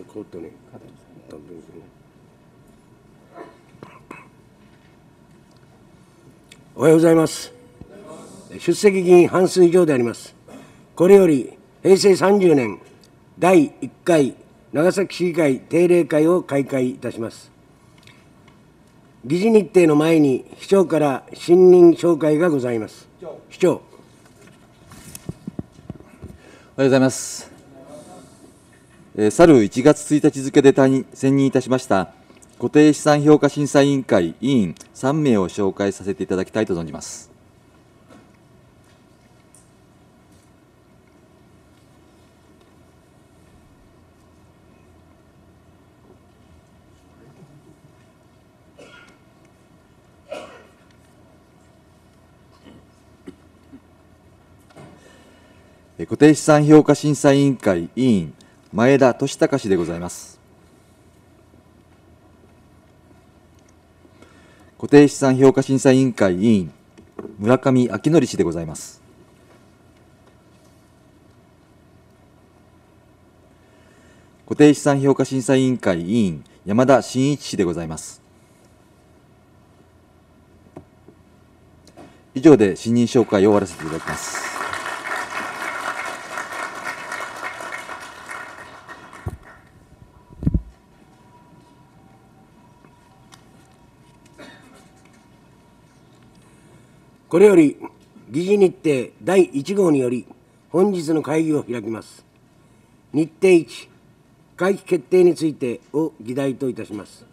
変わったね変わったですねおはようございます出席議員半数以上でありますこれより平成30年第1回長崎市議会定例会を開会いたします議事日程の前に市長から新任紹介がございます市長おはようございます去る1月1日付で選任いたしました固定資産評価審査委員会委員3名を紹介させていただきたいと存じます。固定資産評価審査委員会委員前田俊隆でございます固定資産評価審査委員会委員村上明則氏でございます固定資産評価審査委員会委員山田真一氏でございます以上で新任紹介を終わらせていただきますこれより議事日程第1号により本日の会議を開きます日程1会期決定についてを議題といたします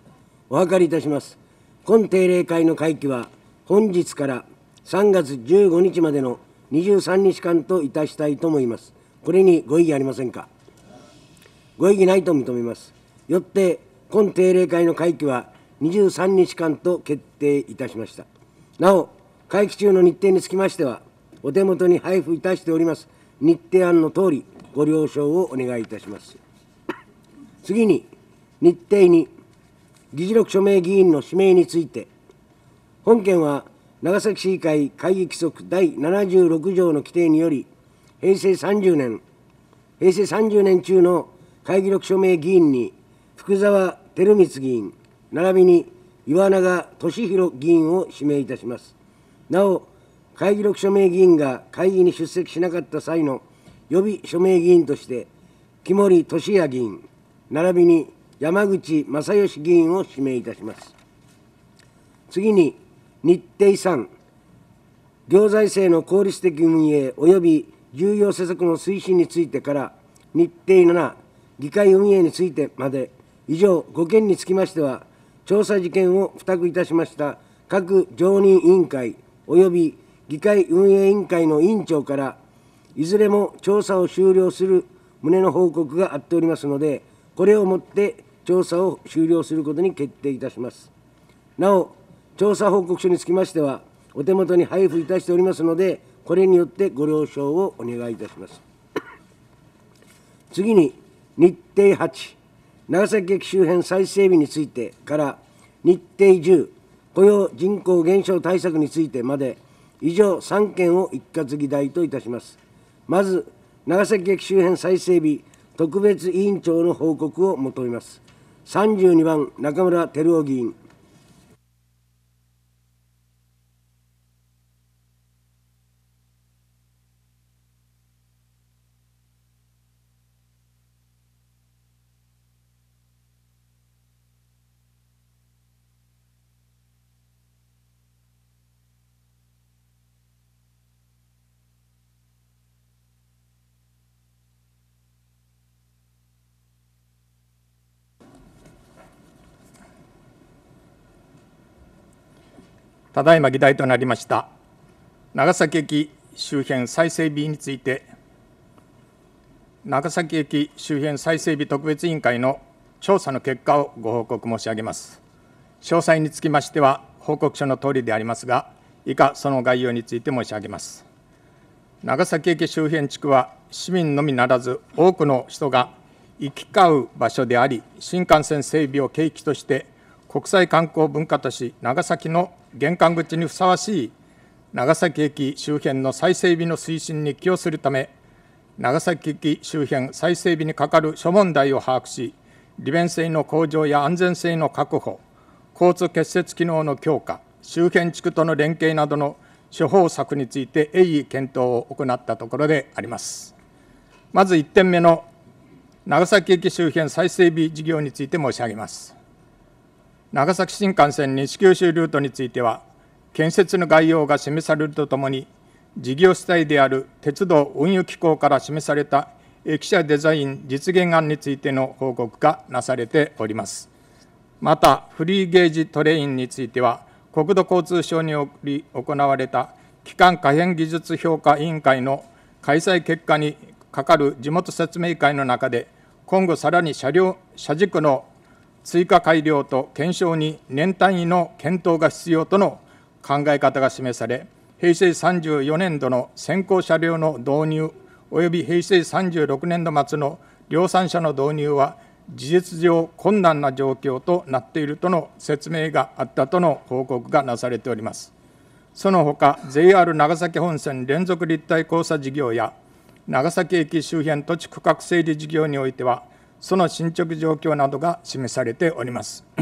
お諮りいたします今定例会の会期は本日から3月15日までの23日間といたしたいと思いますこれにご異議ありませんかご異議ないと認めますよって今定例会の会期は23日間と決定いたしましたなお会期中の日程につきましては、お手元に配布いたしております日程案のとおり、ご了承をお願いいたします。次に、日程に議事録署名議員の指名について、本件は長崎市議会会議規則第76条の規定により、平成30年、平成30年中の会議録署名議員に、福沢照光議員、並びに岩永俊弘議員を指名いたします。なお会議録署名議員が会議に出席しなかった際の予備署名議員として木森俊也議員並びに山口正義議員を指名いたします次に日程3行財政の効率的運営及び重要施策の推進についてから日程7議会運営についてまで以上5件につきましては調査事件を付託いたしました各常任委員会及び議会運営委員会の委員長からいずれも調査を終了する旨の報告があっておりますので、これをもって調査を終了することに決定いたします。なお、調査報告書につきましては、お手元に配布いたしておりますので、これによってご了承をお願いいたします。次に、日程8、長崎駅周辺再整備についてから、日程10、雇用人口減少対策についてまで、以上3件を一括議題といたします。まず、長崎駅周辺再整備特別委員長の報告を求めます。32番、中村照夫議員。ただいま議題となりました長崎駅周辺再整備について長崎駅周辺再整備特別委員会の調査の結果をご報告申し上げます詳細につきましては報告書の通りでありますが以下その概要について申し上げます長崎駅周辺地区は市民のみならず多くの人が行き交う場所であり新幹線整備を契機として国際観光文化都市長崎の玄関口にふさわしい長崎駅周辺の再整備の推進に寄与するため、長崎駅周辺再整備にかかる諸問題を把握し、利便性の向上や安全性の確保、交通結節機能の強化、周辺地区との連携などの処方策について鋭意検討を行ったところであります。まず1点目の長崎駅周辺再整備事業について申し上げます。長崎新幹線西九州ルートについては、建設の概要が示されるとともに、事業主体である鉄道運輸機構から示された駅舎デザイン実現案についての報告がなされております。また、フリーゲージトレインについては、国土交通省により行われた機関可変技術評価委員会の開催結果にかかる地元説明会の中で、今後さらに車両車軸の追加改良と検証に年単位の検討が必要との考え方が示され、平成34年度の先行車両の導入及び平成36年度末の量産車の導入は、事実上困難な状況となっているとの説明があったとの報告がなされております。その他、JR 長崎本線連続立体交差事業や、長崎駅周辺土地区画整理事業においては、その進捗状況などが示されております。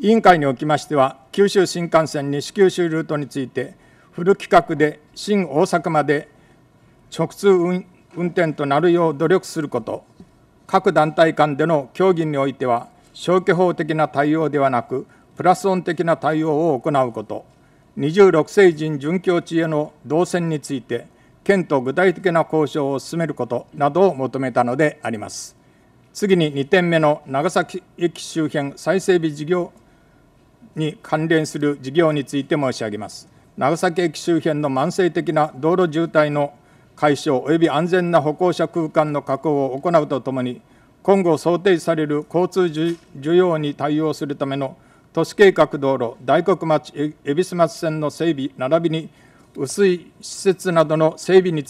委員会におきましては、九州新幹線西九州ルートについて、フル規格で新大阪まで直通運転となるよう努力すること、各団体間での協議においては、消去法的な対応ではなく、プラスオン的な対応を行うこと、26世人准教地への動線について、県と具体的な交渉を進めることなどを求めたのであります。次に2点目の長崎駅周辺再整備事業に関連する事業について申し上げます。長崎駅周辺の慢性的な道路渋滞の解消及び安全な歩行者空間の確保を行うとともに、今後想定される交通需要に対応するための都市計画道路、大黒町、恵比寿町線の整備、並びに薄い施設などの整備に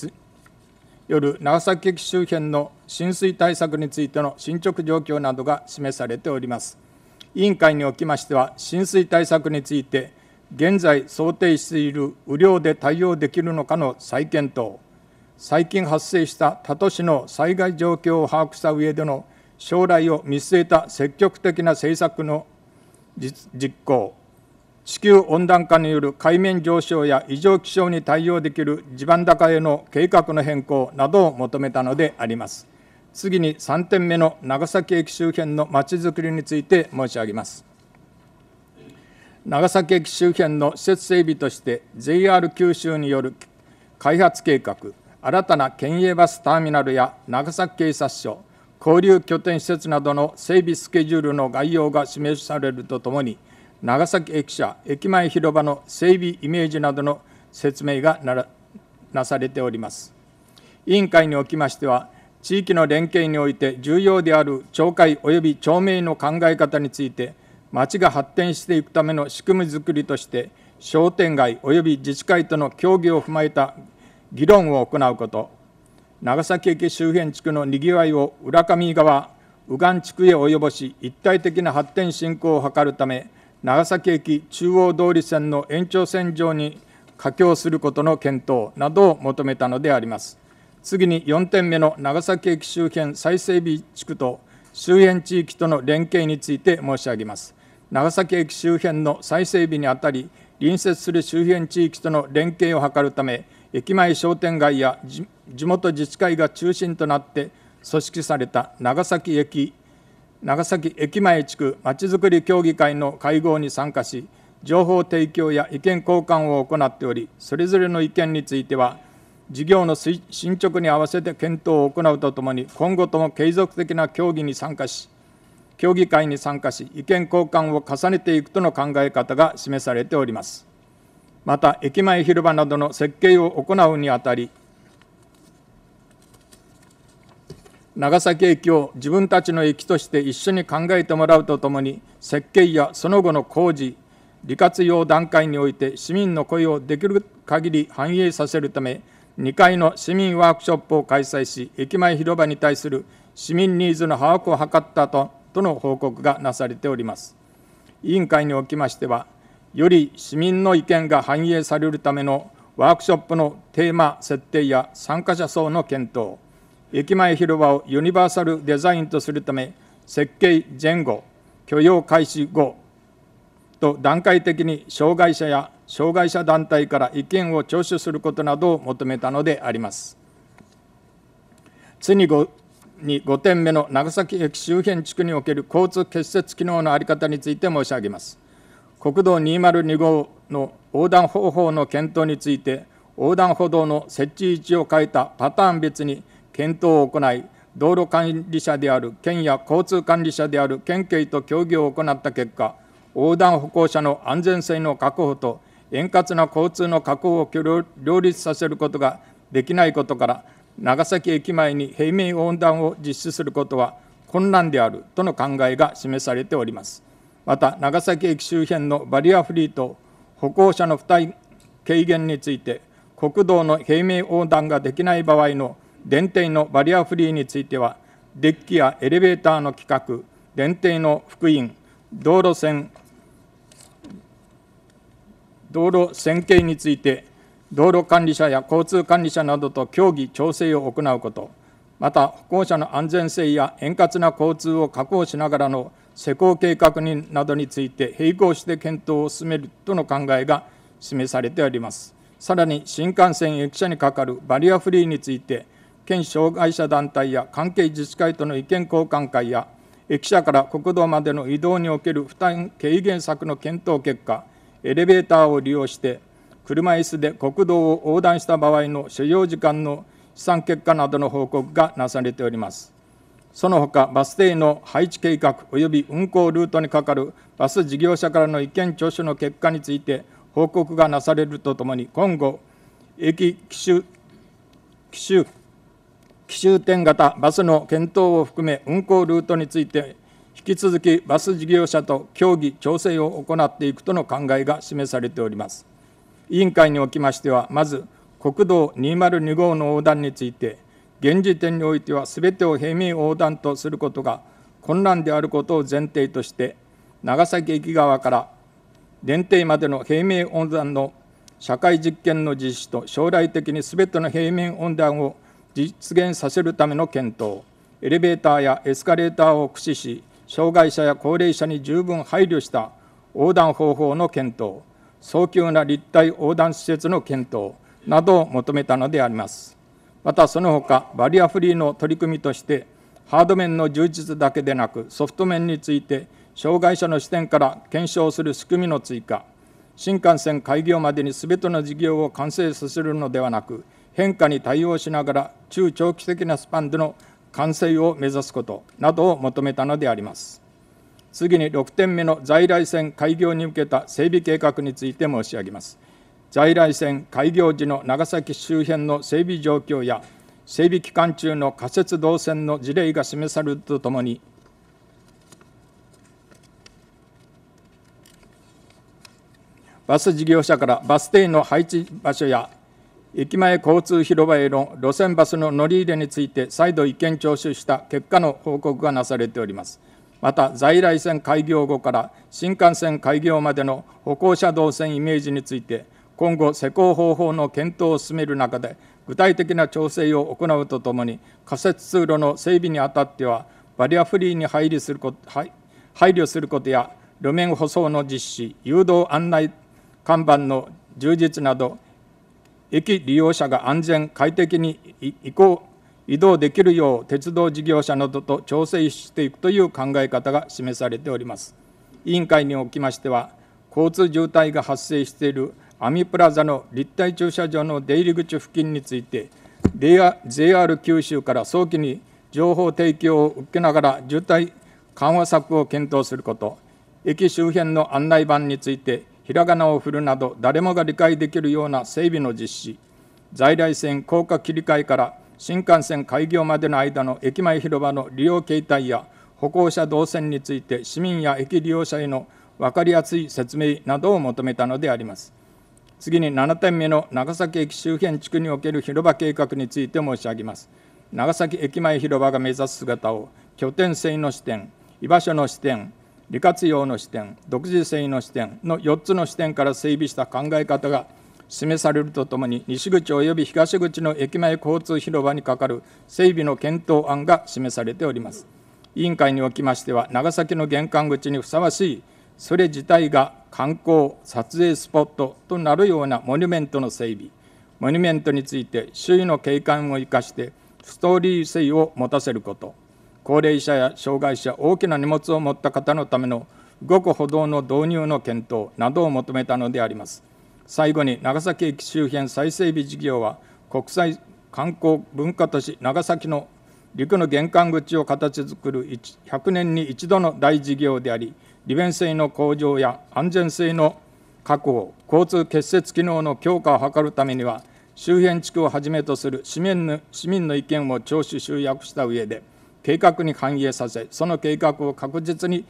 よる長崎駅周辺の浸水対策についての進捗状況などが示されております。委員会におきましては、浸水対策について、現在想定している雨量で対応できるのかの再検討、最近発生した他都市の災害状況を把握した上での将来を見据えた積極的な政策の実行、地球温暖化による海面上昇や異常気象に対応できる地盤高への計画の変更などを求めたのであります。次に3点目の長崎駅周辺のまちづくりについて申し上げます。長崎駅周辺の施設整備として JR 九州による開発計画、新たな県営バスターミナルや長崎警察署、交流拠点施設などの整備スケジュールの概要が示されるとともに、長崎駅舎、駅前広場の整備イメージなどの説明がなされております。委員会におきましては、地域の連携において重要である町会及び町名の考え方について、町が発展していくための仕組みづくりとして、商店街及び自治会との協議を踏まえた議論を行うこと、長崎駅周辺地区のにぎわいを浦上川、右岸地区へ及ぼし、一体的な発展振興を図るため、長崎駅中央通り線の延長線上に架橋することの検討などを求めたのであります。次に4点目の長崎駅周辺再整備地区と周辺地域との連携について申し上げます。長崎駅周辺の再整備にあたり、隣接する周辺地域との連携を図るため、駅前商店街や地元自治会が中心となって組織された長崎駅長崎駅前地区まちづくり協議会の会合に参加し、情報提供や意見交換を行っており、それぞれの意見については、事業の進捗に合わせて検討を行うとともに、今後とも継続的な協議に参加し、協議会に参加し、意見交換を重ねていくとの考え方が示されております。また、駅前広場などの設計を行うにあたり、長崎駅を自分たちの駅として一緒に考えてもらうとともに、設計やその後の工事、利活用段階において市民の声をできる限り反映させるため、2階の市民ワークショップを開催し、駅前広場に対する市民ニーズの把握を図ったととの報告がなされております。委員会におきましては、より市民の意見が反映されるためのワークショップのテーマ設定や参加者層の検討、駅前広場をユニバーサルデザインとするため、設計前後、許容開始後と段階的に障害者や障害者団体から意見を聴取することなどを求めたのであります。次に 5, 点目の長崎駅周辺地区における交通結節機能の在り方について申し上げます。国道202号の横断方法の検討について、横断歩道の設置位置を変えたパターン別に検討を行い、道路管理者である県や交通管理者である県警と協議を行った結果、横断歩行者の安全性の確保と円滑な交通の確保を両立させることができないことから、長崎駅前に平面横断を実施することは困難であるとの考えが示されております。また、長崎駅周辺のバリアフリーと歩行者の負担軽減について、国道の平面横断ができない場合の電停のバリアフリーについては、デッキやエレベーターの規格、電停の福音、道路線、道路線形について、道路管理者や交通管理者などと協議・調整を行うこと、また歩行者の安全性や円滑な交通を確保しながらの施工計画になどについて並行して検討を進めるとの考えが示されております。さらに新幹線駅舎に係るバリアフリーについて、県障害者団体や関係自治会との意見交換会や駅舎から国道までの移動における負担軽減策の検討結果エレベーターを利用して車椅子で国道を横断した場合の所要時間の試算結果などの報告がなされておりますその他バス停の配置計画及び運行ルートに係るバス事業者からの意見聴取の結果について報告がなされるとともに今後駅機種機種奇終点型バスの検討を含め運行ルートについて引き続きバス事業者と協議・調整を行っていくとの考えが示されております。委員会におきましては、まず国道202号の横断について、現時点においてはすべてを平民横断とすることが困難であることを前提として、長崎駅側から電停までの平面横断の社会実験の実施と将来的にすべての平面横断を実現させるための検討、エレベーターやエスカレーターを駆使し、障害者や高齢者に十分配慮した横断方法の検討、早急な立体横断施設の検討などを求めたのであります。またその他、バリアフリーの取り組みとして、ハード面の充実だけでなく、ソフト面について、障害者の視点から検証する仕組みの追加、新幹線開業までにすべての事業を完成させるのではなく、変化に対応しながら中長期的なスパンでの完成を目指すことなどを求めたのであります。次に6点目の在来線開業に向けた整備計画について申し上げます。在来線開業時の長崎周辺の整備状況や整備期間中の仮設動線の事例が示されるとともに、バス事業者からバス停の配置場所や駅前交通広場への路線バスの乗り入れについて再度意見聴取した結果の報告がなされております。また在来線開業後から新幹線開業までの歩行者動線イメージについて今後施工方法の検討を進める中で具体的な調整を行うとともに仮設通路の整備にあたってはバリアフリーに配慮すること配慮することや路面舗装の実施誘導案内看板の充実など駅利用者が安全・快適に移行移動できるよう鉄道事業者などと調整していくという考え方が示されております。委員会におきましては、交通渋滞が発生しているアミプラザの立体駐車場の出入り口付近について、JR 九州から早期に情報提供を受けながら渋滞緩和策を検討すること、駅周辺の案内板について、ひらがなを振るなど誰もが理解できるような整備の実施在来線高架切り替えから新幹線開業までの間の駅前広場の利用形態や歩行者動線について市民や駅利用者への分かりやすい説明などを求めたのであります次に7点目の長崎駅周辺地区における広場計画について申し上げます長崎駅前広場が目指す姿を拠点性の視点居場所の視点利活用の視点独自性の視点の4つの視点から整備した考え方が示されるとともに西口及び東口の駅前交通広場にかかる整備の検討案が示されております委員会におきましては長崎の玄関口にふさわしいそれ自体が観光撮影スポットとなるようなモニュメントの整備モニュメントについて周囲の景観を生かしてストーリー性を持たせること高齢者や障害者、大きな荷物を持った方のための動く歩道の導入の検討などを求めたのであります。最後に、長崎駅周辺再整備事業は、国際観光文化都市長崎の陸の玄関口を形作る100年に一度の大事業であり、利便性の向上や安全性の確保、交通結節機能の強化を図るためには、周辺地区をはじめとする市民の市民の意見を聴取、集約した上で、計画に反映させその計画を確実に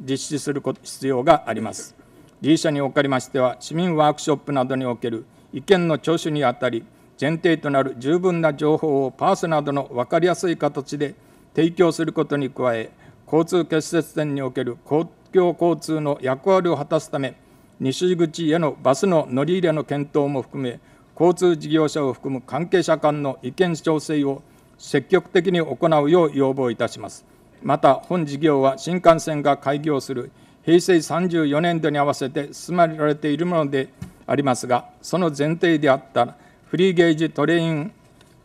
実施する必要があります D 社におかれましては市民ワークショップなどにおける意見の聴取にあたり前提となる十分な情報をパースなどの分かりやすい形で提供することに加え交通結節点における公共交通の役割を果たすため西口へのバスの乗り入れの検討も含め交通事業者を含む関係者間の意見調整を積極的に行うよう要望いたします。また、本事業は新幹線が開業する平成34年度に合わせて進められているものでありますが、その前提であったフリーゲージトレイン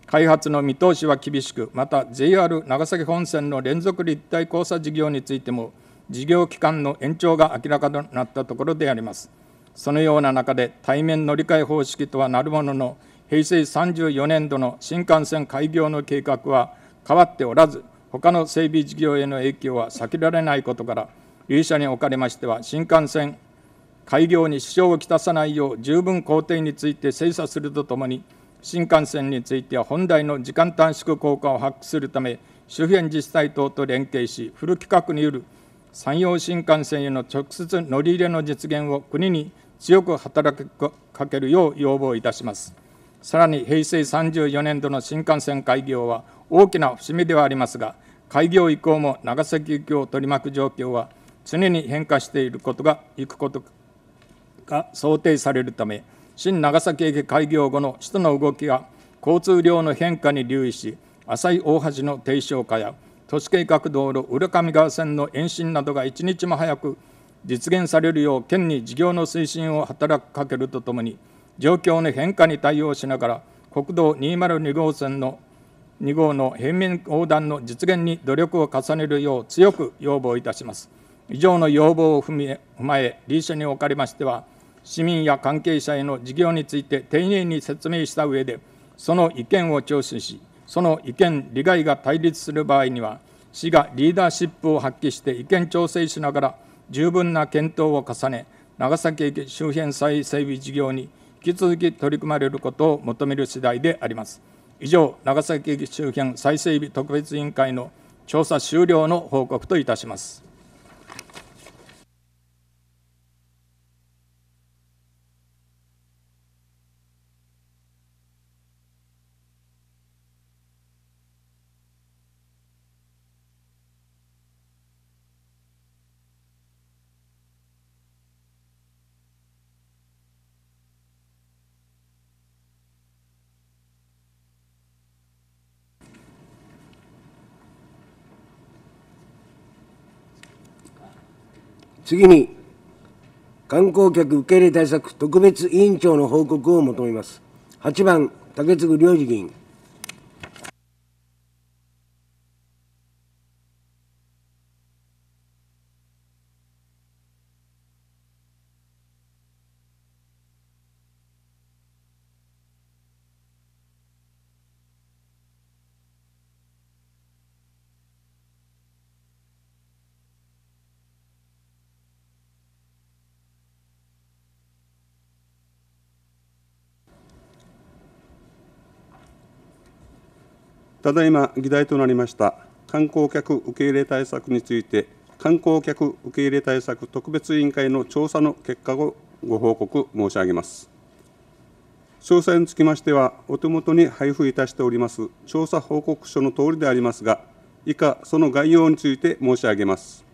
開発の見通しは厳しく、また JR 長崎本線の連続立体交差事業についても、事業期間の延長が明らかとなったところであります。そのような中で、対面乗り換え方式とはなるものの、平成34年度の新幹線開業の計画は変わっておらず、他の整備事業への影響は避けられないことから、有者におかれましては、新幹線開業に支障をきたさないよう、十分工程について精査するとともに、新幹線については本来の時間短縮効果を発揮するため、周辺自治体等と連携し、フル規格による山陽新幹線への直接乗り入れの実現を国に強く働きかけるよう要望いたします。さらに平成34年度の新幹線開業は大きな節目ではありますが、開業以降も長崎行きを取り巻く状況は常に変化していることが、いくことが想定されるため、新長崎駅開業後の首都の動きが交通量の変化に留意し、浅い大橋の低床化や都市計画道路浦上川線の延伸などが一日も早く実現されるよう県に事業の推進を働きかけるとともに状況の変化に対応しながら、国道202号線の2号の平面横断の実現に努力を重ねるよう強く要望いたします。以上の要望を踏まえ、理事におかれましては、市民や関係者への事業について丁寧に説明した上で、その意見を聴取し、その意見、利害が対立する場合には、市がリーダーシップを発揮して意見調整しながら、十分な検討を重ね、長崎駅周辺再整備事業に引き続き取り組まれることを求める次第であります。以上、長崎駅周辺再整備特別委員会の調査終了の報告といたします。次に、観光客受け入れ対策特別委員長の報告を求めます。8番、竹次良次議員。ただいま議題となりました観光客受け入れ対策について、観光客受け入れ対策特別委員会の調査の結果をご報告申し上げます。詳細につきましては、お手元に配布いたしております調査報告書のとおりでありますが、以下、その概要について申し上げます。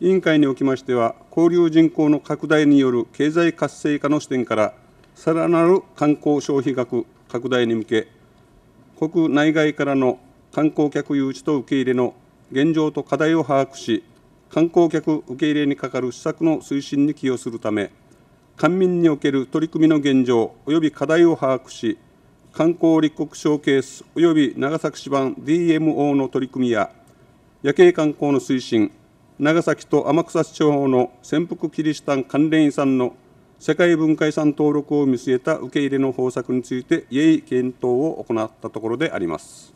委員会におきましては、交流人口の拡大による経済活性化の視点から、さらなる観光消費額拡大に向け、国内外からの観光客誘致と受け入れの現状と課題を把握し、観光客受け入れに係る施策の推進に寄与するため、官民における取り組みの現状及び課題を把握し、観光立国ショーケース及び長崎市版 DMO の取り組みや、夜景観光の推進、長崎と天草市地方の潜伏キリシタン関連遺産の世界文化遺産登録を見据えた受け入れの方策について鋭意検討を行ったところであります。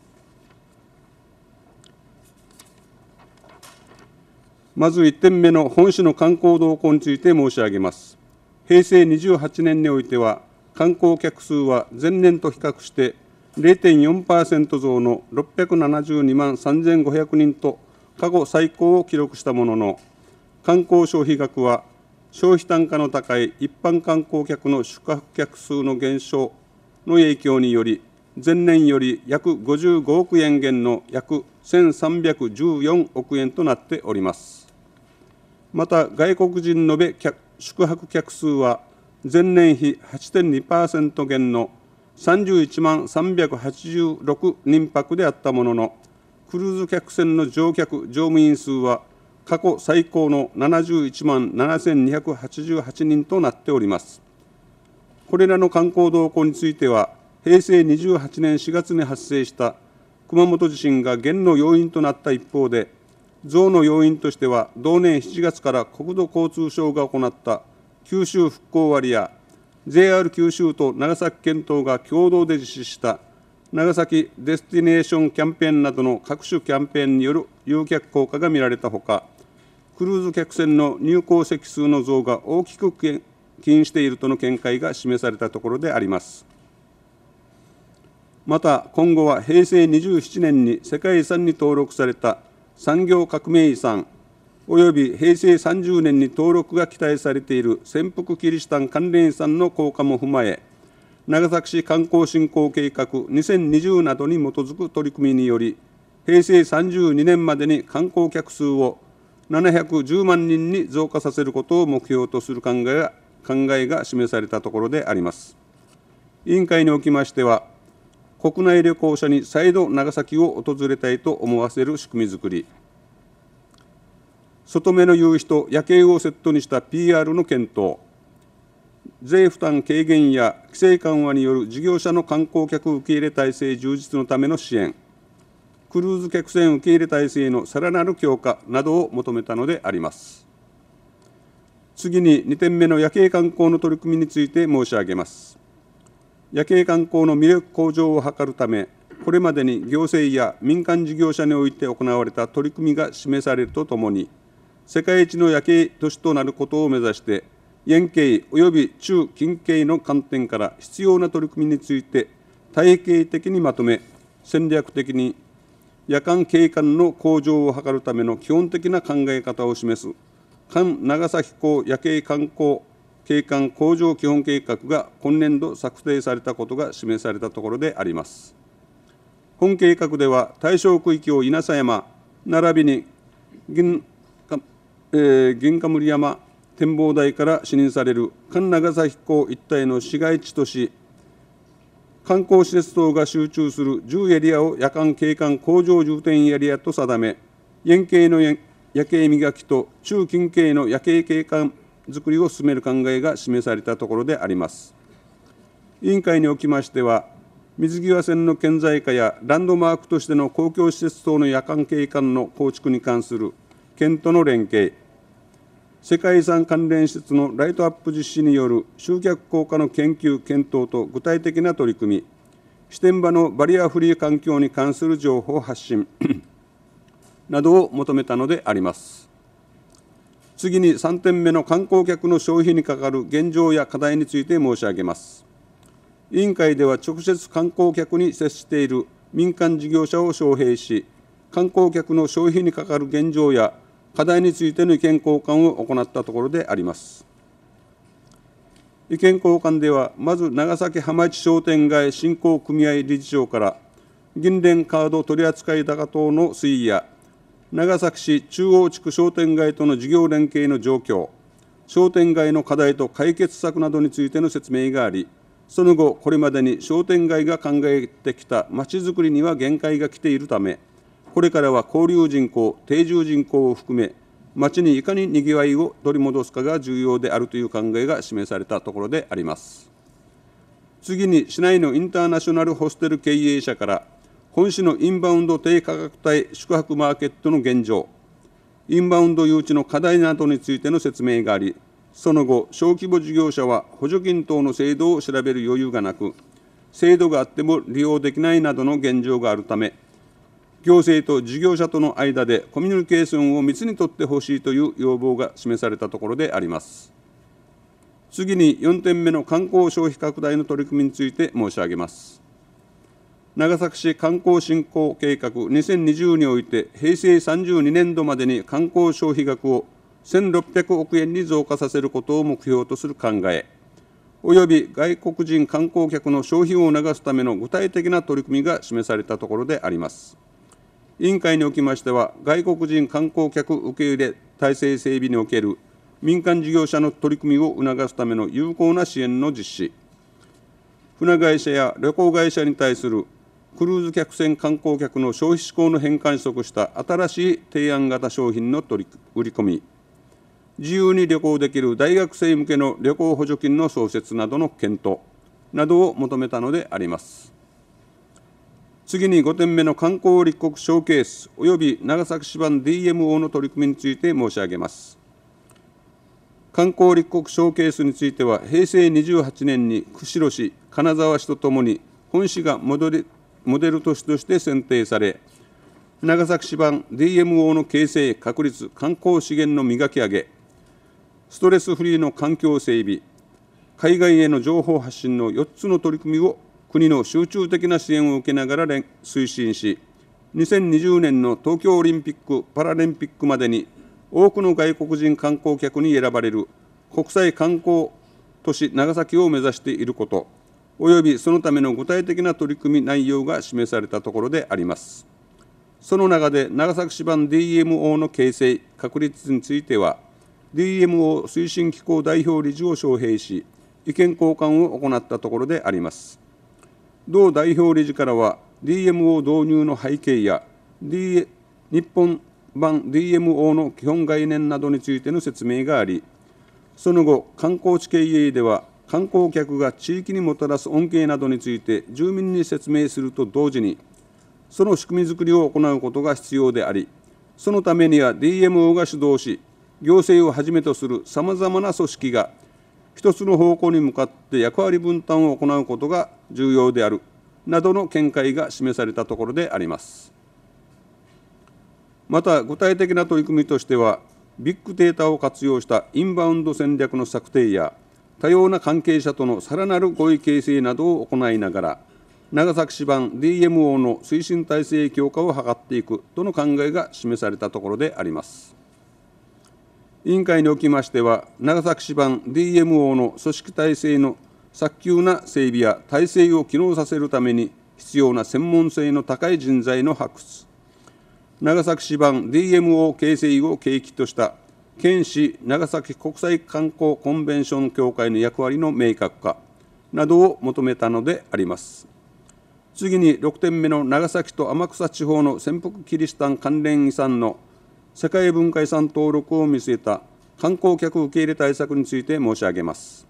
まず1点目の本市の観光動向について申し上げます。平成28年においては、観光客数は前年と比較して0.4%増の672万3500人と過去最高を記録したものの、観光消費額は消費単価の高い一般観光客の宿泊客数の減少の影響により、前年より約55億円減の約1314億円となっております。また、外国人延べ客宿泊客数は、前年比8.2%減の31万386人泊であったものの、クルーズ客船の乗客・乗務員数は過去最高の71万7288人となっております。これらの観光動向については、平成28年4月に発生した熊本地震が元の要因となった一方で、増の要因としては、同年7月から国土交通省が行った九州復興割や、JR 九州と長崎県等が共同で実施した長崎デスティネーションキャンペーンなどの各種キャンペーンによる誘客効果が見られたほか、クルーズ客船の入港席数の増が大きく起因しているとの見解が示されたところであります。また、今後は平成27年に世界遺産に登録された産業革命遺産及び平成30年に登録が期待されている潜伏キリシタン関連遺産の効果も踏まえ、長崎市観光振興計画2020などに基づく取り組みにより、平成32年までに観光客数を710万人に増加させることを目標とする考えが考えが示されたところであります。委員会におきましては、国内旅行者に再度長崎を訪れたいと思わせる仕組みづくり、外目の夕日と夜景をセットにした PR の検討、税負担軽減や規制緩和による事業者の観光客受け入れ体制充実のための支援、クルーズ客船受け入れ体制のさらなる強化などを求めたのであります。次に2点目の夜景観光の取り組みについて申し上げます。夜景観光の魅力向上を図るため、これまでに行政や民間事業者において行われた取り組みが示されるとともに、世界一の夜景都市となることを目指して、円形及び中近景の観点から必要な取り組みについて、体系的にまとめ、戦略的に夜間景観の向上を図るための基本的な考え方を示す関長崎港夜景観光景観向上基本計画が今年度策定されたことが示されたところであります。本計画では対象区域を稲佐山並びに銀,、えー、銀冠山展望台から視認される神長崎港一帯の市街地とし観光施設等が集中する10エリアを夜間景観工場重点エリアと定め、円形の夜景磨きと中近景の夜景景観づくりを進める考えが示されたところであります。委員会におきましては、水際線の顕在化やランドマークとしての公共施設等の夜間景観の構築に関する検討の連携、世界遺産関連施設のライトアップ実施による集客効果の研究・検討と具体的な取り組み、視点場のバリアフリー環境に関する情報発信 などを求めたのであります。次に3点目の観光客の消費にかかる現状や課題について申し上げます。委員会では直接観光客に接している民間事業者を招聘し、観光客の消費にかかる現状や課題についての意見交換を行ったところであります。意見交換では、まず長崎浜市商店街振興組合理事長から、銀連カード取扱高等の推移や、長崎市中央地区商店街との事業連携の状況、商店街の課題と解決策などについての説明があり、その後、これまでに商店街が考えてきたまちづくりには限界が来ているため、これからは交流人口、定住人口を含め、町にいかににぎわいを取り戻すかが重要であるという考えが示されたところであります。次に、市内のインターナショナルホステル経営者から、本市のインバウンド低価格帯宿泊マーケットの現状、インバウンド誘致の課題などについての説明があり、その後、小規模事業者は補助金等の制度を調べる余裕がなく、制度があっても利用できないなどの現状があるため、行政と事業者との間でコミュニケーションを密にとってほしいという要望が示されたところであります。次に4点目の観光消費拡大の取り組みについて申し上げます。長崎市観光振興計画2020において、平成32年度までに観光消費額を1600億円に増加させることを目標とする考え、および外国人観光客の消費を促すための具体的な取り組みが示されたところであります。委員会におきましては、外国人観光客受け入れ体制整備における民間事業者の取り組みを促すための有効な支援の実施、船会社や旅行会社に対するクルーズ客船観光客の消費志向の変換に即した新しい提案型商品の取り売り込み、自由に旅行できる大学生向けの旅行補助金の創設などの検討などを求めたのであります。次に5点目の観光立国ショーケースおよび長崎市版 DMO の取り組みについて申し上げます。観光立国ショーケースについては、平成28年に釧路市、金沢市とともに、本市がモデルモデル都市として選定され、長崎市版 DMO の形成、確立、観光資源の磨き上げ、ストレスフリーの環境整備、海外への情報発信の4つの取り組みを国の集中的な支援を受けながら推進し、2020年の東京オリンピック・パラリンピックまでに多くの外国人観光客に選ばれる国際観光都市長崎を目指していること、およびそのための具体的な取り組み内容が示されたところであります。その中で長崎市版 DMO の形成、確立については、DMO 推進機構代表理事を招聘し、意見交換を行ったところであります。同代表理事からは DMO 導入の背景や、D、日本版 DMO の基本概念などについての説明がありその後観光地経営では観光客が地域にもたらす恩恵などについて住民に説明すると同時にその仕組みづくりを行うことが必要でありそのためには DMO が主導し行政をはじめとするさまざまな組織が一つの方向に向かって役割分担を行うことが重要であるなどの見解が示されたところであります。また具体的な取り組みとしてはビッグデータを活用したインバウンド戦略の策定や多様な関係者とのさらなる合意形成などを行いながら長崎市版 DMO の推進体制強化を図っていくとの考えが示されたところであります。委員会におきましては、長崎市版 DMO の組織体制の早急な整備や体制を機能させるために必要な専門性の高い人材の発掘、長崎市版 DMO 形成を契機とした県市長崎国際観光コンベンション協会の役割の明確化などを求めたのであります。次に6点目の長崎と天草地方の潜伏キリシタン関連遺産の世界文化遺産登録を見据えた観光客受け入れ対策について申し上げます。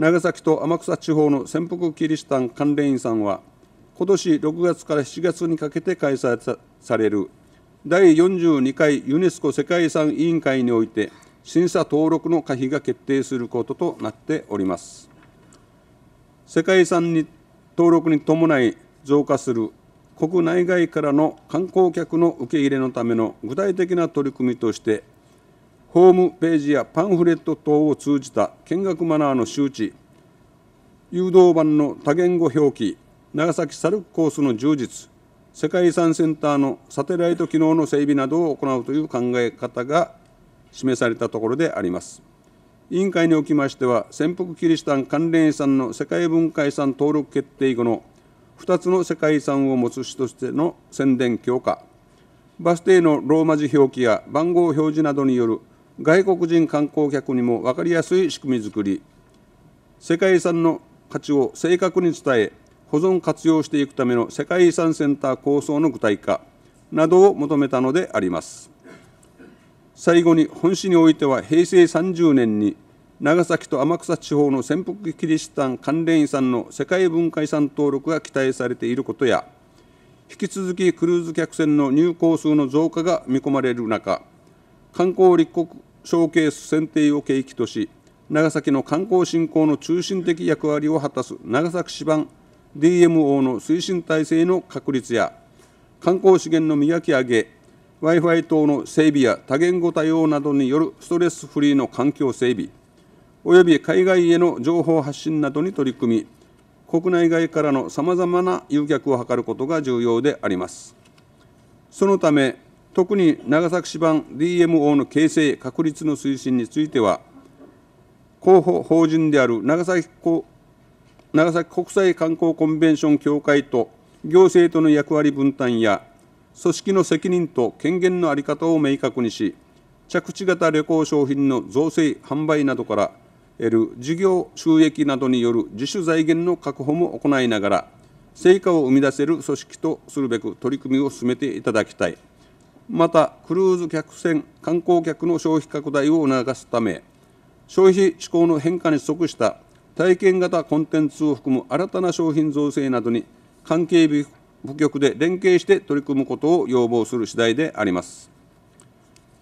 長崎と天草地方の潜伏キリシタン関連員さんは今年6月から7月にかけて開催される第42回ユネスコ世界遺産委員会において審査登録の可否が決定することとなっております世界遺産に登録に伴い増加する国内外からの観光客の受け入れのための具体的な取り組みとしてホームページやパンフレット等を通じた見学マナーの周知誘導版の多言語表記長崎サルコースの充実世界遺産センターのサテライト機能の整備などを行うという考え方が示されたところであります。委員会におきましては、潜伏キリシタン関連遺産の世界文化遺産登録決定後の2つの世界遺産を持つ市としての宣伝強化、バス停のローマ字表記や番号表示などによる外国人観光客にも分かりやすい仕組みづくり世界遺産の価値を正確に伝え保存活用していくための世界遺産センター構想の具体化などを求めたのであります最後に本市においては平成30年に長崎と天草地方の潜伏キリシタン関連遺産の世界文化遺産登録が期待されていることや引き続きクルーズ客船の入港数の増加が見込まれる中観光立国ショーケース選定を契機とし長崎の観光振興の中心的役割を果たす長崎市版 DMO の推進体制の確立や観光資源の磨き上げ w i f i 等の整備や多言語対応などによるストレスフリーの環境整備および海外への情報発信などに取り組み国内外からのさまざまな誘客を図ることが重要であります。そのため特に長崎市版 DMO の形成、確立の推進については、候補法人である長崎長崎国際観光コンベンション協会と行政との役割分担や、組織の責任と権限の在り方を明確にし、着地型旅行商品の造成、販売などから得る事業収益などによる自主財源の確保も行いながら、成果を生み出せる組織とするべく取り組みを進めていただきたい。またクルーズ客船観光客の消費拡大を促すため消費志向の変化に即した体験型コンテンツを含む新たな商品造成などに関係部局で連携して取り組むことを要望する次第であります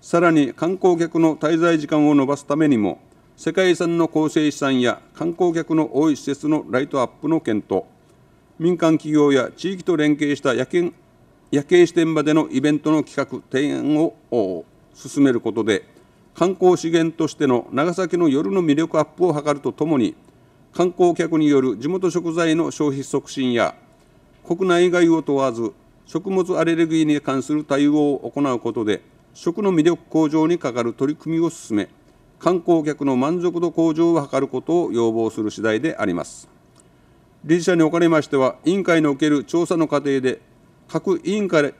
さらに観光客の滞在時間を延ばすためにも世界遺産の構成資産や観光客の多い施設のライトアップの検討民間企業や地域と連携した夜間夜景視点までのイベントの企画提案を進めることで観光資源としての長崎の夜の魅力アップを図るとともに観光客による地元食材の消費促進や国内外を問わず食物アレルギーに関する対応を行うことで食の魅力向上にかかる取り組みを進め観光客の満足度向上を図ることを要望する次第であります理事者におかれましては委員会における調査の過程で各委員会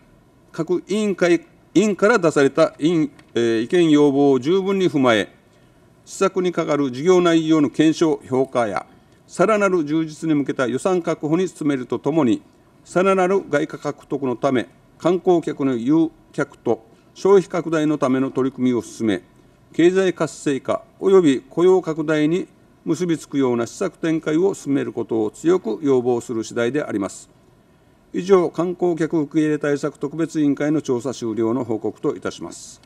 各委員会委員から出された委員、えー、意見要望を十分に踏まえ、施策にかかる事業内容の検証・評価や、さらなる充実に向けた予算確保に努めるとともに、さらなる外貨獲得のため、観光客の誘客と消費拡大のための取り組みを進め、経済活性化及び雇用拡大に結びつくような施策展開を進めることを強く要望する次第であります。以上観光客受け入れ対策特別委員会の調査終了の報告といたします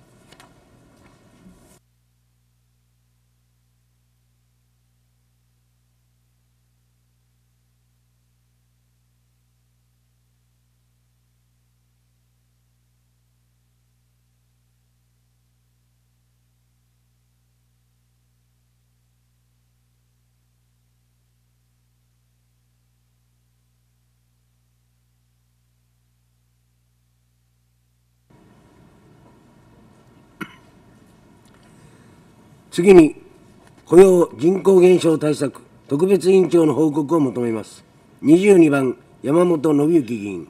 次に、雇用人口減少対策特別委員長の報告を求めます。22番、山本信之議員。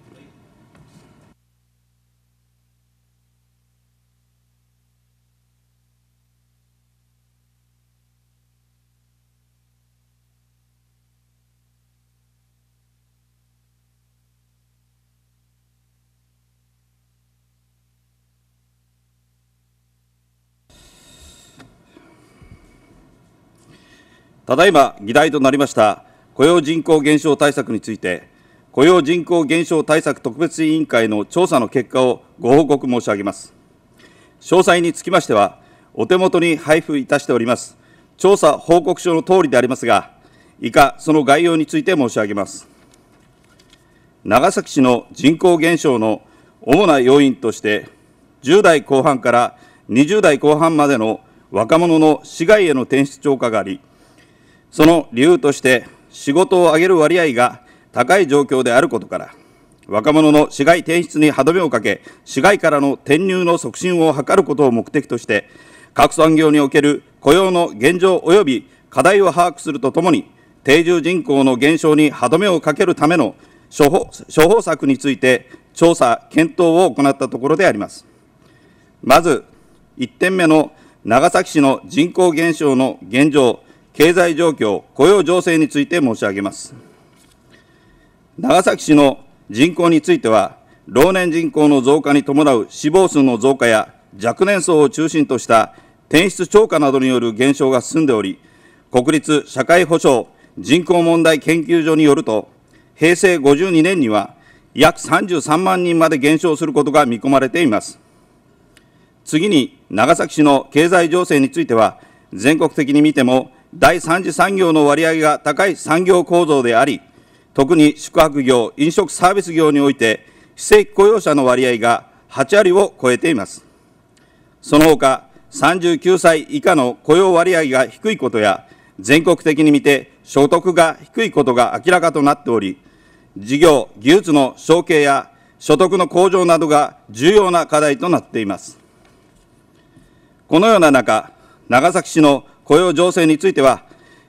ただいま議題となりました雇用人口減少対策について、雇用人口減少対策特別委員会の調査の結果をご報告申し上げます。詳細につきましては、お手元に配布いたしております、調査報告書の通りでありますが、以下、その概要について申し上げます。長崎市の人口減少の主な要因として、10代後半から20代後半までの若者の市外への転出超過があり、その理由として、仕事を上げる割合が高い状況であることから、若者の市街転出に歯止めをかけ、市街からの転入の促進を図ることを目的として、各産業における雇用の現状及び課題を把握するとともに、定住人口の減少に歯止めをかけるための処方策について調査・検討を行ったところであります。まず、1点目の長崎市の人口減少の現状、経済状況、雇用情勢について申し上げます。長崎市の人口については、老年人口の増加に伴う死亡数の増加や若年層を中心とした転出超過などによる減少が進んでおり、国立社会保障人口問題研究所によると、平成52年には約33万人まで減少することが見込まれています。次に、長崎市の経済情勢については、全国的に見ても第三次産業の割合が高い産業構造であり、特に宿泊業、飲食サービス業において、非正規雇用者の割合が8割を超えています。その他、39歳以下の雇用割合が低いことや、全国的に見て所得が低いことが明らかとなっており、事業、技術の承継や所得の向上などが重要な課題となっています。このような中、長崎市の雇用情勢については、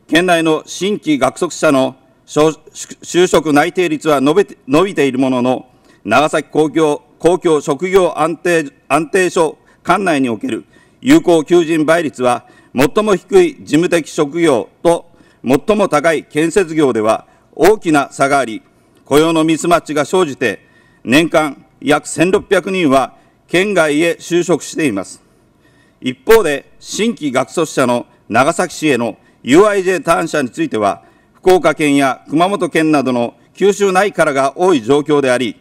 県内の新規学卒者の就職内定率は伸びて伸びているものの、長崎公共公共職業安定安定所管内における有効求人倍率は、最も低い事務的職業と最も高い建設業では大きな差があり、雇用のミスマッチが生じて、年間約1600人は県外へ就職しています。一方で、新規学卒者の長崎市への UIJ 単車については、福岡県や熊本県などの九州内からが多い状況であり、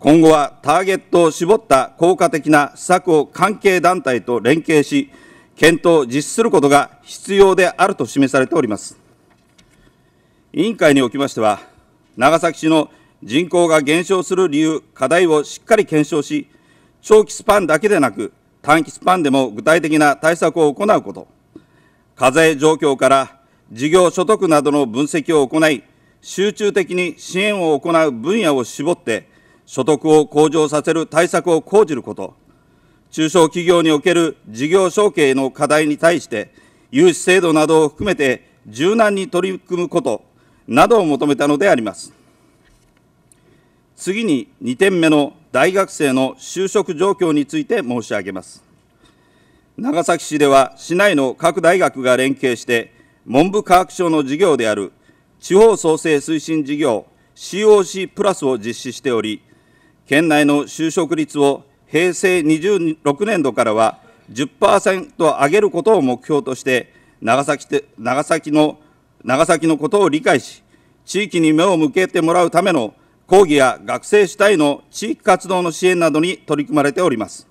今後はターゲットを絞った効果的な施策を関係団体と連携し、検討・実施することが必要であると示されております。委員会におきましては、長崎市の人口が減少する理由、課題をしっかり検証し、長期スパンだけでなく、短期スパンでも具体的な対策を行うこと、課税状況から事業所得などの分析を行い、集中的に支援を行う分野を絞って、所得を向上させる対策を講じること、中小企業における事業承継の課題に対して、融資制度などを含めて柔軟に取り組むことなどを求めたのであります。次に2点目の大学生の就職状況について申し上げます。長崎市では市内の各大学が連携して、文部科学省の事業である地方創生推進事業 COC プラスを実施しており、県内の就職率を平成26年度からは10%上げることを目標として、長崎長崎の長崎のことを理解し、地域に目を向けてもらうための講義や学生主体の地域活動の支援などに取り組まれております。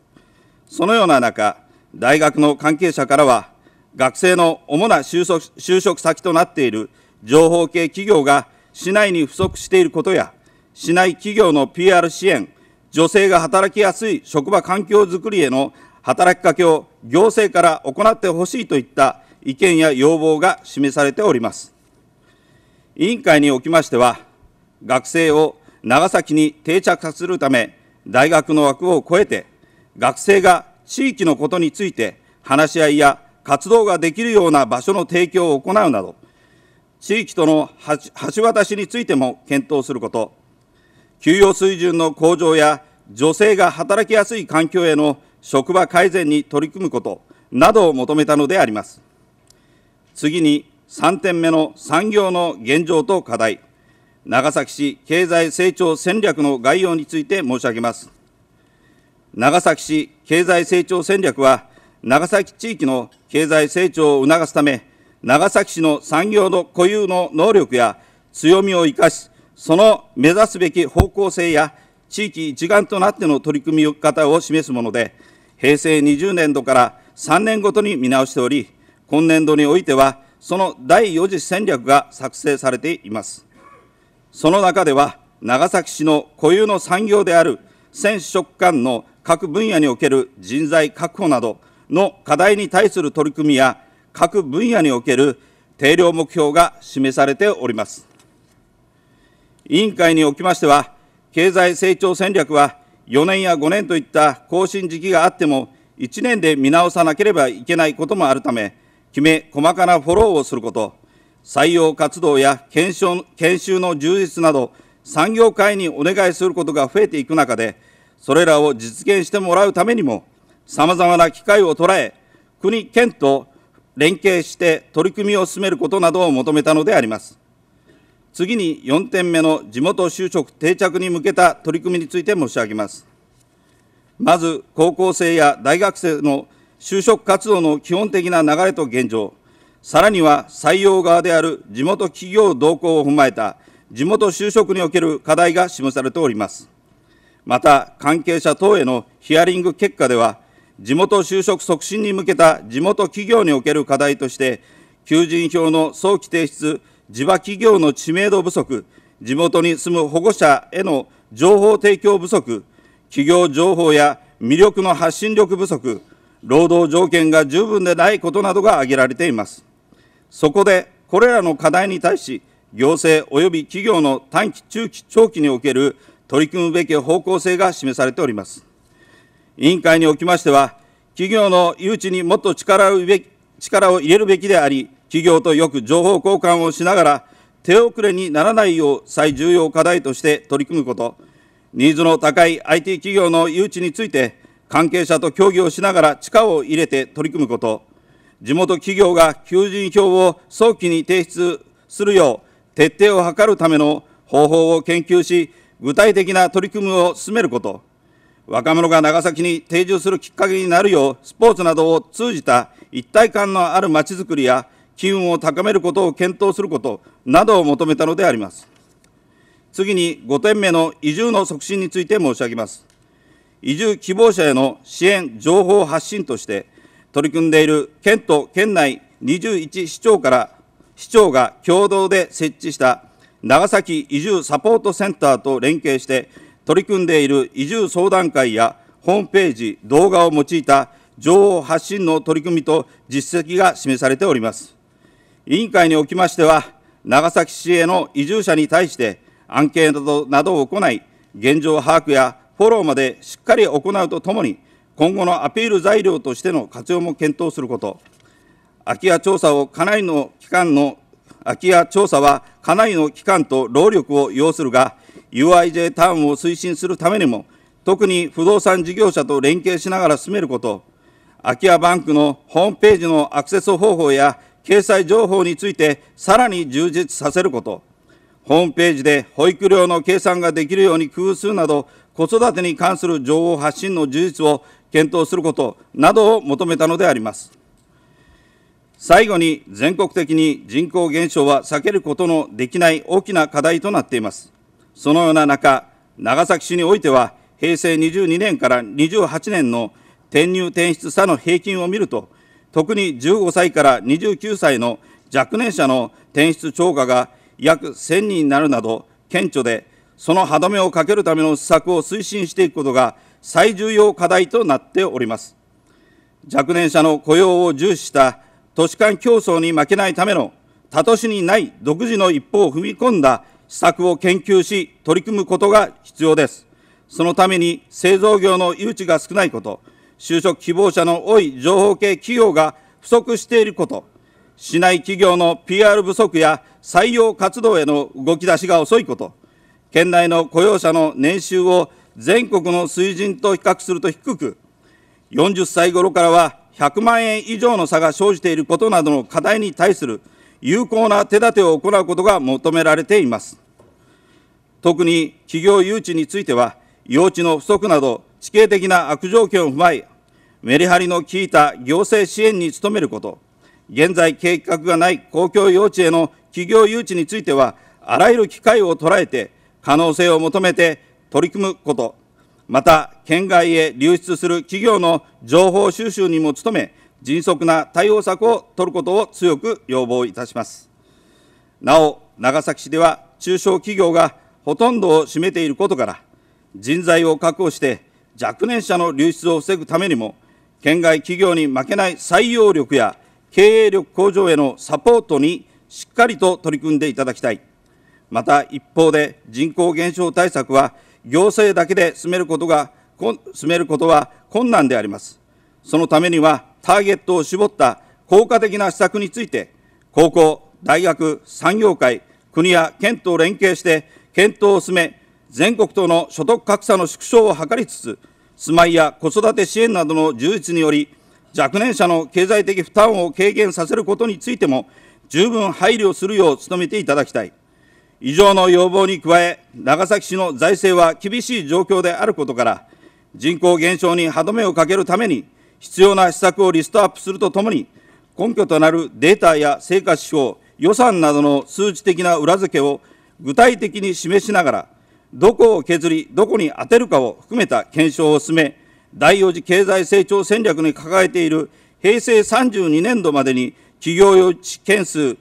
そのような中、大学の関係者からは、学生の主な就職就職先となっている情報系企業が市内に不足していることや、市内企業の PR 支援、女性が働きやすい職場環境づくりへの働きかけを行政から行ってほしいといった意見や要望が示されております。委員会におきましては、学生を長崎に定着させるため、大学の枠を超えて、学生が地域のことについて話し合いや活動ができるような場所の提供を行うなど、地域との橋渡しについても検討すること、給与水準の向上や女性が働きやすい環境への職場改善に取り組むことなどを求めたのであります。次に3点目の産業の現状と課題、長崎市経済成長戦略の概要について申し上げます。長崎市経済成長戦略は、長崎地域の経済成長を促すため、長崎市の産業の固有の能力や強みを生かし、その目指すべき方向性や地域一丸となっての取り組み方を示すもので、平成20年度から3年ごとに見直しており、今年度においては、その第4次戦略が作成されています。その中では、長崎市の固有の産業である、選手食感の各分野における人材確保などの課題に対する取り組みや、各分野における定量目標が示されております。委員会におきましては、経済成長戦略は4年や5年といった更新時期があっても、1年で見直さなければいけないこともあるため、きめ細かなフォローをすること、採用活動や研修の充実など、産業界にお願いすることが増えていく中で、それらを実現してもらうためにも、さまざまな機会を捉え、国、県と連携して取り組みを進めることなどを求めたのであります。次に4点目の地元就職定着に向けた取り組みについて申し上げます。まず、高校生や大学生の就職活動の基本的な流れと現状、さらには採用側である地元企業動向を踏まえた地元就職における課題が示されております。また関係者等へのヒアリング結果では、地元就職促進に向けた地元企業における課題として、求人票の早期提出、地場企業の知名度不足、地元に住む保護者への情報提供不足、企業情報や魅力の発信力不足、労働条件が十分でないことなどが挙げられています。そこで、これらの課題に対し、行政及び企業の短期、中期、長期における取り組むべき方向性が示されております。委員会におきましては、企業の誘致にもっと力を力を入れるべきであり、企業とよく情報交換をしながら、手遅れにならないよう最重要課題として取り組むこと、ニーズの高い IT 企業の誘致について、関係者と協議をしながら力を入れて取り組むこと、地元企業が求人票を早期に提出するよう徹底を図るための方法を研究し、具体的な取り組みを進めること、若者が長崎に定住するきっかけになるよう、スポーツなどを通じた一体感のあるまちづくりや、機運を高めることを検討することなどを求めたのであります。次に5点目の移住の促進について申し上げます。移住希望者への支援、情報発信として、取り組んでいる県と県内21市長から市長が共同で設置した長崎移住サポートセンターと連携して、取り組んでいる移住相談会やホームページ、動画を用いた情報発信の取り組みと実績が示されております。委員会におきましては、長崎市への移住者に対して、アンケートなどを行い、現状把握やフォローまでしっかり行うとともに、今後のアピール材料としての活用も検討すること、空き家調査をかなりの期間の空き家調査はかなりの期間と労力を要するが、UIJ ターンを推進するためにも、特に不動産事業者と連携しながら進めること、空き家バンクのホームページのアクセス方法や掲載情報についてさらに充実させること、ホームページで保育料の計算ができるように工夫するなど、子育てに関する情報発信の充実を検討することなどを求めたのであります。最後に全国的に人口減少は避けることのできない大きな課題となっています。そのような中、長崎市においては、平成22年から28年の転入転出差の平均を見ると、特に15歳から29歳の若年者の転出超過が約1000人になるなど顕著で、その歯止めをかけるための施策を推進していくことが最重要課題となっております。若年者の雇用を重視した都市間競争に負けないための他都市にない独自の一歩を踏み込んだ施策を研究し、取り組むことが必要です。そのために製造業の誘致が少ないこと、就職希望者の多い情報系企業が不足していること、市内企業の PR 不足や採用活動への動き出しが遅いこと、県内の雇用者の年収を全国の水準と比較すると低く、40歳頃からは100万円以上の差が生じていることなどの課題に対する有効な手立てを行うことが求められています。特に企業誘致については、用地の不足など地形的な悪条件を踏まえ、メリハリの効いた行政支援に努めること、現在計画がない公共用地への企業誘致については、あらゆる機会を捉えて、可能性を求めて取り組むこと、また、県外へ流出する企業の情報収集にも努め、迅速な対応策を取ることを強く要望いたします。なお、長崎市では中小企業がほとんどを占めていることから、人材を確保して若年者の流出を防ぐためにも、県外企業に負けない採用力や経営力向上へのサポートにしっかりと取り組んでいただきたい。また一方で人口減少対策は行政だけで進めることが、進めることは困難であります。そのためには、ターゲットを絞った効果的な施策について、高校、大学、産業界、国や県と連携して検討を進め、全国との所得格差の縮小を図りつつ、住まいや子育て支援などの充実により、若年者の経済的負担を軽減させることについても、十分配慮するよう努めていただきたい。以上の要望に加え、長崎市の財政は厳しい状況であることから、人口減少に歯止めをかけるために、必要な施策をリストアップするとともに、根拠となるデータや成果指標、予算などの数値的な裏付けを具体的に示しながら、どこを削り、どこに当てるかを含めた検証を進め、第4次経済成長戦略に掲げている平成32年度までに企業用地件数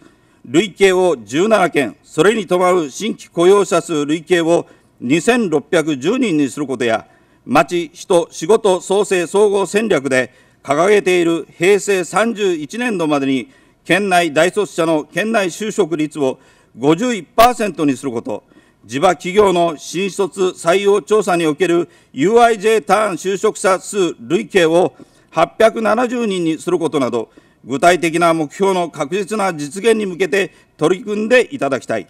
累計を17件、それに伴う新規雇用者数累計を2610人にすることや、町、人、仕事創生総合戦略で掲げている平成31年度までに、県内大卒者の県内就職率を51%にすること、地場企業の新卒採用調査における UIJ ターン就職者数累計を870人にすることなど、具体的な目標の確実な実現に向けて取り組んでいただきたい。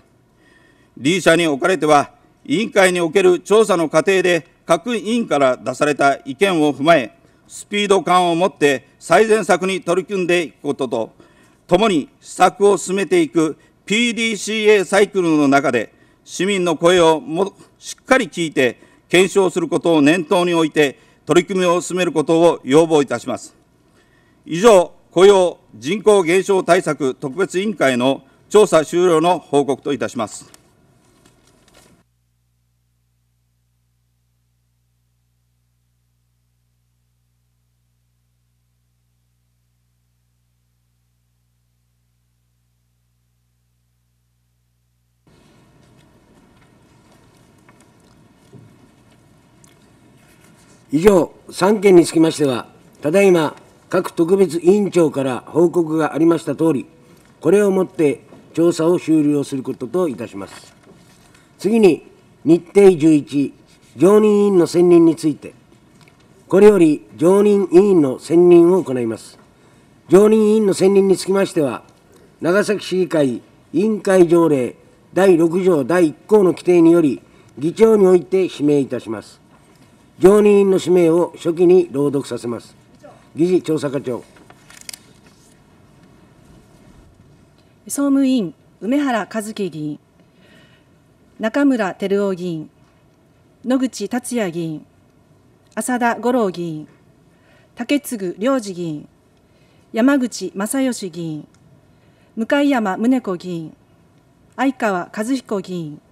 D 社におかれては、委員会における調査の過程で、各委員から出された意見を踏まえ、スピード感を持って最善策に取り組んでいくことと、ともに施策を進めていく PDCA サイクルの中で、市民の声をもしっかり聞いて、検証することを念頭に置いて、取り組みを進めることを要望いたします。以上、雇用人口減少対策特別委員会の調査終了の報告といたします。以上、3件につきましては、ただいま各特別委員長から報告がありましたとおり、これをもって調査を終了することといたします。次に、日程11、常任委員の選任について、これより常任委員の選任を行います。常任委員の選任につきましては、長崎市議会委員会条例第6条第1項の規定により、議長において指名いたします。常任委員の指名を初期に朗読させます。議事調査課長総務委員梅原和樹議員中村照夫議員野口達也議員浅田五郎議員竹次良次議員山口正義議員向山宗子議員相川和彦議員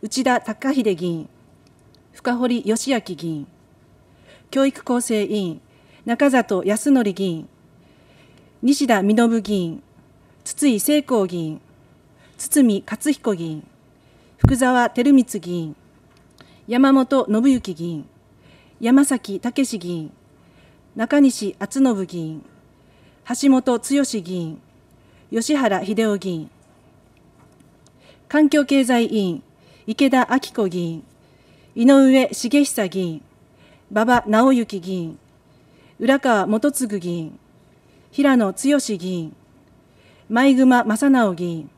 内田隆秀議員深堀義明議員教育厚生委員中里康則議員、西田実議員、筒井聖光議員、堤勝彦議員、福沢照光議員、山本信之議員、山崎武議員、中西厚信議員、橋本剛議員、吉原秀夫議員、環境経済委員、池田明子議員、井上茂久議員、馬場直之議員、浦川元次議員、平野剛議員、前熊正直議員、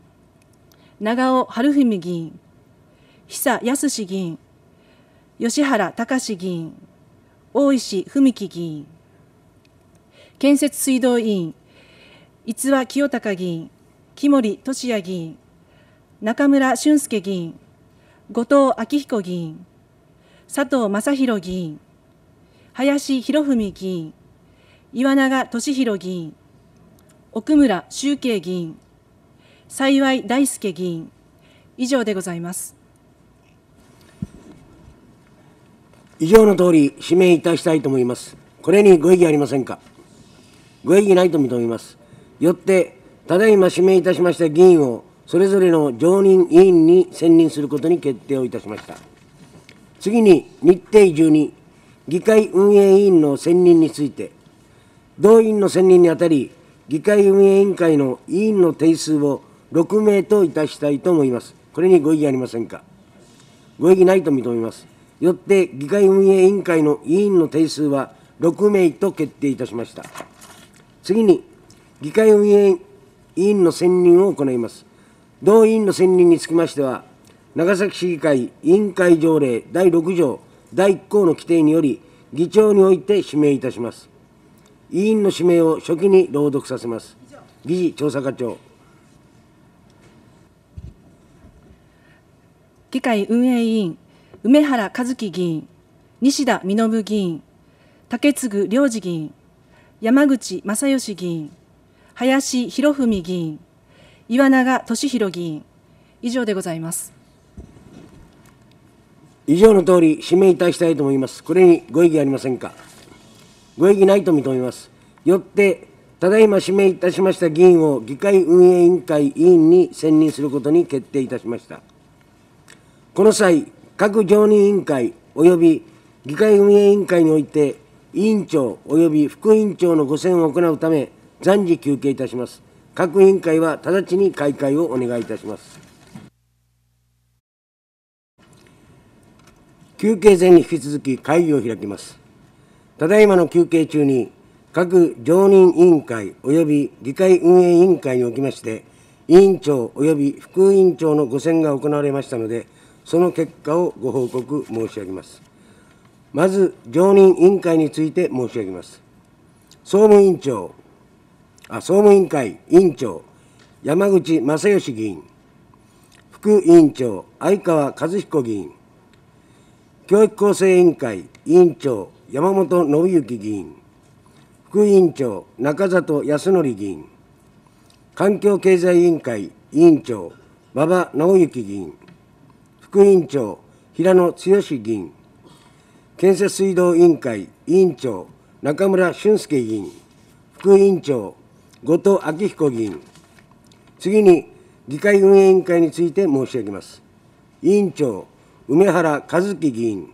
長尾晴文議員、久康議員、吉原隆議員、大石文樹議員、建設水道委員、逸話清隆議員、木森俊也議員、中村俊介議員、後藤昭彦議員、佐藤正弘議員、林博文議員、岩永俊弘議員、奥村修慶議員、幸い大輔議員、以上でございます。以上の通り、指名いたしたいと思います。これにご異議ありませんか。ご異議ないと認めます。よって、ただいま指名いたしました議員を、それぞれの常任委員に選任することに決定をいたしました。次に、日程12、議会運営委員の選任について、同員の選任にあたり、議会運営委員会の委員の定数を6名といたしたいと思います。これにご異議ありませんか。ご異議ないと認めます。よって、議会運営委員会の委員の定数は6名と決定いたしました。次に、議会運営委員の選任を行います。同委員の選任につきましては、長崎市議会委員会条例第6条第1項の規定により議長において指名いたします委員の指名を初期に朗読させます議事調査課長議会運営委員梅原和樹議員西田実議員竹次良次議員山口正義議員林博文議員岩永俊弘議員以上でございます。以上のとおり指名いたしたいと思いますこれにご異議ありませんかご異議ないと認めますよってただいま指名いたしました議員を議会運営委員会委員に選任することに決定いたしましたこの際各常任委員会及び議会運営委員会において委員長及び副委員長のご選を行うため暫時休憩いたします各委員会は直ちに開会をお願いいたします休憩前に引き続き会議を開きます。ただいまの休憩中に、各常任委員会及び議会運営委員会におきまして、委員長及び副委員長のご選が行われましたので、その結果をご報告申し上げます。まず、常任委員会について申し上げます。総務委員長、あ総務委員会委員長、山口正義議員、副委員長、相川和彦議員、教育構成委員会委員長、山本信之議員、副委員長、中里康則議員、環境経済委員会委員長、馬場直之議員、副委員長、平野剛議員、建設水道委員会委員長、中村俊介議員、副委員長、後藤昭彦議員、次に議会運営委員会について申し上げます。委員長梅原和樹議員、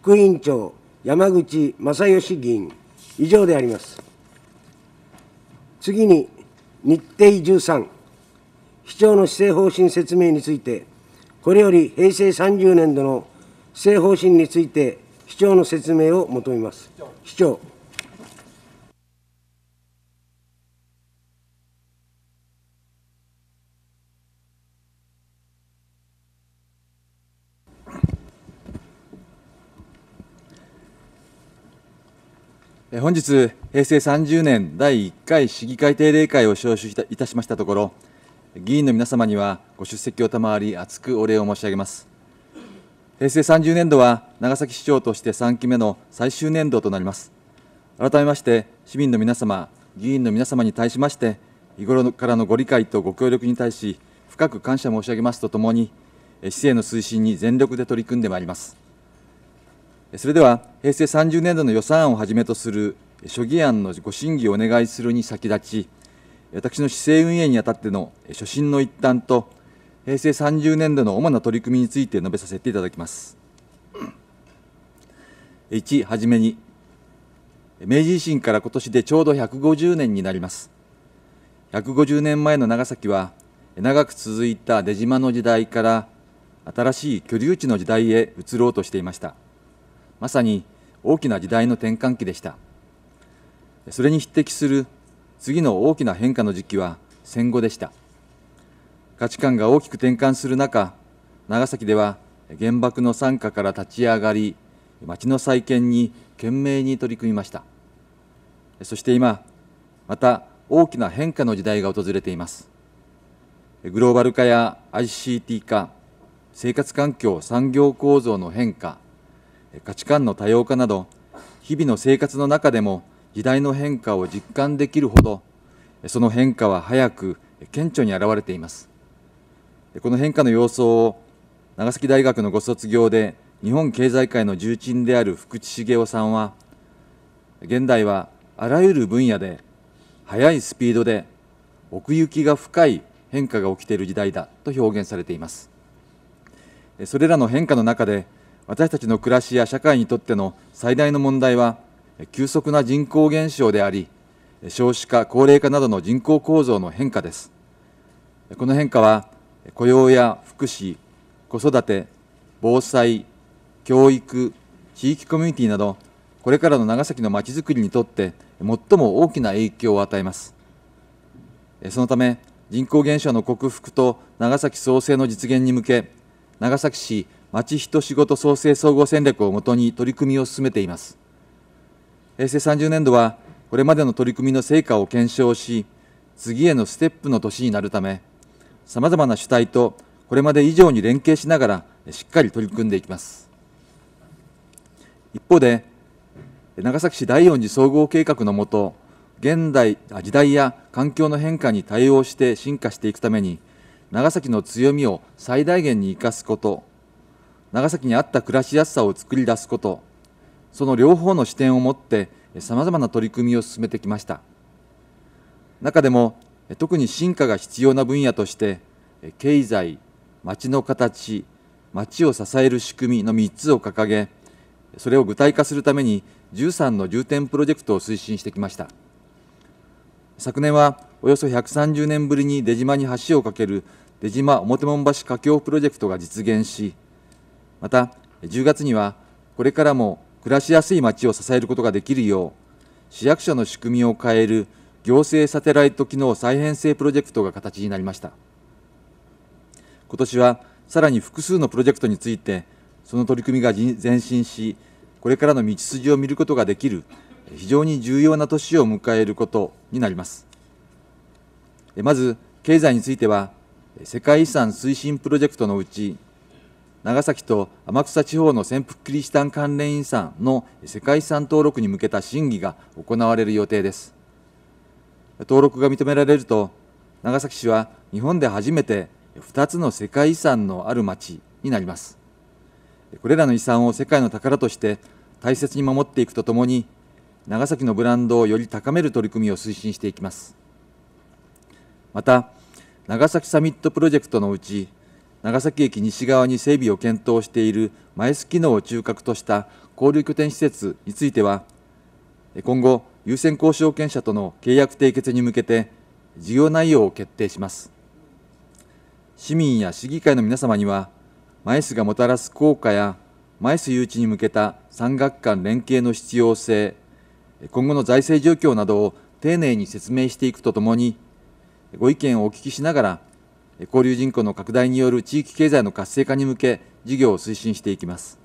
副委員長、山口正義議員、以上であります。次に、日程13、市長の施政方針説明について、これより平成30年度の施政方針について、市長の説明を求めます。市長本日、平成30年第1回市議会定例会を招集いたしましたところ、議員の皆様にはご出席を賜り、厚くお礼を申し上げます。平成30年度は、長崎市長として3期目の最終年度となります。改めまして、市民の皆様、議員の皆様に対しまして、日頃からのご理解とご協力に対し、深く感謝申し上げますとともに、市政の推進に全力で取り組んでまいります。それでは平成30年度の予算案をはじめとする諸議案のご審議をお願いするに先立ち、私の市政運営にあたっての所信の一端と、平成30年度の主な取り組みについて述べさせていただきます。1、はじめに、明治維新から今年でちょうど150年になります。150年前の長崎は、長く続いた出島の時代から、新しい居留地の時代へ移ろうとしていました。まさに大きな時代の転換期でしたそれに匹敵する次の大きな変化の時期は戦後でした価値観が大きく転換する中長崎では原爆の傘下から立ち上がり町の再建に懸命に取り組みましたそして今また大きな変化の時代が訪れていますグローバル化や ICT 化生活環境産業構造の変化価値観の多様化など日々の生活の中でも時代の変化を実感できるほどその変化は早く顕著に現れていますこの変化の様相を長崎大学のご卒業で日本経済界の重鎮である福地茂雄さんは現代はあらゆる分野で速いスピードで奥行きが深い変化が起きている時代だと表現されていますそれらの変化の中で私たちの暮らしや社会にとっての最大の問題は、急速な人口減少であり、少子化、高齢化などの人口構造の変化です。この変化は、雇用や福祉、子育て、防災、教育、地域コミュニティなど、これからの長崎のまちづくりにとって最も大きな影響を与えます。そのため、人口減少の克服と長崎創生の実現に向け、長崎市町人仕事創生総合戦略をもとに取り組みを進めています。平成30年度は、これまでの取り組みの成果を検証し、次へのステップの年になるため、さまざまな主体とこれまで以上に連携しながら、しっかり取り組んでいきます。一方で、長崎市第四次総合計画のもと、現代、時代や環境の変化に対応して進化していくために、長崎の強みを最大限に生かすこと長崎に合った暮らしやすさを作り出すことその両方の視点を持ってさまざまな取り組みを進めてきました中でも特に進化が必要な分野として経済町の形町を支える仕組みの3つを掲げそれを具体化するために13の重点プロジェクトを推進してきました昨年はおよそ130年ぶりに出島に橋を架ける出島表門橋架橋プロジェクトが実現しまた10月にはこれからも暮らしやすい街を支えることができるよう市役所の仕組みを変える行政サテライト機能再編成プロジェクトが形になりました今年はさらに複数のプロジェクトについてその取り組みが前進しこれからの道筋を見ることができる非常に重要な年を迎えることになりますまず経済については世界遺産推進プロジェクトのうち長崎と天草地方の潜伏キリシタン関連遺産の世界遺産登録に向けた審議が行われる予定です登録が認められると長崎市は日本で初めて2つの世界遺産のある町になりますこれらの遺産を世界の宝として大切に守っていくとともに長崎のブランドをより高める取り組みを推進していきますまた長崎サミットプロジェクトのうち長崎駅西側に整備を検討しているマイス機能を中核とした交流拠点施設については、今後、優先交渉権者との契約締結に向けて、事業内容を決定します。市民や市議会の皆様には、マイスがもたらす効果や、マイス誘致に向けた産学官連携の必要性、今後の財政状況などを丁寧に説明していくとともに、ご意見をお聞きしながら、交流人口の拡大による地域経済の活性化に向け、事業を推進していきます。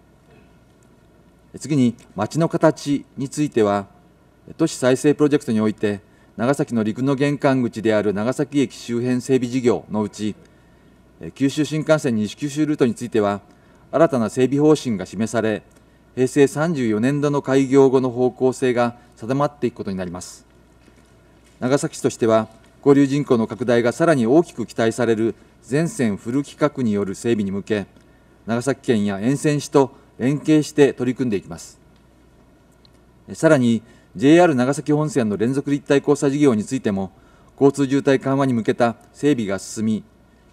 次に、町の形については、都市再生プロジェクトにおいて、長崎の陸の玄関口である長崎駅周辺整備事業のうち、九州新幹線西九州ルートについては、新たな整備方針が示され、平成34年度の開業後の方向性が定まっていくことになります。長崎市としては、交流人口の拡大がさらに大きく期待される全線フル規格による整備に向け、長崎県や沿線市と連携して取り組んでいきます。さらに、JR 長崎本線の連続立体交差事業についても、交通渋滞緩和に向けた整備が進み、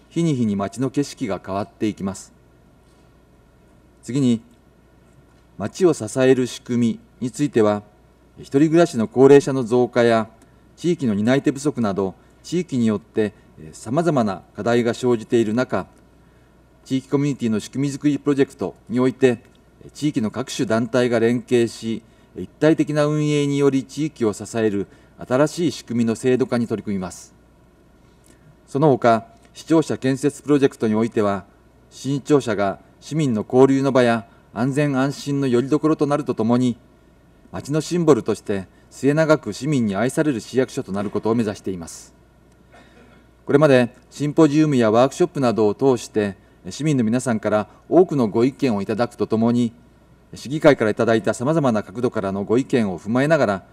日に日に街の景色が変わっていきます。次に、街を支える仕組みについては、一人暮らしの高齢者の増加や地域の担い手不足など地域によってさまざまな課題が生じている中地域コミュニティの仕組みづくりプロジェクトにおいて地域の各種団体が連携し一体的な運営により地域を支える新しい仕組みの制度化に取り組みますその他視聴者建設プロジェクトにおいては新庁舎が市民の交流の場や安全安心のよりどころとなるとともに町のシンボルとして末永く市民に愛される市役所となることを目指していますこれまでシンポジウムやワークショップなどを通して市民の皆さんから多くのご意見をいただくとともに市議会からいただいたさまざまな角度からのご意見を踏まえながら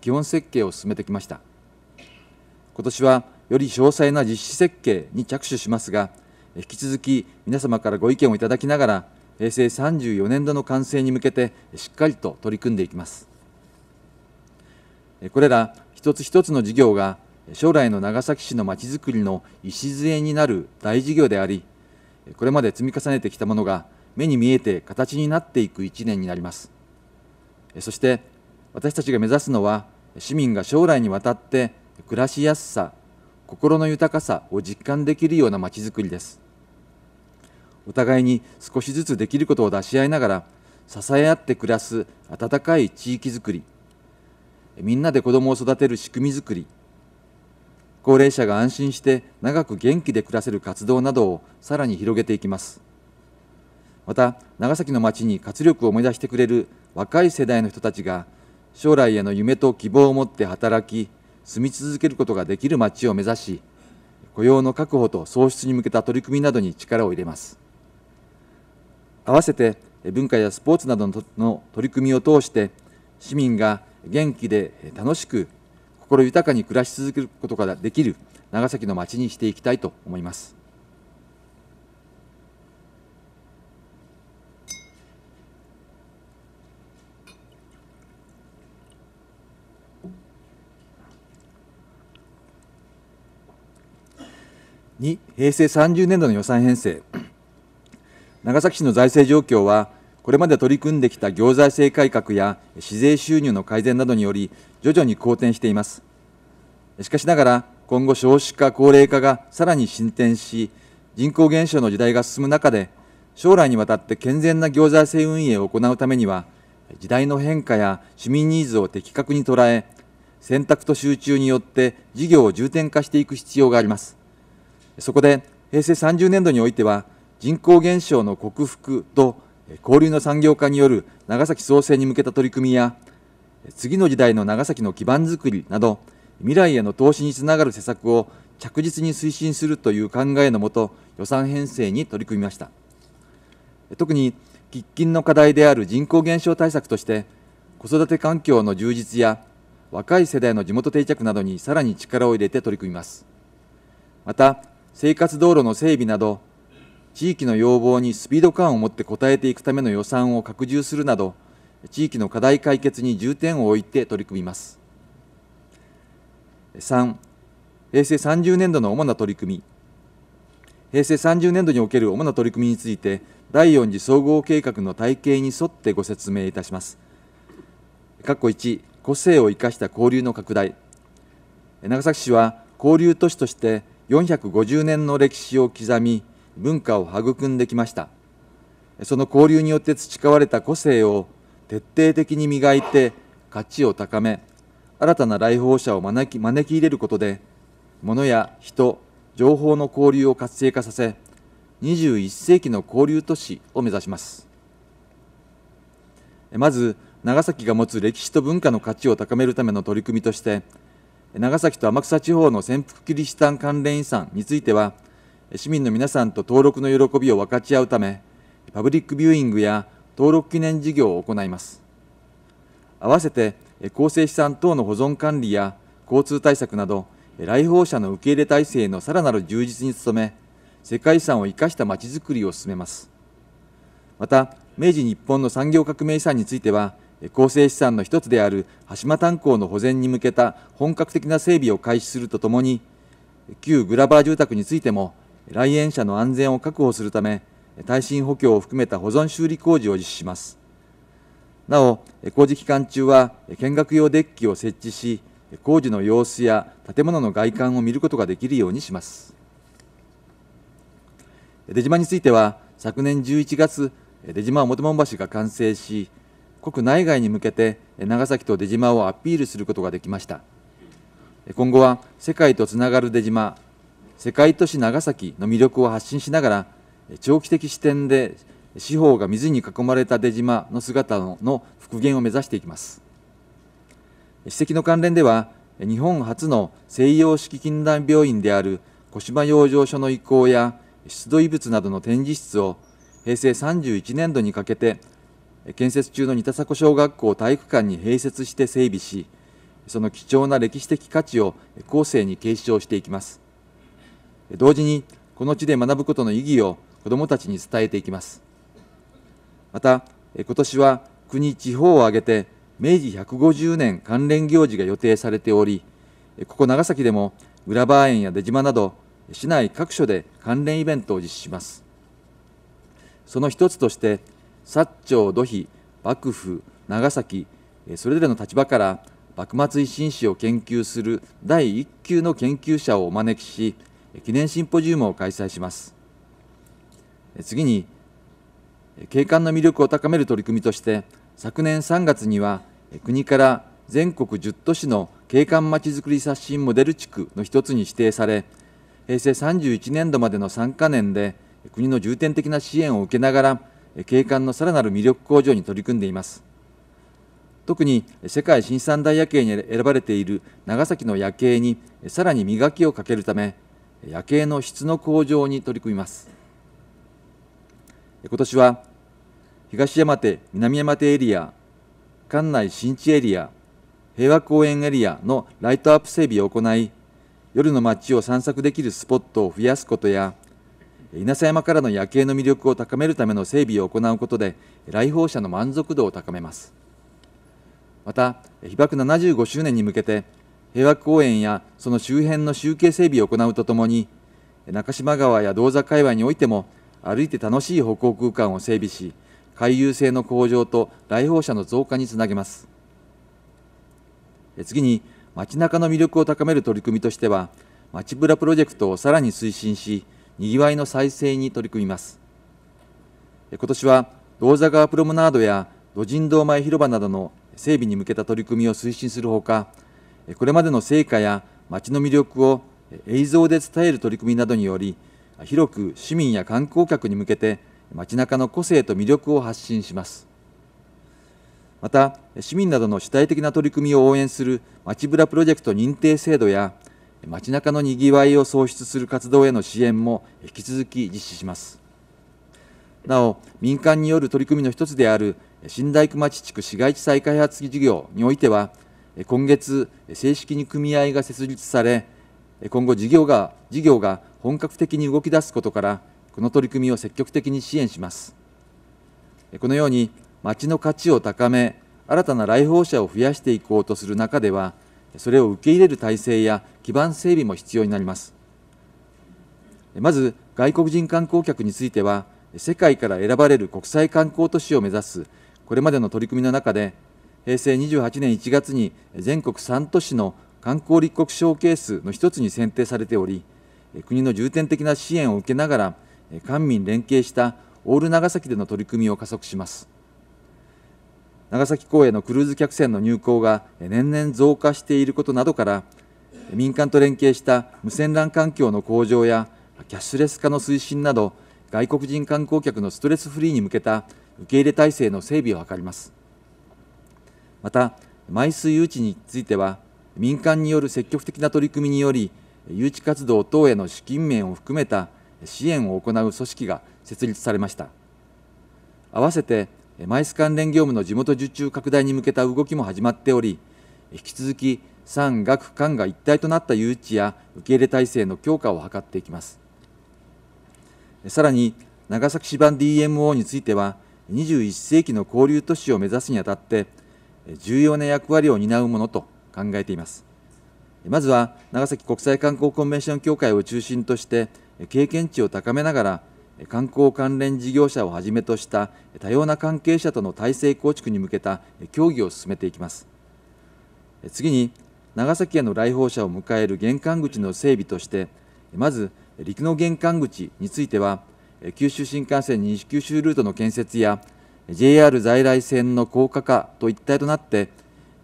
基本設計を進めてきました今年はより詳細な実施設計に着手しますが引き続き皆様からご意見をいただきながら平成34年度の完成に向けてしっかりと取り組んでいきますこれら一つ一つの事業が将来の長崎市のまちづくりの礎になる大事業であり、これまで積み重ねてきたものが目に見えて形になっていく1年になります。そして私たちが目指すのは、市民が将来にわたって暮らしやすさ、心の豊かさを実感できるようなまちづくりです。お互いに少しずつできることを出し合いながら、支え合って暮らす温かい地域づくり、みんなで子どもを育てる仕組み作り高齢者が安心して長く元気で暮らせる活動などをさらに広げていきますまた長崎の町に活力を思い出してくれる若い世代の人たちが将来への夢と希望を持って働き住み続けることができる町を目指し雇用の確保と創出に向けた取り組みなどに力を入れます合わせて文化やスポーツなどの取り組みを通して市民が元気で楽しく心豊かに暮らし続けることができる長崎の町にしていきたいと思います。2平成30年度の予算編成長崎市の財政状況はこれまで取り組んできた行財政改革や市税収入の改善などにより、徐々に好転しています。しかしながら、今後少子化、高齢化がさらに進展し、人口減少の時代が進む中で、将来にわたって健全な行財政運営を行うためには、時代の変化や市民ニーズを的確に捉え、選択と集中によって事業を重点化していく必要があります。そこで、平成30年度においては、人口減少の克服と交流の産業化による長崎創生に向けた取り組みや次の時代の長崎の基盤づくりなど未来への投資につながる施策を着実に推進するという考えのもと予算編成に取り組みました特に喫緊の課題である人口減少対策として子育て環境の充実や若い世代の地元定着などにさらに力を入れて取り組みますまた生活道路の整備など地域の要望にスピード感を持って応えていくための予算を拡充するなど、地域の課題解決に重点を置いて取り組みます。3、平成30年度の主な取り組み。平成30年度における主な取り組みについて、第4次総合計画の体系に沿ってご説明いたします。括弧1、個性を生かした交流の拡大。長崎市は交流都市として450年の歴史を刻み、文化を育んできましたその交流によって培われた個性を徹底的に磨いて価値を高め新たな来訪者を招き招き入れることで物や人情報の交流を活性化させ21世紀の交流都市を目指しますまず長崎が持つ歴史と文化の価値を高めるための取り組みとして長崎と天草地方の潜伏キリシタン関連遺産については市民の皆さんと登録の喜びを分かち合うため、パブリックビューイングや登録記念事業を行います。合わせて、構成資産等の保存管理や交通対策など、来訪者の受け入れ体制のさらなる充実に努め、世界遺産を生かしたまちづくりを進めます。また、明治日本の産業革命遺産については、構成資産の一つである羽島炭鉱の保全に向けた本格的な整備を開始するとともに、旧グラバー住宅についても、来園者の安全を確保するため、耐震補強を含めた保存修理工事を実施します。なお、工事期間中は見学用デッキを設置し、工事の様子や建物の外観を見ることができるようにします。出島については、昨年11月、出島表門橋が完成し、国内外に向けて長崎と出島をアピールすることができました。今後は世界とつながる出島世界都市長崎の魅力を発信しながら、長期的視点で四方が水に囲まれた出島の姿の復元を目指していきます。史跡の関連では、日本初の西洋式近代病院である小島養生所の移行や出土遺物などの展示室を平成31年度にかけて建設中の仁田迫小学校体育館に併設して整備しその貴重な歴史的価値を後世に継承していきます同時にこの地で学ぶことの意義を子どもたちに伝えていきますまた今年は国地方を挙げて明治150年関連行事が予定されておりここ長崎でも浦和園や出島など市内各所で関連イベントを実施しますその一つとして薩長土肥幕府長崎それぞれの立場から幕末維新史を研究する第1級の研究者をお招きし記念シンポジウムを開催します次に景観の魅力を高める取り組みとして昨年3月には国から全国10都市の景観まちづくり刷新モデル地区の一つに指定され平成31年度までの3か年で国の重点的な支援を受けながら景観のさらなる魅力向上に取り組んでいます特に世界新三大夜景に選ばれている長崎の夜景にさらに磨きをかけるため夜景の質の向上に取り組みます今年は東山手南山手エリア館内新地エリア平和公園エリアのライトアップ整備を行い夜の街を散策できるスポットを増やすことや稲佐山からの夜景の魅力を高めるための整備を行うことで来訪者の満足度を高めますまた被爆75周年に向けて平和公園やその周辺の集計整備を行うとともに、中島川や銅座界隈においても、歩いて楽しい歩行空間を整備し、回遊性の向上と来訪者の増加につなげます。次に、街中の魅力を高める取り組みとしては、街ブラプロジェクトをさらに推進し、にぎわいの再生に取り組みます。今年は、銅座川プロムナードや土人道前広場などの整備に向けた取り組みを推進するほか、これまでの成果や町の魅力を映像で伝える取り組みなどにより、広く市民や観光客に向けて、街中の個性と魅力を発信します。また、市民などの主体的な取り組みを応援する街ブラプロジェクト認定制度や、街中のにぎわいを創出する活動への支援も引き続き実施します。なお、民間による取り組みの一つである、新大工町地区市街地再開発事業においては、今月、正式に組合が設立され、今後事業が、事業が本格的に動き出すことから、この取り組みを積極的に支援します。このように、町の価値を高め、新たな来訪者を増やしていこうとする中では、それを受け入れる体制や基盤整備も必要になります。まず、外国人観光客については、世界から選ばれる国際観光都市を目指す、これまでの取り組みの中で、平成28年1月に全国3都市の観光立国ショーケースの一つに選定されており、国の重点的な支援を受けながら、官民連携したオール長崎での取り組みを加速します。長崎港へのクルーズ客船の入港が年々増加していることなどから、民間と連携した無線 LAN 環境の向上やキャッシュレス化の推進など、外国人観光客のストレスフリーに向けた受け入れ体制の整備を図ります。また枚数誘致については民間による積極的な取り組みにより誘致活動等への資金面を含めた支援を行う組織が設立されました合わせてマイス関連業務の地元受注拡大に向けた動きも始まっており引き続き産学官が一体となった誘致や受け入れ体制の強化を図っていきますさらに長崎市版 DMO については21世紀の交流都市を目指すにあたって重要な役割を担うものと考えています。まずは長崎国際観光コンベンション協会を中心として経験値を高めながら観光関連事業者をはじめとした多様な関係者との体制構築に向けた協議を進めていきます次に長崎への来訪者を迎える玄関口の整備としてまず陸の玄関口については九州新幹線西九州ルートの建設や JR 在来線の高架化と一体となって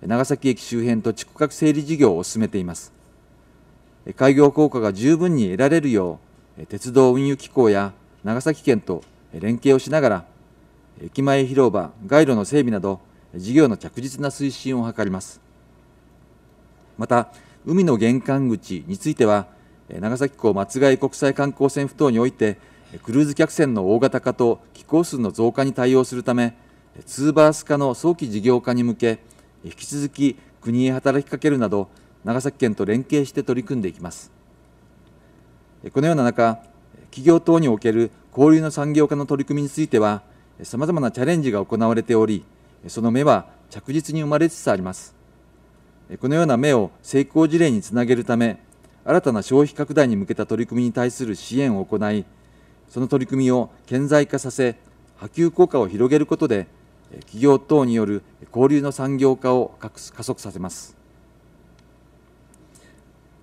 長崎駅周辺と地区画整理事業を進めています開業効果が十分に得られるよう鉄道運輸機構や長崎県と連携をしながら駅前広場街路の整備など事業の着実な推進を図りますまた海の玄関口については長崎港松貝国際観光船埠頭においてクルーズ客船の大型化と寄港数の増加に対応するため、ツーバース化の早期事業化に向け、引き続き国へ働きかけるなど、長崎県と連携して取り組んでいきます。このような中、企業等における交流の産業化の取り組みについては、さまざまなチャレンジが行われており、その芽は着実に生まれつつあります。このような芽を成功事例につなげるため、新たな消費拡大に向けた取り組みに対する支援を行い、その取り組みを顕在化させ、波及効果を広げることで、企業等による交流の産業化を加速させます。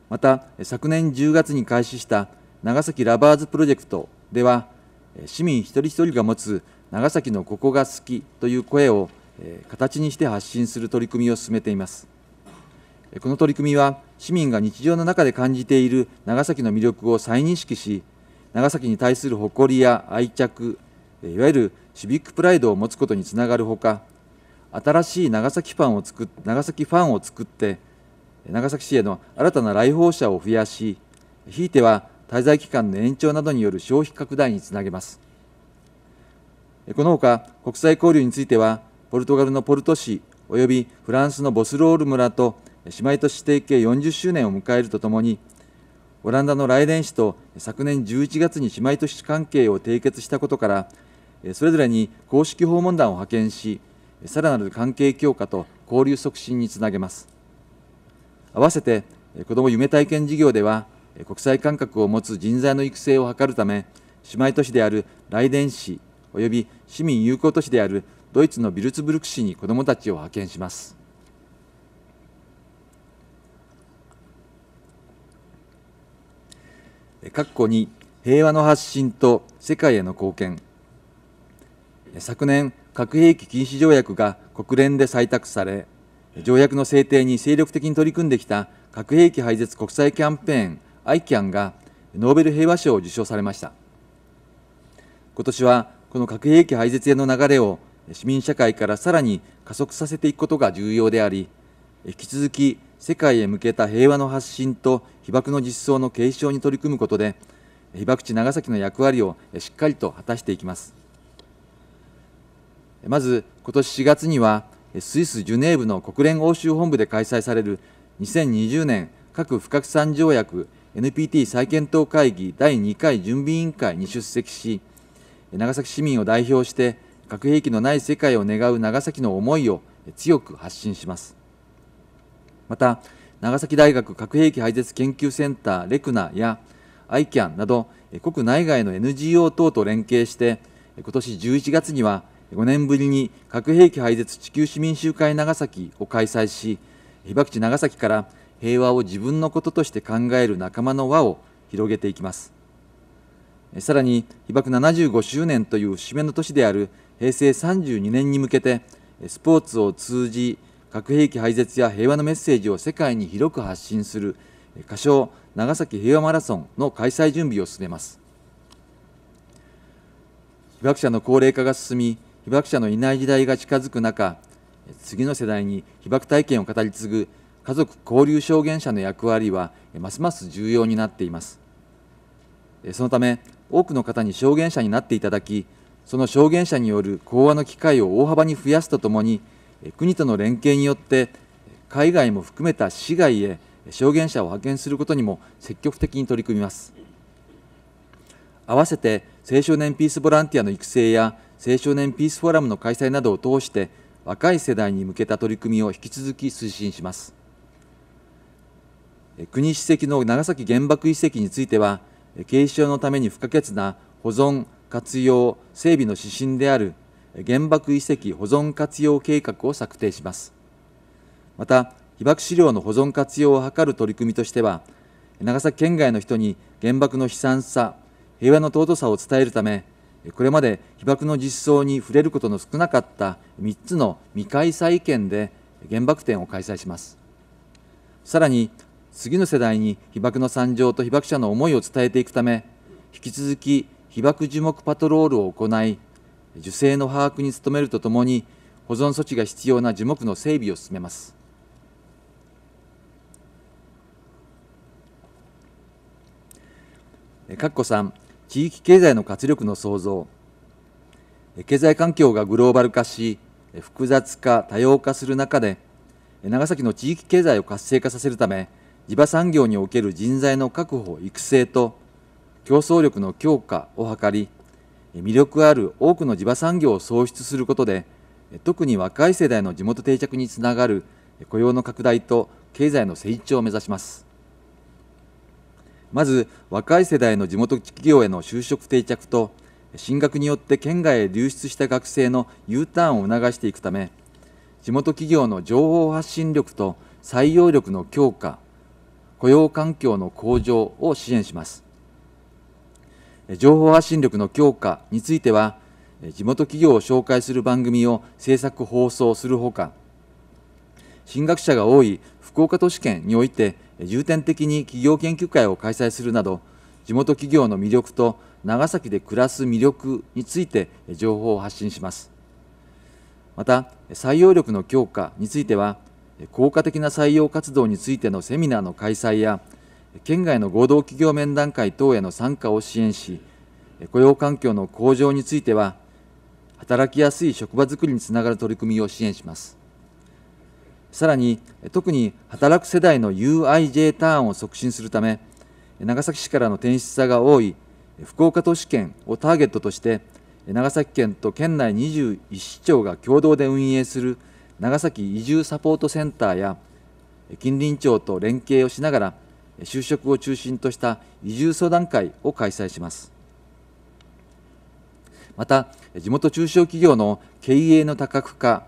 また、昨年10月に開始した長崎ラバーズプロジェクトでは、市民一人一人が持つ長崎のここが好きという声を形にして発信する取り組みを進めています。この取り組みは、市民が日常の中で感じている長崎の魅力を再認識し、長崎に対する誇りや愛着、いわゆるシビックプライドを持つことにつながるほか、新しい長崎ファンを作長崎ファンを作って、長崎市への新たな来訪者を増やし、ひいては滞在期間の延長などによる消費拡大につなげます。このほか、国際交流については、ポルトガルのポルト市およびフランスのボスロール村と姉妹都市提携40周年を迎えるとともに、オランダのライデン市と昨年11月に姉妹都市関係を締結したことからそれぞれに公式訪問団を派遣しさらなる関係強化と交流促進につなげます合わせて子ども夢体験事業では国際感覚を持つ人材の育成を図るため姉妹都市であるライデン市おび市民友好都市であるドイツのビルツブルク市に子どもたちを派遣します。括弧に平和の発信と世界への貢献昨年核兵器禁止条約が国連で採択され条約の制定に精力的に取り組んできた核兵器廃絶国際キャンペーン ICAN がノーベル平和賞を受賞されました今年はこの核兵器廃絶への流れを市民社会からさらに加速させていくことが重要であり引き続き世界へ向けた平和の発信と被爆の実装の継承に取り組むことで、被爆地長崎の役割をしっかりと果たしていきます。まず、今年4月には、スイス・ジュネーブの国連欧州本部で開催される2020年核不拡散条約 NPT 再検討会議第2回準備委員会に出席し、長崎市民を代表して核兵器のない世界を願う長崎の思いを強く発信します。また、長崎大学核兵器廃絶研究センターレクナや ICAN など国内外の NGO 等と連携して今年11月には5年ぶりに核兵器廃絶地球市民集会長崎を開催し被爆地長崎から平和を自分のこととして考える仲間の輪を広げていきますさらに被爆75周年という節目の年である平成32年に向けてスポーツを通じ核兵器廃絶や平和のメッセージを世界に広く発信する仮称長崎平和マラソンの開催準備を進めます被爆者の高齢化が進み被爆者のいない時代が近づく中次の世代に被爆体験を語り継ぐ家族交流証言者の役割はますます重要になっていますそのため多くの方に証言者になっていただきその証言者による講話の機会を大幅に増やすとともに国との連携によって海外も含めた市外へ証言者を派遣することにも積極的に取り組みます合わせて青少年ピースボランティアの育成や青少年ピースフォーラムの開催などを通して若い世代に向けた取り組みを引き続き推進します国史跡の長崎原爆遺跡については継承のために不可欠な保存活用整備の指針である原爆遺跡保存活用計画を策定します。また、被爆資料の保存活用を図る取り組みとしては、長崎県外の人に原爆の悲惨さ、平和の尊さを伝えるため、これまで被爆の実相に触れることの少なかった3つの未開催県で原爆展を開催します。さらに、次の世代に被爆の惨状と被爆者の思いを伝えていくため、引き続き被爆樹木パトロールを行い、受精の把握に努めるとともに保存措置が必要な樹木の整備を進めますかっこ3地域経済の活力の創造経済環境がグローバル化し複雑化多様化する中で長崎の地域経済を活性化させるため地場産業における人材の確保育成と競争力の強化を図り魅力ある多くの地場産業を創出することで特に若い世代の地元定着につながる雇用の拡大と経済の成長を目指しますまず若い世代の地元企業への就職定着と進学によって県外へ流出した学生の U ターンを促していくため地元企業の情報発信力と採用力の強化雇用環境の向上を支援します情報発信力の強化については、地元企業を紹介する番組を制作・放送するほか、進学者が多い福岡都市圏において、重点的に企業研究会を開催するなど、地元企業の魅力と長崎で暮らす魅力について情報を発信します。また、採用力の強化については、効果的な採用活動についてのセミナーの開催や、県外の合同企業面談会等への参加を支援し、雇用環境の向上については、働きやすい職場づくりにつながる取り組みを支援します。さらに、特に働く世代の UIJ ターンを促進するため、長崎市からの転出差が多い福岡都市圏をターゲットとして、長崎県と県内21市町が共同で運営する長崎移住サポートセンターや、近隣町と連携をしながら、就職を中心とした移住相談会を開催しますまた地元中小企業の経営の多角化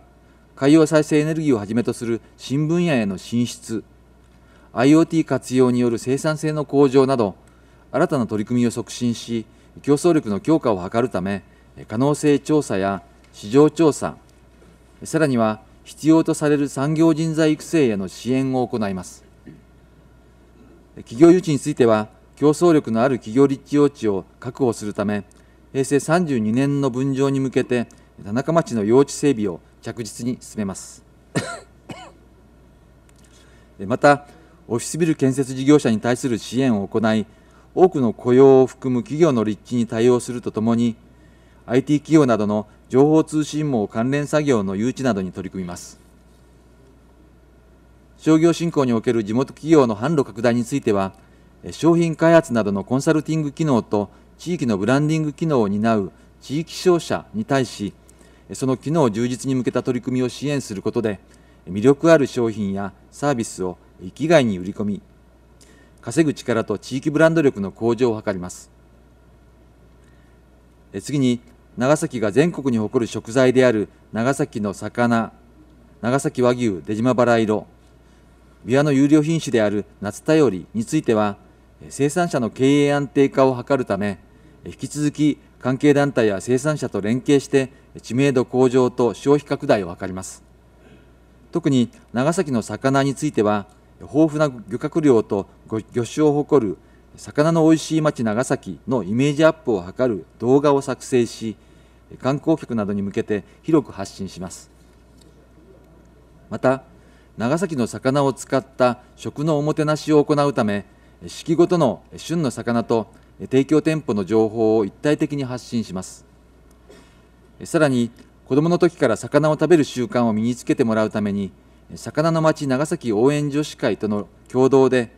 海洋再生エネルギーをはじめとする新分野への進出 IoT 活用による生産性の向上など新たな取り組みを促進し競争力の強化を図るため可能性調査や市場調査さらには必要とされる産業人材育成への支援を行います企業誘致については、競争力のある企業立地用地を確保するため、平成32年の分譲に向けて、田中町の用地整備を着実に進めます。また、オフィスビル建設事業者に対する支援を行い、多くの雇用を含む企業の立地に対応するとともに、IT 企業などの情報通信網関連作業の誘致などに取り組みます。商業振興における地元企業の販路拡大については、商品開発などのコンサルティング機能と地域のブランディング機能を担う地域商社に対し、その機能充実に向けた取り組みを支援することで、魅力ある商品やサービスを生きがいに売り込み、稼ぐ力と地域ブランド力の向上を図ります。次に、長崎が全国に誇る食材である長崎の魚、長崎和牛出島バラ色、ビワの有料品種である夏たりについては、生産者の経営安定化を図るため、引き続き関係団体や生産者と連携して、知名度向上と消費拡大を図ります。特に長崎の魚については、豊富な漁獲量と魚種を誇る魚のおいしい町長崎のイメージアップを図る動画を作成し、観光客などに向けて広く発信します。また、長崎の魚を使った食のおもてなしを行うため四季ごとの旬の魚と提供店舗の情報を一体的に発信しますさらに子どもの時から魚を食べる習慣を身につけてもらうために魚の町長崎応援女子会との共同で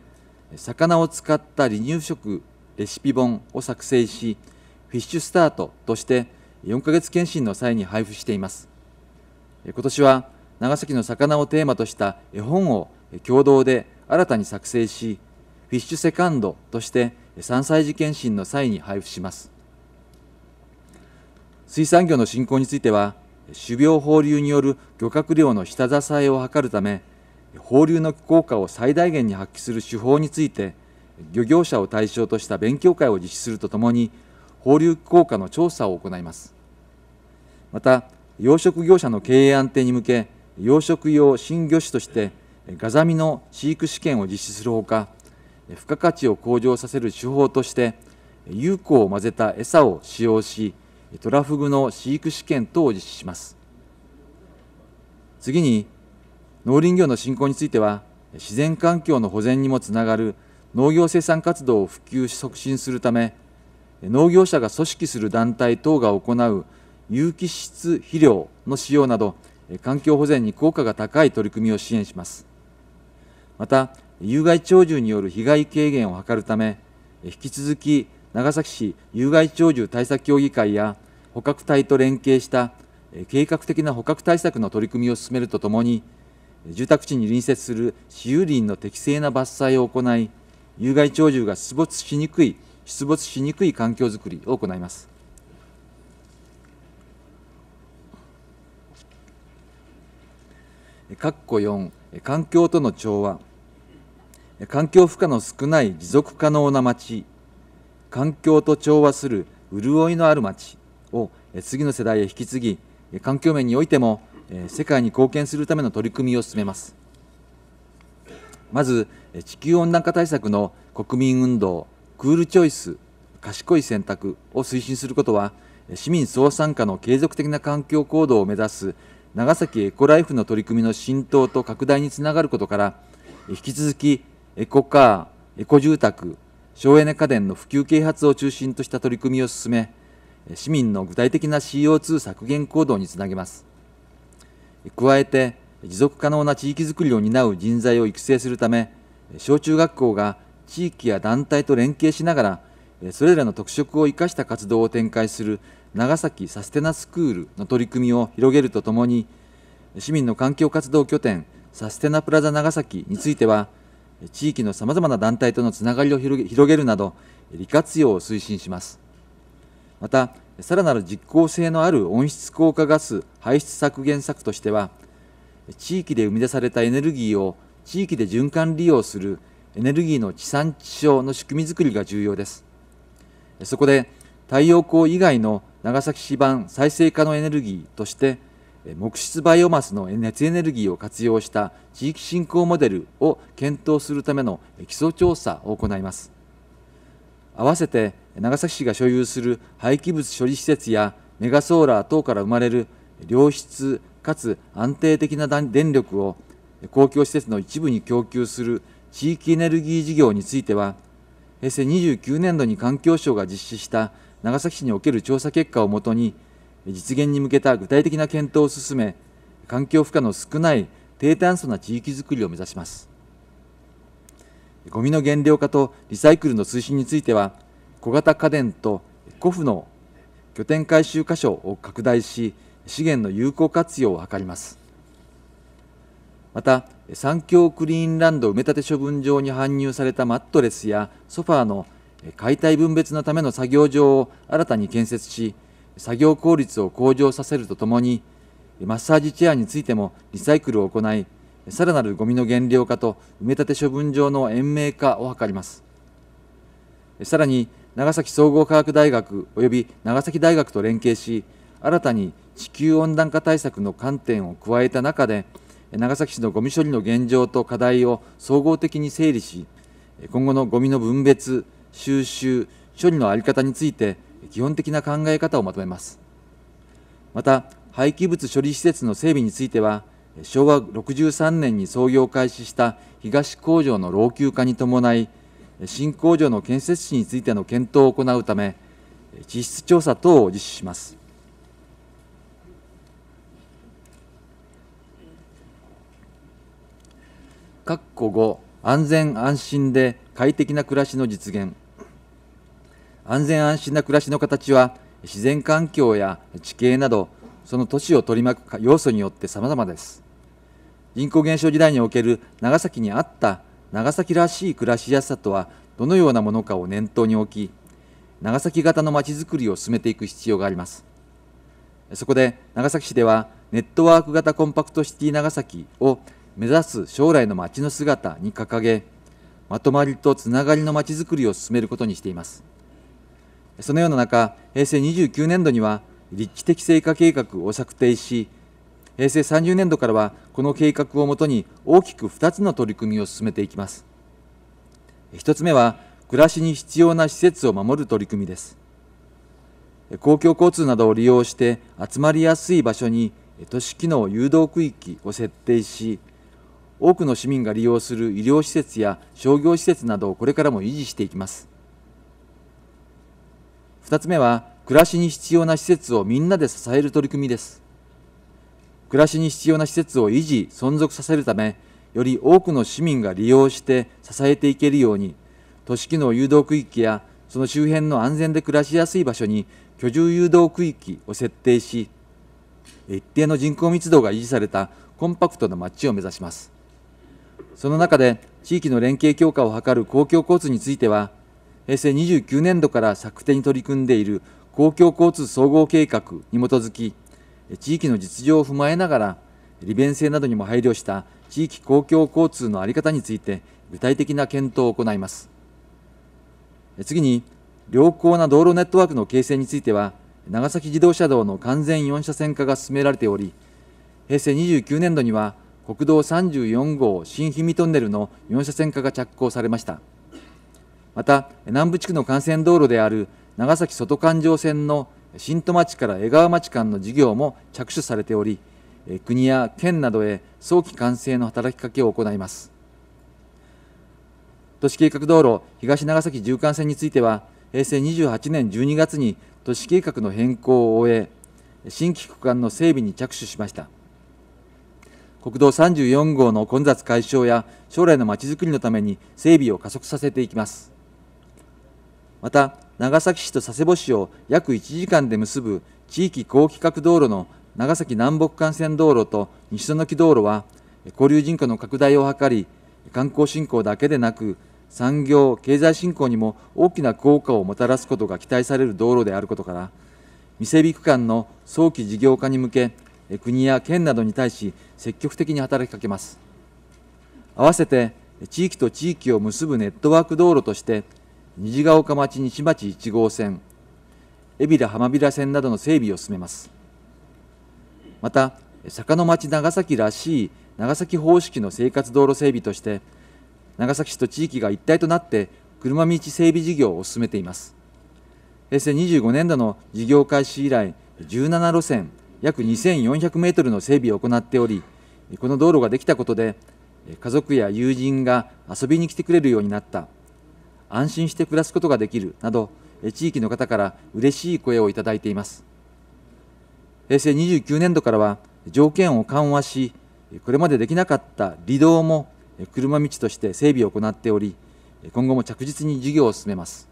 魚を使った離乳食レシピ本を作成しフィッシュスタートとして4ヶ月検診の際に配布しています今年は長崎の魚をテーマとした絵本を共同で新たに作成し、フィッシュセカンドとして3歳児検診の際に配布します。水産業の振興については、種苗放流による漁獲量の下支えを図るため、放流の効果を最大限に発揮する手法について、漁業者を対象とした勉強会を実施するとともに、放流効果の調査を行います。また、養殖業者の経営安定に向け、養殖用新魚種としてガザミの飼育試験を実施するほか付加価値を向上させる手法として有効を混ぜた餌を使用しトラフグの飼育試験等を実施します次に農林業の振興については自然環境の保全にもつながる農業生産活動を普及促進するため農業者が組織する団体等が行う有機質肥料の使用など環境保全に効果が高い取り組みを支援します。また、有害鳥獣による被害軽減を図るため、引き続き長崎市有害鳥獣対策協議会や捕獲隊と連携した計画的な捕獲対策の取り組みを進めるとともに、住宅地に隣接する私有林の適正な伐採を行い、有害鳥獣が出没しにくい、出没しにくい環境づくりを行います。括弧4環境との調和環境負荷の少ない持続可能な町環境と調和する潤いのある町を次の世代へ引き継ぎ環境面においても世界に貢献するための取り組みを進めますまず地球温暖化対策の国民運動クールチョイス賢い選択を推進することは市民総参加の継続的な環境行動を目指す長崎エコライフの取り組みの浸透と拡大につながることから引き続きエコカーエコ住宅省エネ家電の普及啓発を中心とした取り組みを進め市民の具体的な CO2 削減行動につなげます加えて持続可能な地域づくりを担う人材を育成するため小中学校が地域や団体と連携しながらそれらの特色を生かした活動を展開する長崎サステナスクールの取り組みを広げるとともに、市民の環境活動拠点、サステナプラザ長崎については、地域のさまざまな団体とのつながりを広げるなど、利活用を推進します。また、さらなる実効性のある温室効果ガス排出削減策としては、地域で生み出されたエネルギーを地域で循環利用するエネルギーの地産地消の仕組みづくりが重要です。そこで、太陽光以外の長崎市版再生可能エネルギーとして木質バイオマスの熱エネルギーを活用した地域振興モデルを検討するための基礎調査を行います合わせて長崎市が所有する廃棄物処理施設やメガソーラー等から生まれる良質かつ安定的な電力を公共施設の一部に供給する地域エネルギー事業については平成29年度に環境省が実施した長崎市における調査結果をもとに実現に向けた具体的な検討を進め環境負荷の少ない低炭素な地域づくりを目指しますゴミの減量化とリサイクルの推進については小型家電と古布の拠点回収箇所を拡大し資源の有効活用を図りますまた産業クリーンランド埋め立て処分場に搬入されたマットレスやソファーの解体分別のための作業場を新たに建設し、作業効率を向上させるとともに、マッサージチェアについてもリサイクルを行い、さらなるゴミの減量化と埋め立て処分場の延命化を図ります。さらに、長崎総合科学大学及び長崎大学と連携し、新たに地球温暖化対策の観点を加えた中で、長崎市のゴミ処理の現状と課題を総合的に整理し、今後のゴミの分別、収集処理のあり方について基本的な考え方をまとめますまた廃棄物処理施設の整備については昭和63年に創業開始した東工場の老朽化に伴い新工場の建設地についての検討を行うため地質調査等を実施します括弧5安全安心で快適な暮らしの実現安全安心な暮らしの形は自然環境や地形などその都市を取り巻く要素によって様々です人口減少時代における長崎にあった長崎らしい暮らしやすさとはどのようなものかを念頭に置き長崎型のまちづくりを進めていく必要がありますそこで長崎市ではネットワーク型コンパクトシティ長崎を目指す将来の街の姿に掲げまとまりとつながりのまちづくりを進めることにしています。そのような中平成29年度には立地的成果計画を策定し平成30年度からはこの計画をもとに大きく2つの取り組みを進めていきます1つ目は暮らしに必要な施設を守る取り組みです公共交通などを利用して集まりやすい場所に都市機能誘導区域を設定し多くの市民が利用する医療施設や商業施設などをこれからも維持していきます2つ目は暮らしに必要な施設をみんなで支える取り組みです暮らしに必要な施設を維持存続させるためより多くの市民が利用して支えていけるように都市機能誘導区域やその周辺の安全で暮らしやすい場所に居住誘導区域を設定し一定の人口密度が維持されたコンパクトな街を目指しますその中で地域の連携強化を図る公共交通については平成29年度から策定に取り組んでいる公共交通総合計画に基づき、地域の実情を踏まえながら、利便性などにも配慮した地域公共交通の在り方について、具体的な検討を行います。次に、良好な道路ネットワークの形成については、長崎自動車道の完全4車線化が進められており、平成29年度には国道34号新氷見トンネルの4車線化が着工されました。また南部地区の幹線道路である長崎外環状線の新戸町から江川町間の事業も着手されており国や県などへ早期完成の働きかけを行います都市計画道路東長崎縦貫線については平成28年12月に都市計画の変更を終え新規区間の整備に着手しました国道34号の混雑解消や将来のまちづくりのために整備を加速させていきますまた長崎市と佐世保市を約1時間で結ぶ地域高規格道路の長崎南北幹線道路と西園木道路は交流人口の拡大を図り観光振興だけでなく産業経済振興にも大きな効果をもたらすことが期待される道路であることから未整備区間の早期事業化に向け国や県などに対し積極的に働きかけます。合わせて地域と地域を結ぶネットワーク道路として虹ヶ丘町西町1号線海老名浜平線などの整備を進めますまた坂の町長崎らしい長崎方式の生活道路整備として長崎市と地域が一体となって車道整備事業を進めています平成25年度の事業開始以来17路線約2400メートルの整備を行っておりこの道路ができたことで家族や友人が遊びに来てくれるようになった安心して暮らすことができるなど地域の方から嬉しい声をいただいています平成29年度からは条件を緩和しこれまでできなかった離道も車道として整備を行っており今後も着実に事業を進めます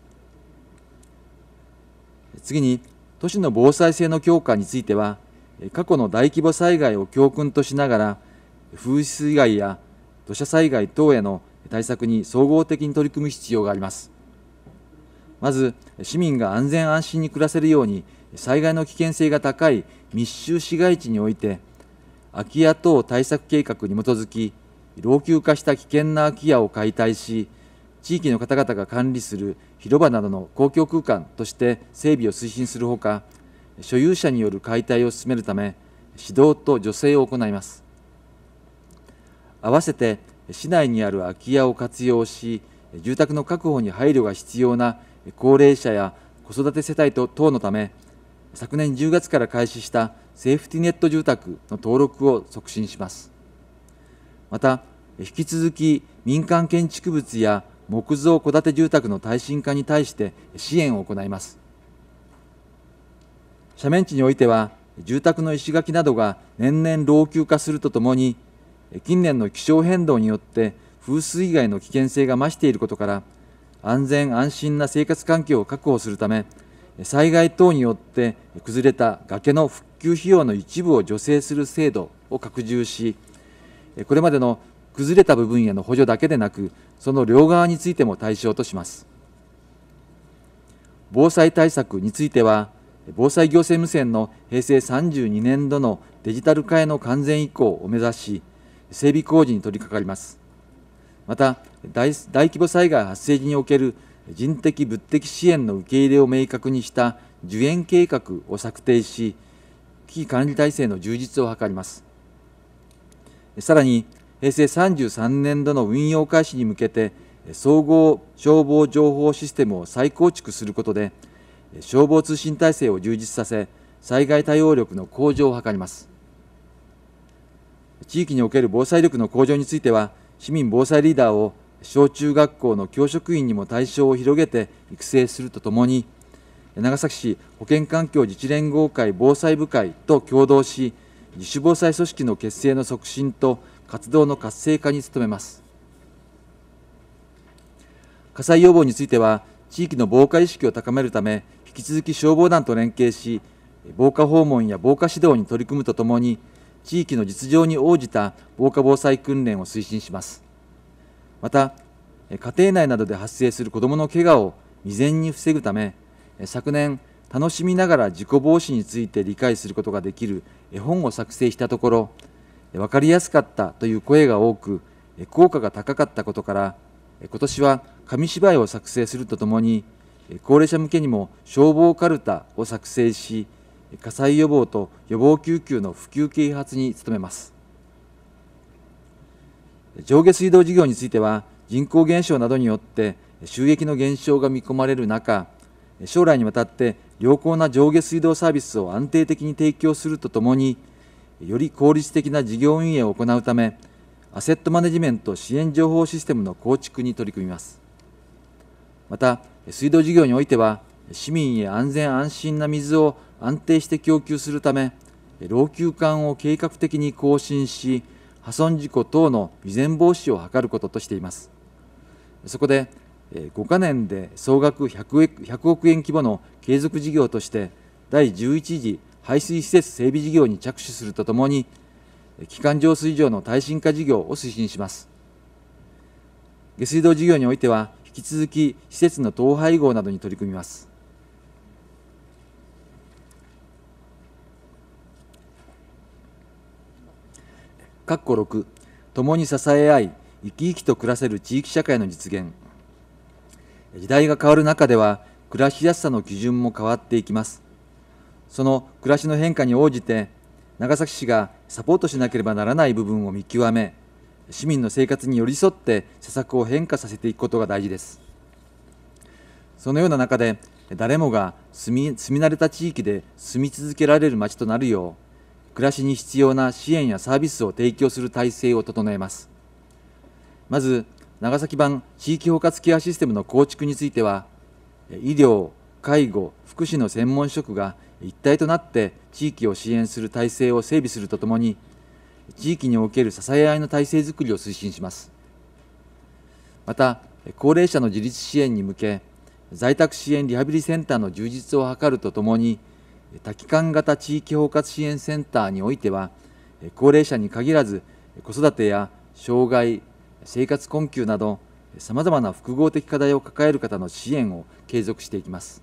次に都市の防災性の強化については過去の大規模災害を教訓としながら風水害や土砂災害等への対策に総合的に取り組む必要があります。まず、市民が安全安心に暮らせるように、災害の危険性が高い密集市街地において、空き家等対策計画に基づき、老朽化した危険な空き家を解体し、地域の方々が管理する広場などの公共空間として整備を推進するほか、所有者による解体を進めるため、指導と助成を行います。合わせて市内にある空き家を活用し、住宅の確保に配慮が必要な高齢者や子育て世帯と等のため、昨年10月から開始したセーフティネット住宅の登録を促進します。また、引き続き民間建築物や木造戸建て住宅の耐震化に対して支援を行います。斜面地においては、住宅の石垣などが年々老朽化するとともに、近年の気象変動によって風水害の危険性が増していることから安全安心な生活環境を確保するため災害等によって崩れた崖の復旧費用の一部を助成する制度を拡充しこれまでの崩れた部分への補助だけでなくその両側についても対象とします防災対策については防災行政無線の平成32年度のデジタル化への完全移行を目指し整備工事に取り掛かります。また大、大規模災害発生時における人的物的支援の受け入れを明確にした受援計画を策定し、危機管理体制の充実を図ります。さらに、平成33年度の運用開始に向けて、総合消防情報システムを再構築することで、消防通信体制を充実させ、災害対応力の向上を図ります。地域における防災力の向上については、市民防災リーダーを小中学校の教職員にも対象を広げて育成するとともに、長崎市保健環境自治連合会防災部会と共同し、自主防災組織の結成の促進と活動の活性化に努めます。火災予防については、地域の防火意識を高めるため、引き続き消防団と連携し、防火訪問や防火指導に取り組むとともに、地域の実情に応じた防火防災訓練を推進します。また、家庭内などで発生する子どもの怪我を未然に防ぐため、昨年、楽しみながら事故防止について理解することができる絵本を作成したところ、分かりやすかったという声が多く、効果が高かったことから、今年は紙芝居を作成するとともに、高齢者向けにも消防かるたを作成し、火災予防と予防救急の普及啓発に努めます上下水道事業については人口減少などによって収益の減少が見込まれる中将来にわたって良好な上下水道サービスを安定的に提供するとともにより効率的な事業運営を行うためアセットマネジメント支援情報システムの構築に取り組みますまた水道事業においては市民へ安全安心な水を安定して供給するため、老朽管を計画的に更新し、破損事故等の未然防止を図ることとしています。そこで、5か年で総額 100, 億円規模の継続事業として、第11次排水施設整備事業に着手するとともに、基幹浄水場の耐震化事業を推進します。下水道事業においては、引き続き施設の統廃合などに取り組みます。かっこ6共に支え合い生き生きと暮らせる地域社会の実現時代が変わる中では暮らしやすさの基準も変わっていきますその暮らしの変化に応じて長崎市がサポートしなければならない部分を見極め市民の生活に寄り添って施策を変化させていくことが大事ですそのような中で誰もが住み住み慣れた地域で住み続けられる街となるよう暮らしに必要な支援やサービスを提供する体制を整えます。まず、長崎版地域包括ケアシステムの構築については、医療、介護、福祉の専門職が一体となって地域を支援する体制を整備するとともに、地域における支え合いの体制づくりを推進します。また、高齢者の自立支援に向け、在宅支援リハビリセンターの充実を図るとともに、多機関型地域包括支援センターにおいては高齢者に限らず子育てや障害生活困窮などさまざまな複合的課題を抱える方の支援を継続していきます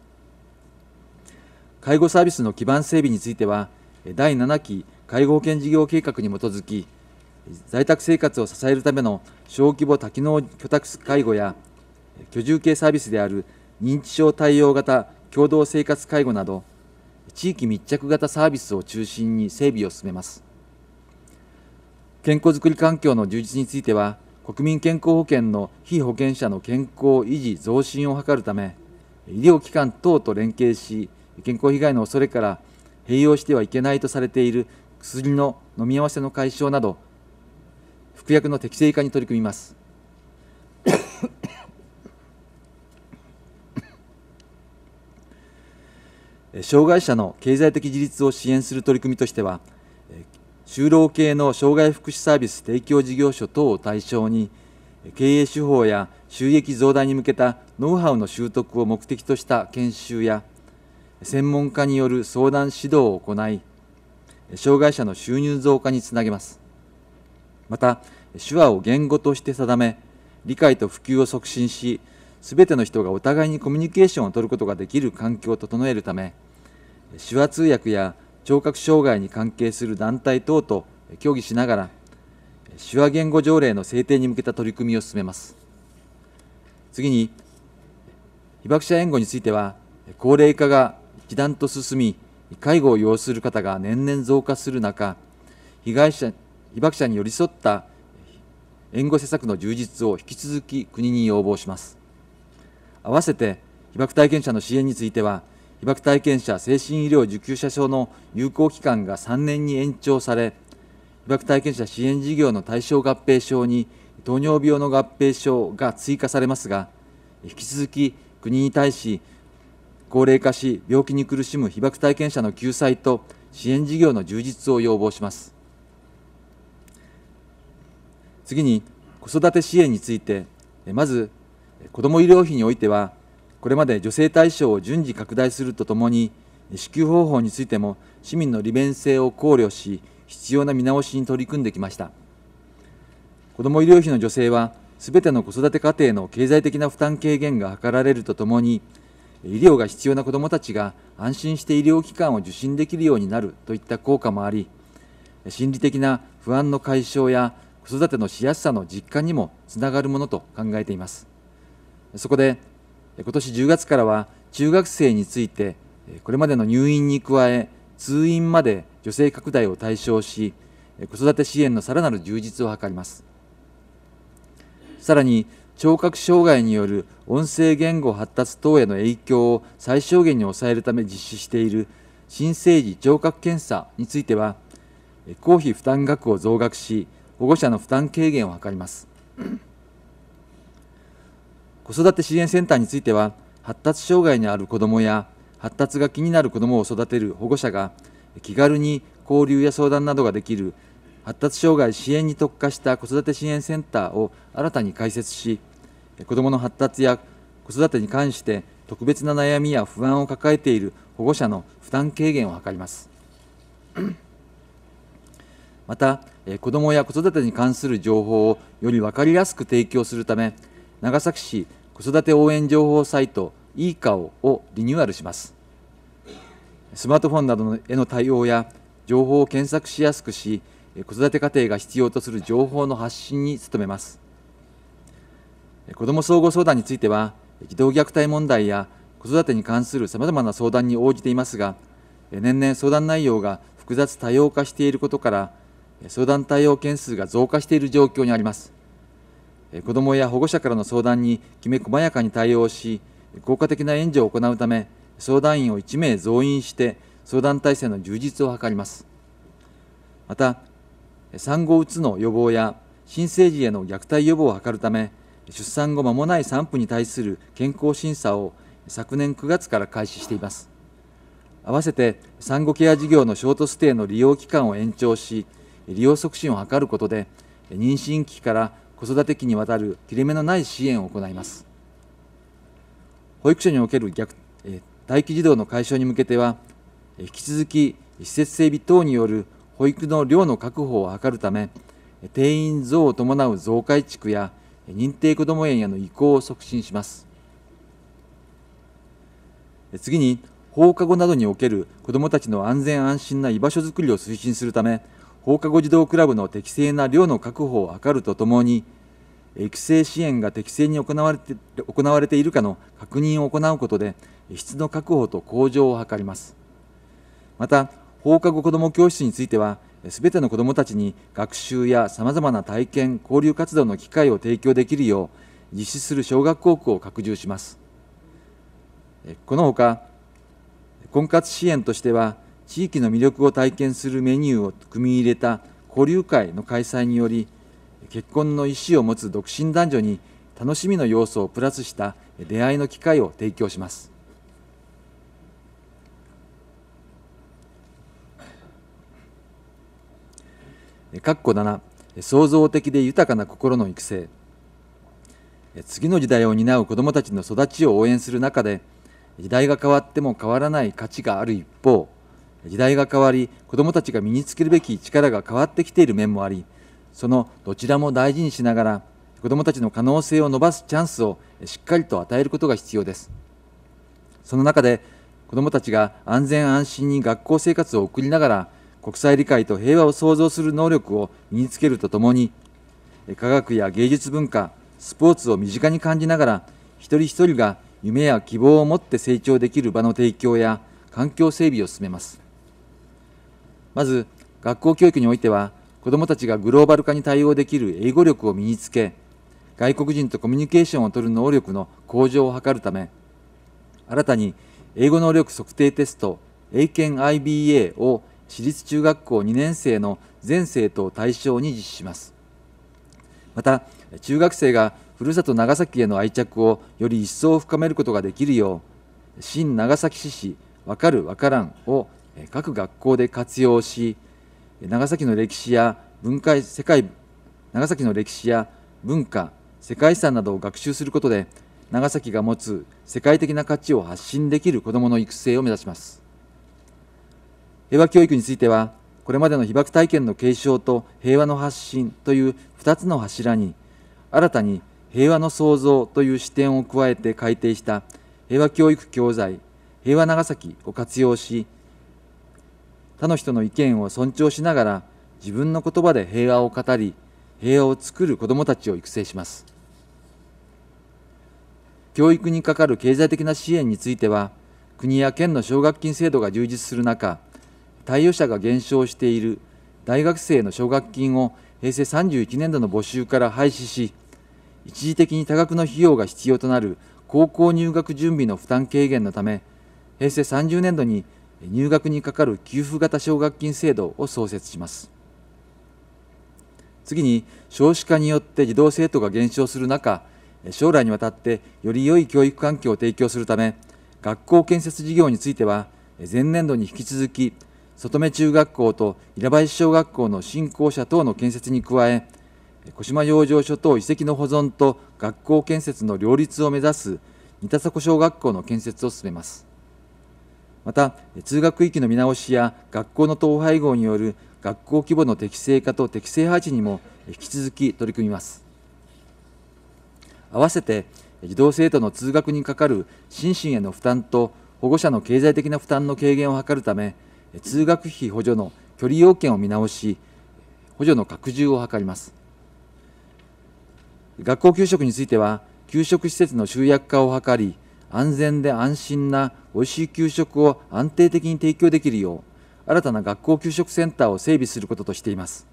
介護サービスの基盤整備については第7期介護保険事業計画に基づき在宅生活を支えるための小規模多機能居宅介護や居住系サービスである認知症対応型共同生活介護など地域密着型サービスを中心に整備を進めます健康づくり環境の充実については国民健康保険の被保険者の健康維持増進を図るため医療機関等と連携し健康被害の恐れから併用してはいけないとされている薬の飲み合わせの解消など服薬の適正化に取り組みます障害者の経済的自立を支援する取り組みとしては、就労系の障害福祉サービス提供事業所等を対象に、経営手法や収益増大に向けたノウハウの習得を目的とした研修や、専門家による相談指導を行い、障害者の収入増加につなげます。また、手話を言語として定め、理解と普及を促進し、すべての人がお互いにコミュニケーションをとることができる環境を整えるため、手話通訳や聴覚障害に関係する団体等と協議しながら、手話言語条例の制定に向けた取り組みを進めます。次に、被爆者援護については、高齢化が一段と進み、介護を要する方が年々増加する中、被害者被爆者に寄り添った援護施策の充実を引き続き国に要望します。併せて、被爆体験者の支援については、被爆体験者精神医療受給者証の有効期間が3年に延長され、被爆体験者支援事業の対象合併症に糖尿病の合併症が追加されますが、引き続き国に対し、高齢化し病気に苦しむ被爆体験者の救済と支援事業の充実を要望します。次に、子育て支援について、まず、子ども医療費においては、これまで女性対象を順次拡大するとともに、支給方法についても市民の利便性を考慮し、必要な見直しに取り組んできました。子ども医療費の助成は、すべての子育て家庭の経済的な負担軽減が図られるとともに、医療が必要な子どもたちが安心して医療機関を受診できるようになるといった効果もあり、心理的な不安の解消や子育てのしやすさの実感にもつながるものと考えています。そこで今年10月からは中学生についてこれまでの入院に加え通院まで女性拡大を対象し子育て支援のさらなる充実を図りますさらに聴覚障害による音声言語発達等への影響を最小限に抑えるため実施している新生児聴覚検査については公費負担額を増額し保護者の負担軽減を図ります子育て支援センターについては、発達障害にある子どもや、発達が気になる子どもを育てる保護者が、気軽に交流や相談などができる、発達障害支援に特化した子育て支援センターを新たに開設し、子どもの発達や子育てに関して特別な悩みや不安を抱えている保護者の負担軽減を図ります。また、子どもや子育てに関する情報をより分かりやすく提供するため、長崎市子育て応援情報サイト e カオをリニューアルしますスマートフォンなどへの対応や情報を検索しやすくし子育て家庭が必要とする情報の発信に努めます子ども総合相談については児童虐待問題や子育てに関するさまざまな相談に応じていますが年々相談内容が複雑多様化していることから相談対応件数が増加している状況にあります子どもや保護者からの相談にきめ細やかに対応し、効果的な援助を行うため、相談員を1名増員して、相談体制の充実を図ります。また、産後うつの予防や新生児への虐待予防を図るため、出産後間もない産婦に対する健康審査を昨年9月から開始しています。合わせて産後ケア事業のショートステイの利用期間を延長し、利用促進を図ることで、妊娠期から子育て期にわたる切れ目のない支援を行います保育所における虐待機児童の解消に向けては引き続き施設整備等による保育の量の確保を図るため定員増を伴う増改築や認定こども園への移行を促進します次に放課後などにおける子どもたちの安全安心な居場所づくりを推進するため放課後児童クラブの適正な量の確保を図るとともに、育成支援が適正に行われて行われているかの確認を行うことで、質の確保と向上を図ります。また、放課後子ども教室については、すべての子どもたちに学習やさまざまな体験・交流活動の機会を提供できるよう、実施する小学校区を拡充します。このほか、婚活支援としては、地域の魅力を体験するメニューを組み入れた交流会の開催により結婚の意思を持つ独身男女に楽しみの要素をプラスした出会いの機会を提供します括弧7創造的で豊かな心の育成次の時代を担う子どもたちの育ちを応援する中で時代が変わっても変わらない価値がある一方時代が変わり子どもたちが身につけるべき力が変わってきている面もありそのどちらも大事にしながら子どもたちの可能性を伸ばすチャンスをしっかりと与えることが必要ですその中で子どもたちが安全安心に学校生活を送りながら国際理解と平和を創造する能力を身につけるとともに科学や芸術文化スポーツを身近に感じながら一人一人が夢や希望を持って成長できる場の提供や環境整備を進めますまず、学校教育においては、子どもたちがグローバル化に対応できる英語力を身につけ、外国人とコミュニケーションをとる能力の向上を図るため、新たに英語能力測定テスト、英検 IBA を私立中学校2年生の全生徒を対象に実施します。また、中学生がふるさと長崎への愛着をより一層深めることができるよう、新長崎市市、わかるわからんを各学校で活用し長崎の歴史や文化世界長崎の歴史や文化世界遺産などを学習することで長崎が持つ世界的な価値を発信できる子どもの育成を目指します平和教育についてはこれまでの被爆体験の継承と平和の発信という2つの柱に新たに平和の創造という視点を加えて改定した平和教育教材平和長崎を活用し他の人の意見を尊重しながら自分の言葉で平和を語り平和を作る子どもたちを育成します教育にかかる経済的な支援については国や県の奨学金制度が充実する中対応者が減少している大学生の奨学金を平成31年度の募集から廃止し一時的に多額の費用が必要となる高校入学準備の負担軽減のため平成30年度に入学にかかる給付型奨学金制度を創設します次に少子化によって児童生徒が減少する中将来にわたってより良い教育環境を提供するため学校建設事業については前年度に引き続き外目中学校と平林小学校の新校者等の建設に加え小島養生所等遺跡の保存と学校建設の両立を目指す三田迫小学校の建設を進めます。また通学域の見直しや学校の統廃合による学校規模の適正化と適正配置にも引き続き取り組みます併せて児童生徒の通学にかかる心身への負担と保護者の経済的な負担の軽減を図るため通学費補助の距離要件を見直し補助の拡充を図ります学校給食については給食施設の集約化を図り安全で安心な美味しい給食を安定的に提供できるよう、新たな学校給食センターを整備することとしています。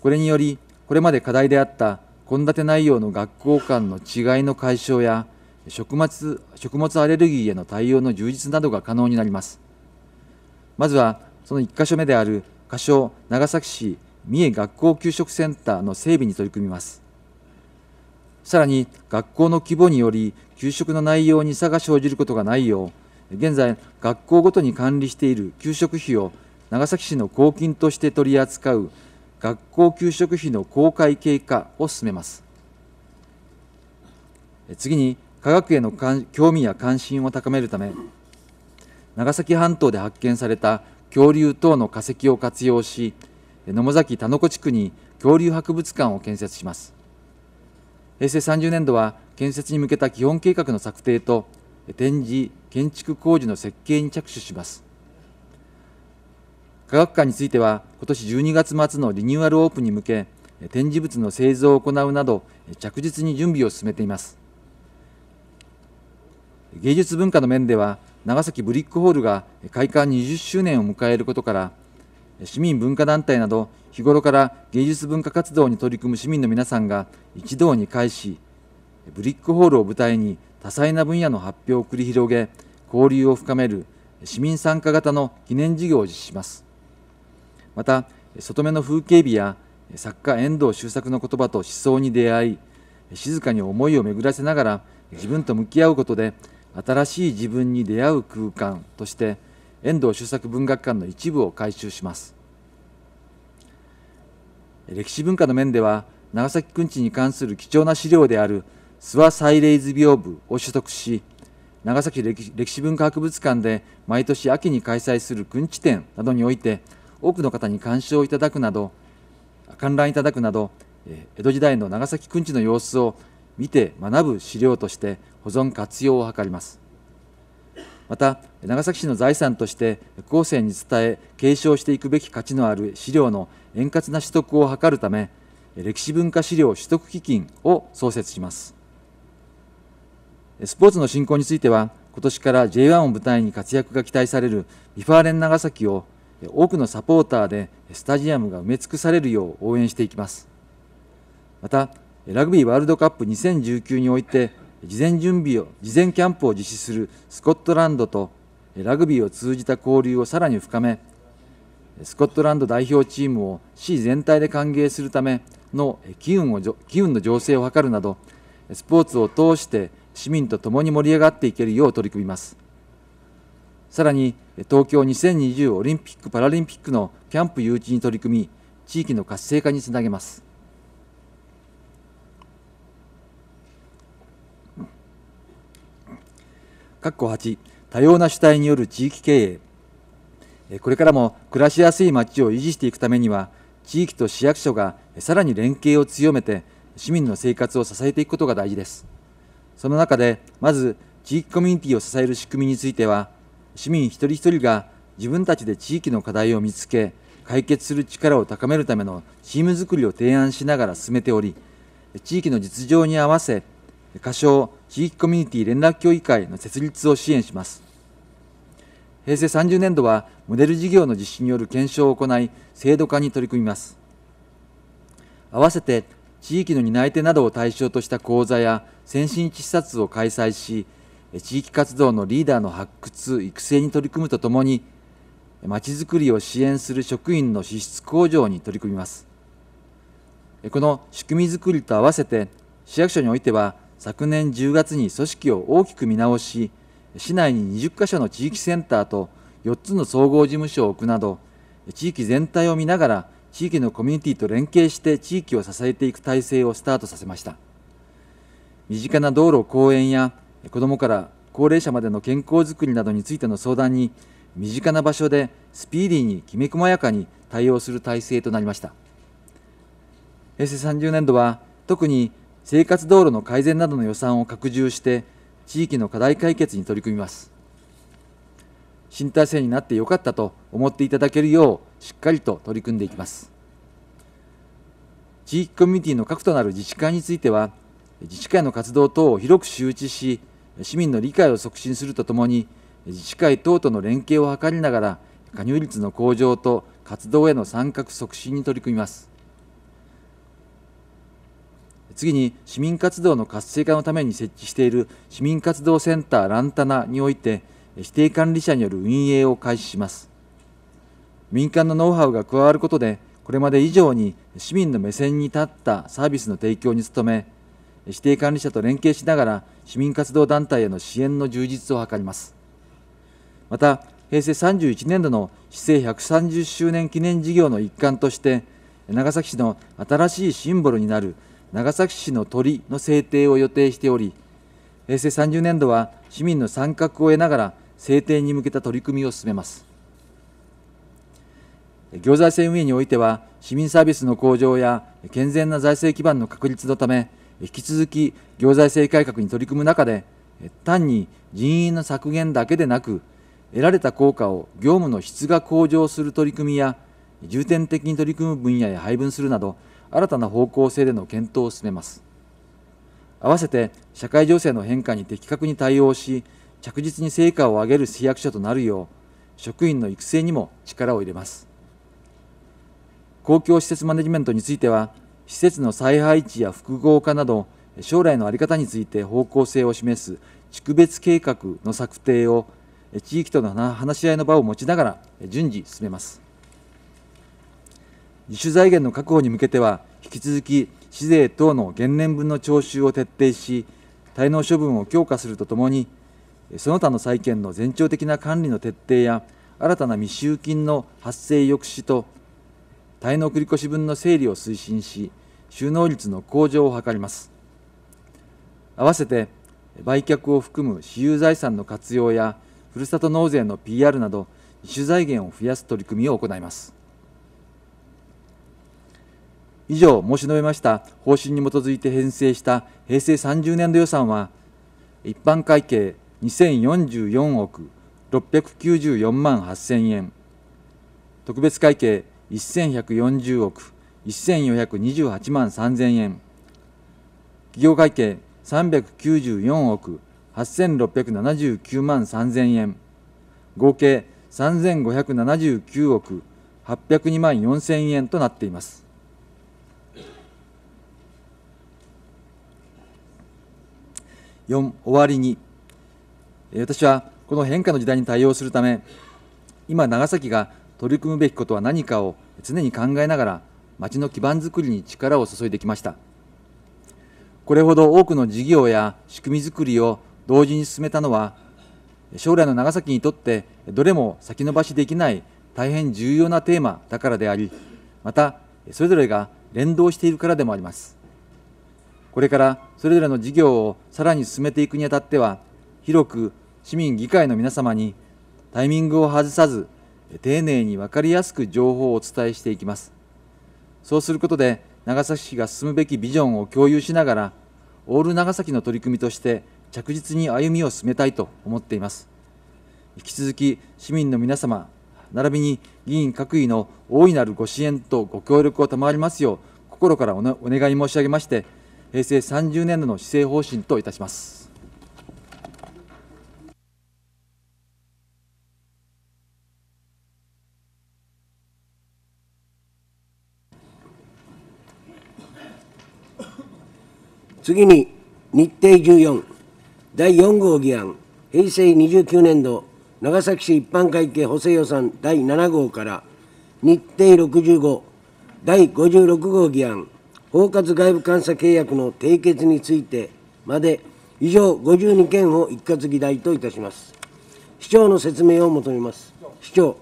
これにより、これまで課題であった献立内容の学校間の違いの解消や、食物食物アレルギーへの対応の充実などが可能になります。まずは、その1か所目である、仮称長崎市三重学校給食センターの整備に取り組みます。さらに、学校の規模により、給食の内容に差が生じることがないよう、現在、学校ごとに管理している給食費を長崎市の公金として取り扱う学校給食費の公開経過を進めます。次に、科学への興味や関心を高めるため、長崎半島で発見された恐竜等の化石を活用し、野母崎田の子地区に恐竜博物館を建設します。平成30年度は建設に向けた基本計画の策定と展示・建築工事の設計に着手します。科学館については、今年12月末のリニューアルオープンに向け、展示物の製造を行うなど、着実に準備を進めています。芸術文化の面では、長崎ブリックホールが開館20周年を迎えることから、市民文化団体など、日頃から芸術文化活動に取り組む市民の皆さんが一堂に会し、ブリックホールを舞台に多彩な分野の発表を繰り広げ交流を深める市民参加型の記念事業を実施しますまた外目の風景美や作家遠藤周作の言葉と思想に出会い静かに思いを巡らせながら自分と向き合うことで新しい自分に出会う空間として遠藤周作文学館の一部を改修します歴史文化の面では長崎くんちに関する貴重な資料である諏訪サイレイズ屏風を取得し長崎歴史文化博物館で毎年秋に開催する軍事展などにおいて多くの方に鑑賞いただくなど観覧いただくなど江戸時代の長崎くんちの様子を見て学ぶ資料として保存活用を図りますまた長崎市の財産として後世に伝え継承していくべき価値のある資料の円滑な取得を図るため歴史文化資料取得基金を創設しますスポーツの振興については、今年から J1 を舞台に活躍が期待されるリファーレン長崎を多くのサポーターでスタジアムが埋め尽くされるよう応援していきます。また、ラグビーワールドカップ2019において、事前準備を、事前キャンプを実施するスコットランドとラグビーを通じた交流をさらに深め、スコットランド代表チームを市全体で歓迎するための機運を機運の醸成を図るなど、スポーツを通して市民と共に盛り上がっていけるよう取り組みます。さらに、東京2020オリンピック・パラリンピックのキャンプ誘致に取り組み、地域の活性化につなげます。括弧8、多様な主体による地域経営。これからも暮らしやすい街を維持していくためには、地域と市役所がさらに連携を強めて、市民の生活を支えていくことが大事です。その中で、まず地域コミュニティを支える仕組みについては、市民一人一人が自分たちで地域の課題を見つけ、解決する力を高めるためのチーム作りを提案しながら進めており、地域の実情に合わせ、仮称地域コミュニティ連絡協議会の設立を支援します。平成30年度は、モデル事業の実施による検証を行い、制度化に取り組みます。合わせて地域の担い手などを対象とした講座や先進地視察を開催し、地域活動のリーダーの発掘・育成に取り組むとともに、まちづくりを支援する職員の資質向上に取り組みます。この仕組みづくりと合わせて、市役所においては、昨年10月に組織を大きく見直し、市内に20カ所の地域センターと4つの総合事務所を置くなど、地域全体を見ながら、地域のコミュニティと連携して地域を支えていく体制をスタートさせました身近な道路公園や子どもから高齢者までの健康づくりなどについての相談に身近な場所でスピーディーにきめ細やかに対応する体制となりました平成30年度は特に生活道路の改善などの予算を拡充して地域の課題解決に取り組みます新体制になってよかったと思っていただけるようしっかりと取り組んでいきます地域コミュニティの核となる自治会については自治会の活動等を広く周知し市民の理解を促進するとともに自治会等との連携を図りながら加入率の向上と活動への参画促進に取り組みます次に市民活動の活性化のために設置している市民活動センターランタナにおいて指定管理者による運営を開始します。民間のノウハウが加わることで、これまで以上に市民の目線に立ったサービスの提供に努め、指定管理者と連携しながら、市民活動団体への支援の充実を図ります。また、平成31年度の市政130周年記念事業の一環として、長崎市の新しいシンボルになる長崎市の鳥の制定を予定しており、平成30年度は市民の参画を得ながら、制定に向けた取り組みを進めます。行財政運営においては、市民サービスの向上や健全な財政基盤の確立のため、引き続き行財政改革に取り組む中で、単に人員の削減だけでなく、得られた効果を業務の質が向上する取り組みや、重点的に取り組む分野へ配分するなど、新たな方向性での検討を進めます。合わせて社会情勢の変化に的確に対応し、着実に成果を上げる市役所となるよう、職員の育成にも力を入れます。公共施設マネジメントについては、施設の再配置や複合化など、将来の在り方について方向性を示す地区別計画の策定を、地域との話し合いの場を持ちながら順次進めます。自主財源の確保に向けては、引き続き市税等の減免分の徴収を徹底し、滞納処分を強化するとともに、その他の債権の全庁的な管理の徹底や、新たな未収金の発生抑止と、滞納繰越分の整理を推進し、収納率の向上を図ります。合わせて、売却を含む私有財産の活用や、ふるさと納税の PR など、自主財源を増やす取り組みを行います。以上申し述べました方針に基づいて編成した平成30年度予算は、一般会計2044億694万8000円特別会計1140億1428万3000円企業会計394億8679万3000円合計3579億802万4000円となっています4終わりに私はこの変化の時代に対応するため今長崎が取り組むべきことは何かを常に考えながら町の基盤づくりに力を注いできましたこれほど多くの事業や仕組みづくりを同時に進めたのは将来の長崎にとってどれも先延ばしできない大変重要なテーマだからでありまたそれぞれが連動しているからでもありますこれからそれぞれの事業をさらに進めていくにあたっては広く市民議会の皆様にタイミングを外さず丁寧に分かりやすく情報をお伝えしていきますそうすることで長崎市が進むべきビジョンを共有しながらオール長崎の取り組みとして着実に歩みを進めたいと思っています引き続き市民の皆様並びに議員各位の大いなるご支援とご協力を賜りますよう心からお願い申し上げまして平成30年度の施政方針といたします次に日程14第4号議案平成29年度長崎市一般会計補正予算第7号から日程65第56号議案包括外部監査契約の締結についてまで以上52件を一括議題といたします市長の説明を求めます市長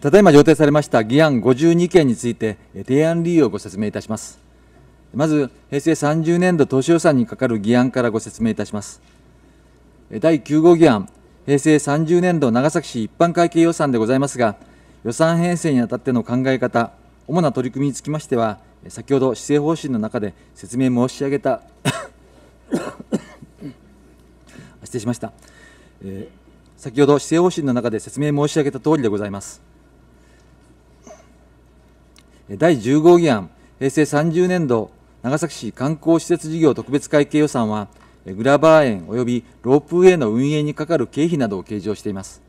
ただいま上呈されました議案52件について、提案理由をご説明いたします。まず、平成30年度当初予算にかかる議案からご説明いたします。第9号議案、平成30年度長崎市一般会計予算でございますが、予算編成にあたっての考え方、主な取り組みにつきましては、先ほど施政方針の中で説明申し上げた 失礼しました。先ほど施政方針の中で説明申し上げたとおりでございます。第1 0号議案、平成30年度長崎市観光施設事業特別会計予算は、グラバー園及びロープウェイの運営にかかる経費などを計上しています。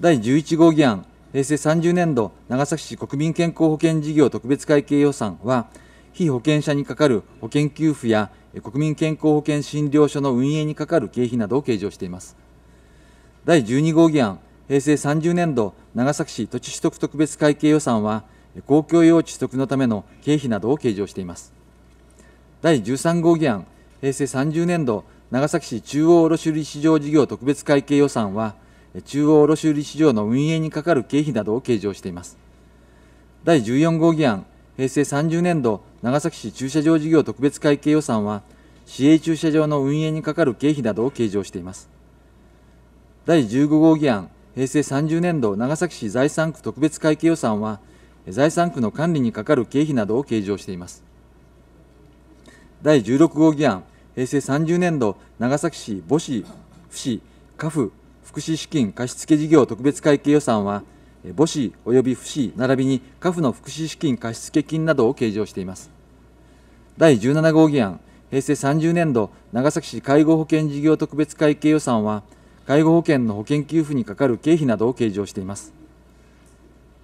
第11号議案、平成30年度長崎市国民健康保険事業特別会計予算は、被保険者にかかる保険給付や国民健康保険診療所の運営にかかる経費などを計上しています。第12号議案、平成30年度長崎市土地取得特別会計予算は、公共用地取得のための経費などを計上しています。第13号議案、平成30年度長崎市中央卸売市場事業特別会計予算は、中央卸売市場の運営にかかる経費などを計上しています。第14号議案、平成30年度長崎市駐車場事業特別会計予算は、市営駐車場の運営にかかる経費などを計上しています。第15号議案、平成30年度長崎市財産区特別会計予算は、財産区の管理にかかる経費などを計上しています。第16号議案、平成30年度、長崎市母子、府市、家父、福祉資金貸付事業特別会計予算は、母子及び府市並びに家父の福祉資金貸付金などを計上しています。第17号議案、平成30年度、長崎市介護保険事業特別会計予算は、介護保険の保険給付にかかる経費などを計上しています。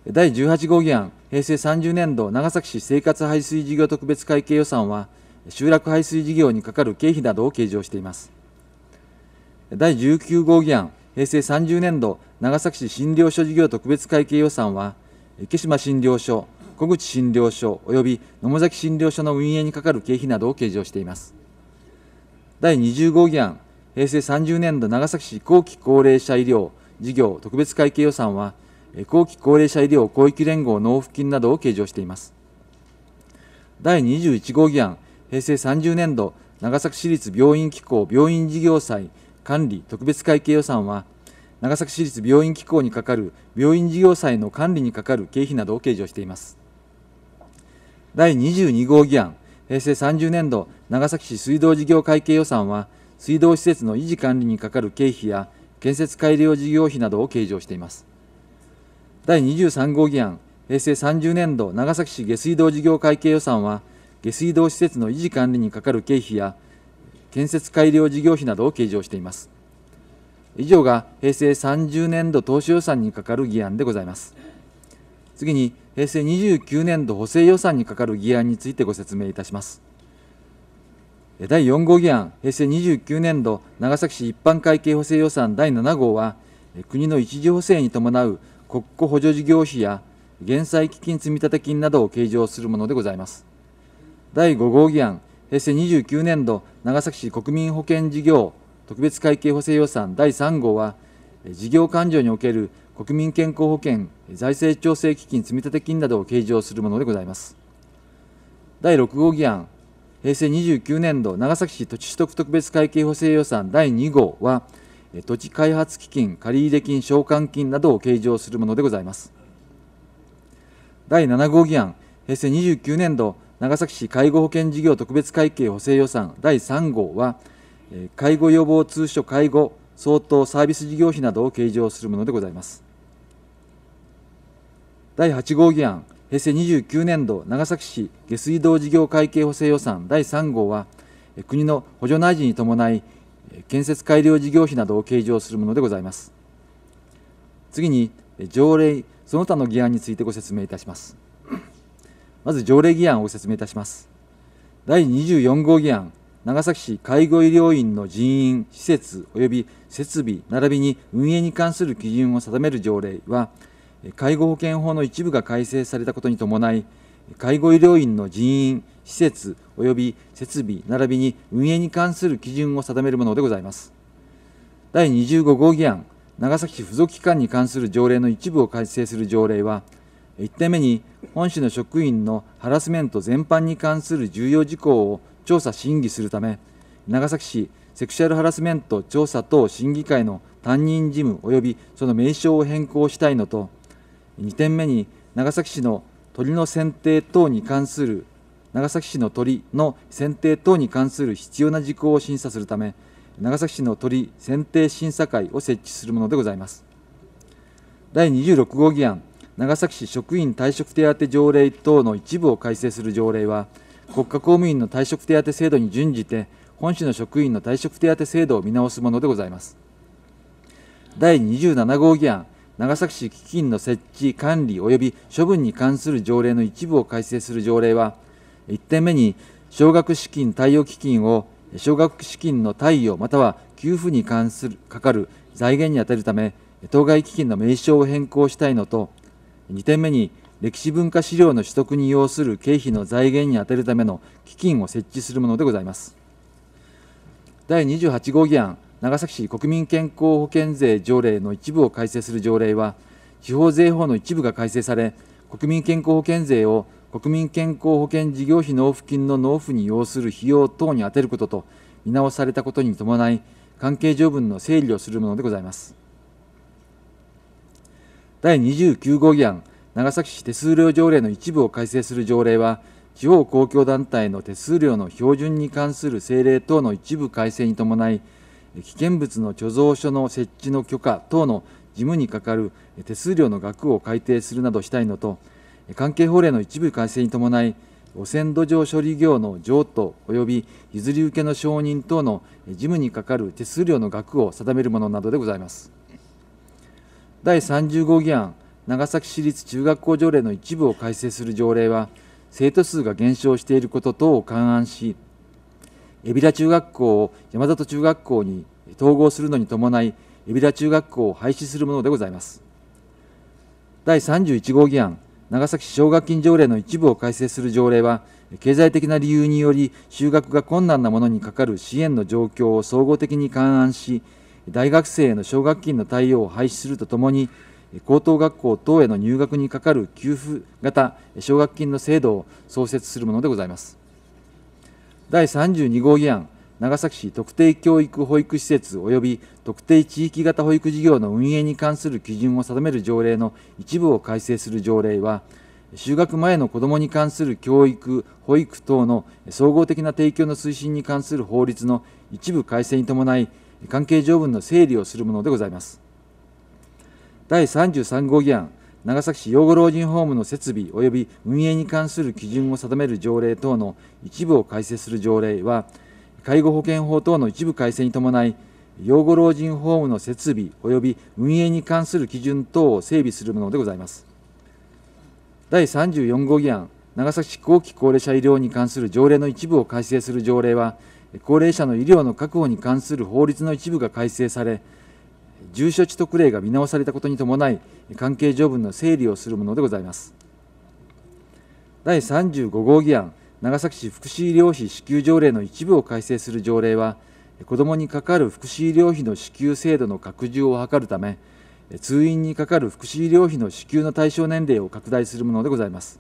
第18号議案平成30年度長崎市生活排水事業特別会計予算は集落排水事業にかかる経費などを計上しています第19号議案平成30年度長崎市診療所事業特別会計予算は池島診療所小口診療所及び野母崎診療所の運営にかかる経費などを計上しています第20号議案平成30年度長崎市後期高齢者医療事業特別会計予算は後期高齢者医療広域連合納付金などを計上しています。第21号議案、平成30年度長崎市立病院機構病院事業債管理特別会計予算は、長崎市立病院機構にかかる病院事業債の管理にかかる経費などを計上しています。第22号議案、平成30年度長崎市水道事業会計予算は、水道施設の維持管理にかかる経費や建設改良事業費などを計上しています。第23号議案平成30年度長崎市下水道事業会計予算は下水道施設の維持管理にかかる経費や建設改良事業費などを計上しています以上が平成30年度当初予算にかかる議案でございます次に平成29年度補正予算にかかる議案についてご説明いたします第4号議案平成29年度長崎市一般会計補正予算第7号は国の一時補正に伴う国庫補助事業費や減災基金積立金などを計上するものでございます。第5号議案、平成29年度長崎市国民保険事業特別会計補正予算第3号は、事業勘定における国民健康保険財政調整基金積立金などを計上するものでございます。第6号議案、平成29年度長崎市土地取得特別会計補正予算第2号は、土地開発基金借入金償還金などを計上するものでございます第7号議案平成29年度長崎市介護保険事業特別会計補正予算第3号は介護予防通所介護相当サービス事業費などを計上するものでございます第8号議案平成29年度長崎市下水道事業会計補正予算第3号は国の補助内事に伴い建設改良事業費などを計上するものでございます次に条例その他の議案についてご説明いたしますまず条例議案をご説明いたします第24号議案長崎市介護医療院の人員施設及び設備並びに運営に関する基準を定める条例は介護保険法の一部が改正されたことに伴い介護医療院の人員施設及び設備並びに運営に関する基準を定めるものでございます。第25号議案、長崎市付属機関に関する条例の一部を改正する条例は、1点目に本市の職員のハラスメント全般に関する重要事項を調査・審議するため、長崎市セクシャルハラスメント調査等審議会の担任事務及びその名称を変更したいのと、2点目に長崎市の鳥の選定等に関する長崎市の鳥の選定等に関する必要な事項を審査するため、長崎市の鳥選定審査会を設置するものでございます。第26号議案、長崎市職員退職手当条例等の一部を改正する条例は、国家公務員の退職手当制度に準じて、本市の職員の退職手当制度を見直すものでございます。第27号議案、長崎市基金の設置、管理及び処分に関する条例の一部を改正する条例は、1点目に奨学資金貸与基金を奨学資金の貸与または給付に関するかかる財源に充てるため当該基金の名称を変更したいのと2点目に歴史文化資料の取得に要する経費の財源に充てるための基金を設置するものでございます第28号議案長崎市国民健康保険税条例の一部を改正する条例は地方税法の一部が改正され国民健康保険税を国民健康保険事業費納付金の納付に要する費用等に充てることと見直されたことに伴い、関係条文の整理をするものでございます。第29号議案、長崎市手数料条例の一部を改正する条例は、地方公共団体の手数料の標準に関する政令等の一部改正に伴い、危険物の貯蔵所の設置の許可等の事務に係る手数料の額を改定するなどしたいのと、関係法令の一部改正に伴い、汚染土壌処理業の譲渡及び譲り受けの承認等の事務にかかる手数料の額を定めるものなどでございます。第3 5議案、長崎市立中学校条例の一部を改正する条例は、生徒数が減少していること等を勘案し、海老名中学校を山里中学校に統合するのに伴い、海老名中学校を廃止するものでございます。第31号議案、長崎市奨学金条例の一部を改正する条例は、経済的な理由により就学が困難なものにかかる支援の状況を総合的に勘案し、大学生への奨学金の対応を廃止するとともに、高等学校等への入学にかかる給付型奨学金の制度を創設するものでございます。第32号議案長崎市特定教育保育施設及び特定地域型保育事業の運営に関する基準を定める条例の一部を改正する条例は、就学前の子どもに関する教育、保育等の総合的な提供の推進に関する法律の一部改正に伴い、関係条文の整理をするものでございます。第33号議案、長崎市養護老人ホームの設備及び運営に関する基準を定める条例等の一部を改正する条例は、介護保険法等の一部改正に伴い、養護老人ホームの設備及び運営に関する基準等を整備するものでございます。第34号議案、長崎市後期高齢者医療に関する条例の一部を改正する条例は、高齢者の医療の確保に関する法律の一部が改正され、住所地特例が見直されたことに伴い、関係条文の整理をするものでございます。第35号議案、長崎市福祉医療費支給条例の一部を改正する条例は、子どもにかかる福祉医療費の支給制度の拡充を図るため、通院にかかる福祉医療費の支給の対象年齢を拡大するものでございます。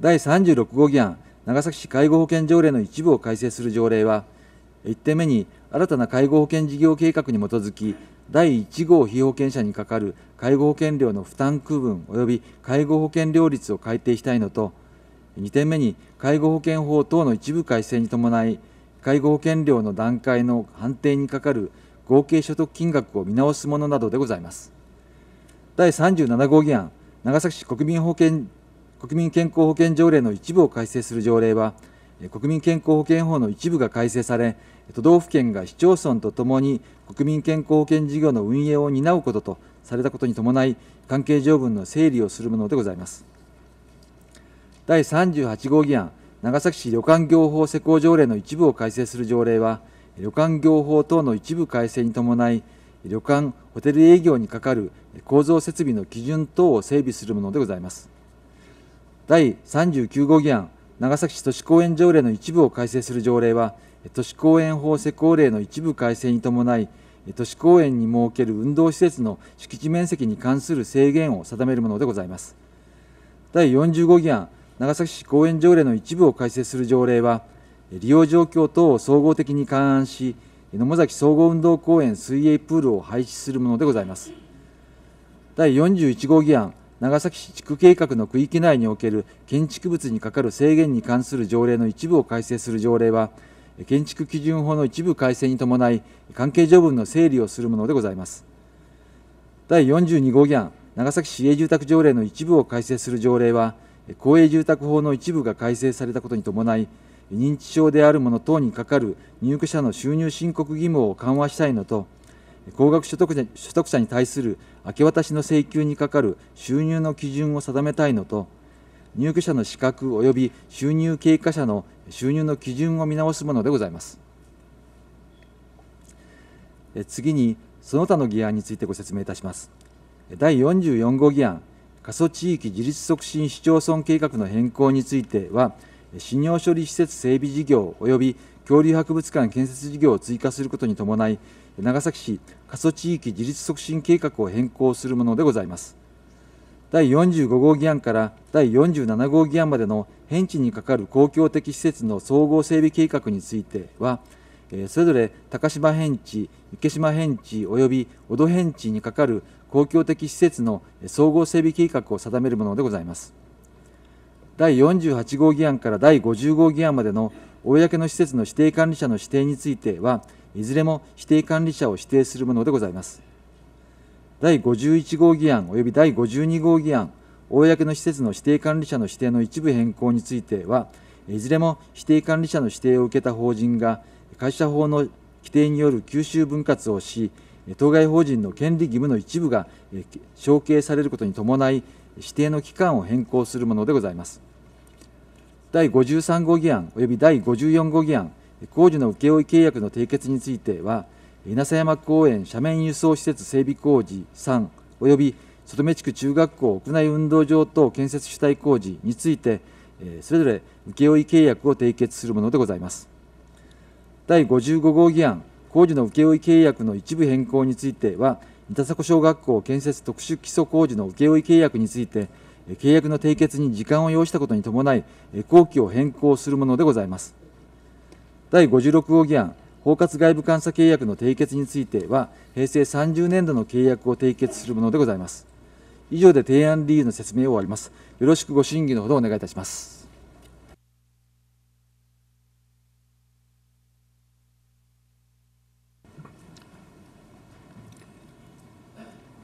第36号議案、長崎市介護保険条例の一部を改正する条例は、1点目に新たな介護保険事業計画に基づき、第1号被保険者にかかる介護保険料の負担区分及び介護保険料率を改定したいのと、2点目に介護保険法等の一部改正に伴い介護保険料の段階の判定にかかる合計所得金額を見直すものなどでございます第37号議案長崎市国民保険国民健康保険条例の一部を改正する条例は国民健康保険法の一部が改正され都道府県が市町村とともに国民健康保険事業の運営を担うこととされたことに伴い関係条文の整理をするものでございます第38号議案長崎市旅館業法施行条例の一部を改正する条例は旅館業法等の一部改正に伴い旅館・ホテル営業に係る構造設備の基準等を整備するものでございます第39号議案長崎市都市公園条例の一部を改正する条例は都市公園法施行令の一部改正に伴い都市公園に設ける運動施設の敷地面積に関する制限を定めるものでございます第45議案長崎市公園条例の一部を改正する条例は、利用状況等を総合的に勘案し、野崎総合運動公園水泳プールを廃止するものでございます。第41号議案、長崎市地区計画の区域内における建築物に係る制限に関する条例の一部を改正する条例は、建築基準法の一部改正に伴い、関係条文の整理をするものでございます。第42号議案、長崎市営住宅条例の一部を改正する条例は、公営住宅法の一部が改正されたことに伴い、認知症であるもの等にかかる入居者の収入申告義務を緩和したいのと、高額所得所得者に対する明け渡しの請求にかかる収入の基準を定めたいのと、入居者の資格及び収入経過者の収入の基準を見直すものでございます。次に、その他の議案についてご説明いたします。第44号議案過疎地域自立促進市町村計画の変更については、信用処理施設整備事業及び恐竜博物館建設事業を追加することに伴い、長崎市過疎地域自立促進計画を変更するものでございます。第45号議案から第47号議案までの変地に係る公共的施設の総合整備計画については、それぞれ高島変地、池島変地及び小戸変地に係る公共的施設の総合整備計画を定めるものでございます。第48号議案から第50号議案までの公の施設の指定管理者の指定については、いずれも指定管理者を指定するものでございます。第51号議案及び第52号議案、公の施設の指定管理者の指定の一部変更については、いずれも指定管理者の指定を受けた法人が、会社法の規定による吸収分割をし、当該法人の権利義務の一部が承継されることに伴い、指定の期間を変更するものでございます。第53号議案及び第54号議案、工事の請負契約の締結については、稲佐山公園斜面輸送施設整備工事3及び外目地区中学校屋内運動場等建設主体工事について、それぞれ請負契約を締結するものでございます。第55号議案工事の請負契約の一部変更については、三田迫小学校建設特殊基礎工事の請負契約について、契約の締結に時間を要したことに伴い、工期を変更するものでございます。第56号議案、包括外部監査契約の締結については、平成30年度の契約を締結するものでございます。以上で提案理由の説明を終わります。よろしくご審議のほどお願いいたします。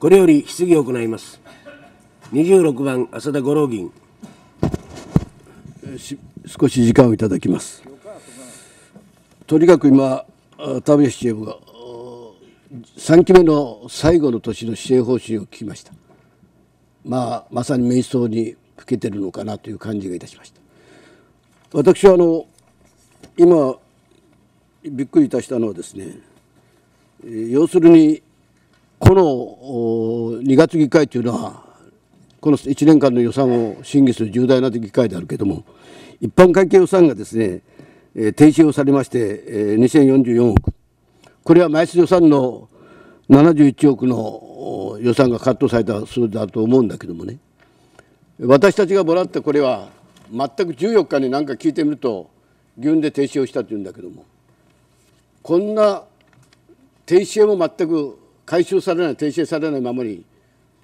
これより質疑を行います。26番浅田五郎議員。少し時間をいただきます。とにかく今、田辺 CM が3期目の最後の年の支援方針を聞きました。まあ、まさに瞑想に老けてるのかなという感じがいたしました。私はあの今びっくりいたしたのはですね要するにこの2月議会というのはこの1年間の予算を審議する重大な議会であるけれども一般会計予算がですね、えー、停止をされまして、えー、2044億これは毎月予算の71億の予算がカットされた数だと思うんだけどもね私たちがもらったこれは全く14日に何か聞いてみると議運で停止をしたというんだけどもこんな停止も全く回収されない訂正されないままに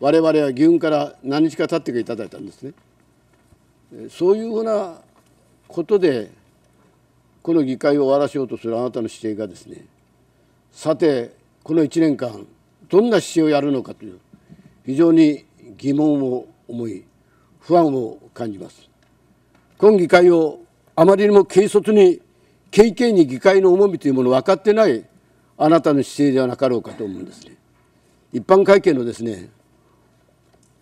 我々は議運から何日か経っていただいたんですね。そういうふうなことでこの議会を終わらせようとするあなたの姿勢がですねさてこの1年間どんな姿勢をやるのかという非常に疑問を思い不安を感じます。今議会をあまりにも軽率に軽々に議会の重みというものを分かってないあなたの姿勢ではなかろうかと思うんですね。一般会計のですね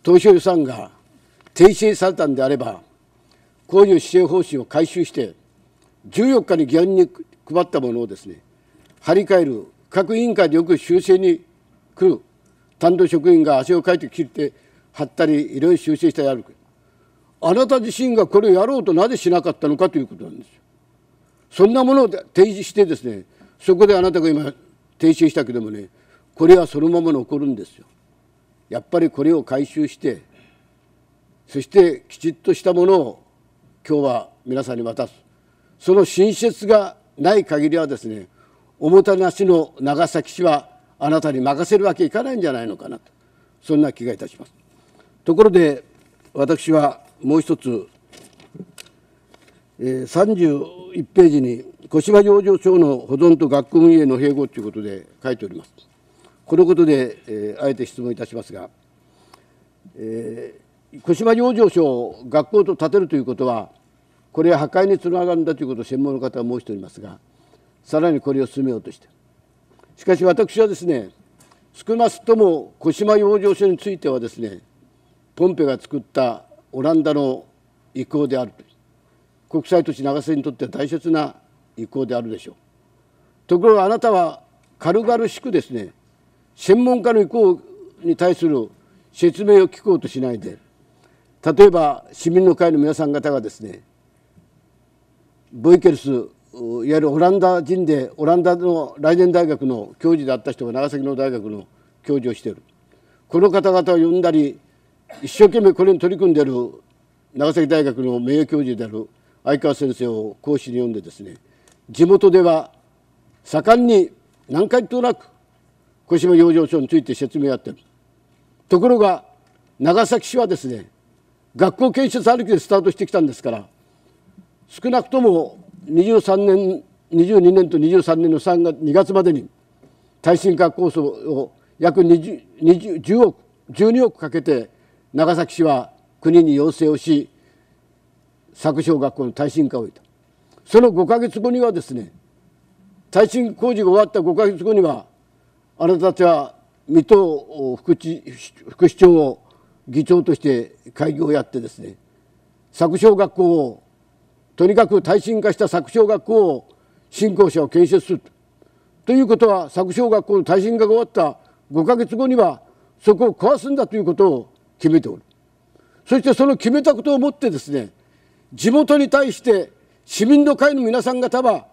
当初予算が訂正されたんであればいう施政方針を改修して14日に議案に配ったものをですね張り替える各委員会でよく修正に来る担当職員が足をかいて切って貼ったりいろいろ修正してやるあなた自身がこれをやろうとなぜしなかったのかということなんですよ。そんなものを提示してですねそこであなたが今停止したけどもねこれはそのまま残るんですよ。やっぱりこれを回収してそしてきちっとしたものを今日は皆さんに渡すその新設がない限りはですねおもてなしの長崎市はあなたに任せるわけいかないんじゃないのかなとそんな気がいたします。ところで私はもう一つえ31ページに小島養生省の保存と学校運営の併合ということで書いております。このことで、えー、あえて質問いたしますが、えー、小島養生省を学校と建てるということは、これは破壊につながるんだということを専門の方は申しておりますが、さらにこれを進めようとして、しかし私はですね、少なくとも小島養生所についてはですね、ポンペが作ったオランダの意向であると国際都市長瀬にとっては大切な意向であるでしょうところがあなたは軽々しくですね専門家の意向に対する説明を聞こうとしないで例えば市民の会の皆さん方がですねボイケルスいわゆるオランダ人でオランダのライデン大学の教授であった人が長崎の大学の教授をしているこの方々を呼んだり一生懸命これに取り組んでいる長崎大学の名誉教授である相川先生を講師に呼んでですね地元では盛んに何回となく小島養生所について説明やってるところが長崎市はですね学校建設歩きでスタートしてきたんですから少なくとも23年22年と23年の3月2月までに耐震化構想を約20 20 10億12億かけて長崎市は国に要請をし作小学校の耐震化を終えたその5か月後にはですね耐震工事が終わった5か月後にはあなたたちは水戸副知副市長を議長として会議をやってですね作小学校をとにかく耐震化した作小学校を新校舎を建設するということは作小学校の耐震化が終わった5か月後にはそこを壊すんだということを決めておるそしてその決めたことをもってですね地元に対して市民の会の皆さん方は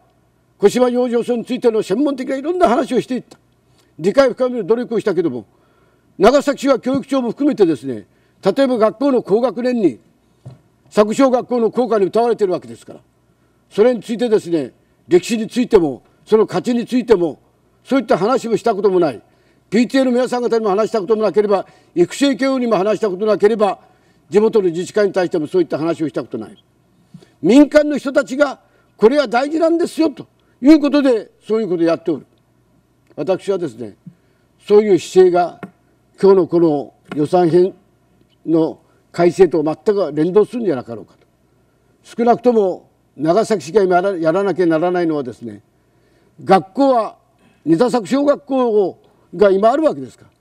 小島養生所についての専門的ないろんな話をしていった理解を深める努力をしたけども長崎市は教育長も含めてですね例えば学校の高学年に作小学校の校歌に歌われているわけですからそれについてですね歴史についてもその価値についてもそういった話もしたこともない PTA の皆さん方にも話したこともなければ育成教員にも話したことなければ地元の自治会に対してもそういった話をしたことない民間の人たちがこれは大事なんですよということでそういうことをやっておる私はですねそういう姿勢が今日のこの予算編の改正と全く連動するんじゃなかろうかと少なくとも長崎市が今やらなきゃならないのはですね学校は仁田作小学校が今あるわけですから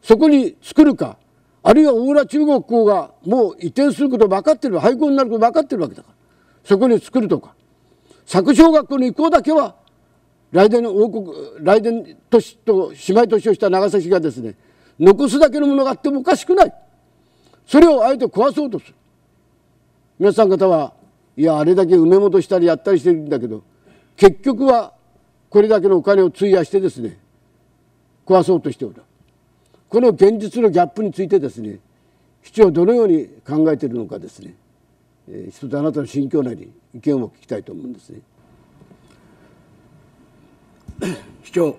そこに作るかあるいは大浦中国校がもう移転すること分かってる廃校になること分かってるわけだからそこに作るとか佐小学校の移行だけは来年の王国来年都市と姉妹都市をした長崎がですね残すだけのものがあってもおかしくないそれをあえて壊そうとする皆さん方はいやあれだけ埋め戻したりやったりしてるんだけど結局はこれだけのお金を費やしてですね壊そうとしておるこの現実のギャップについてですね市長どのように考えているのかですね、えー、一つあなたの心境なり意見を聞きたいと思うんですね。市 長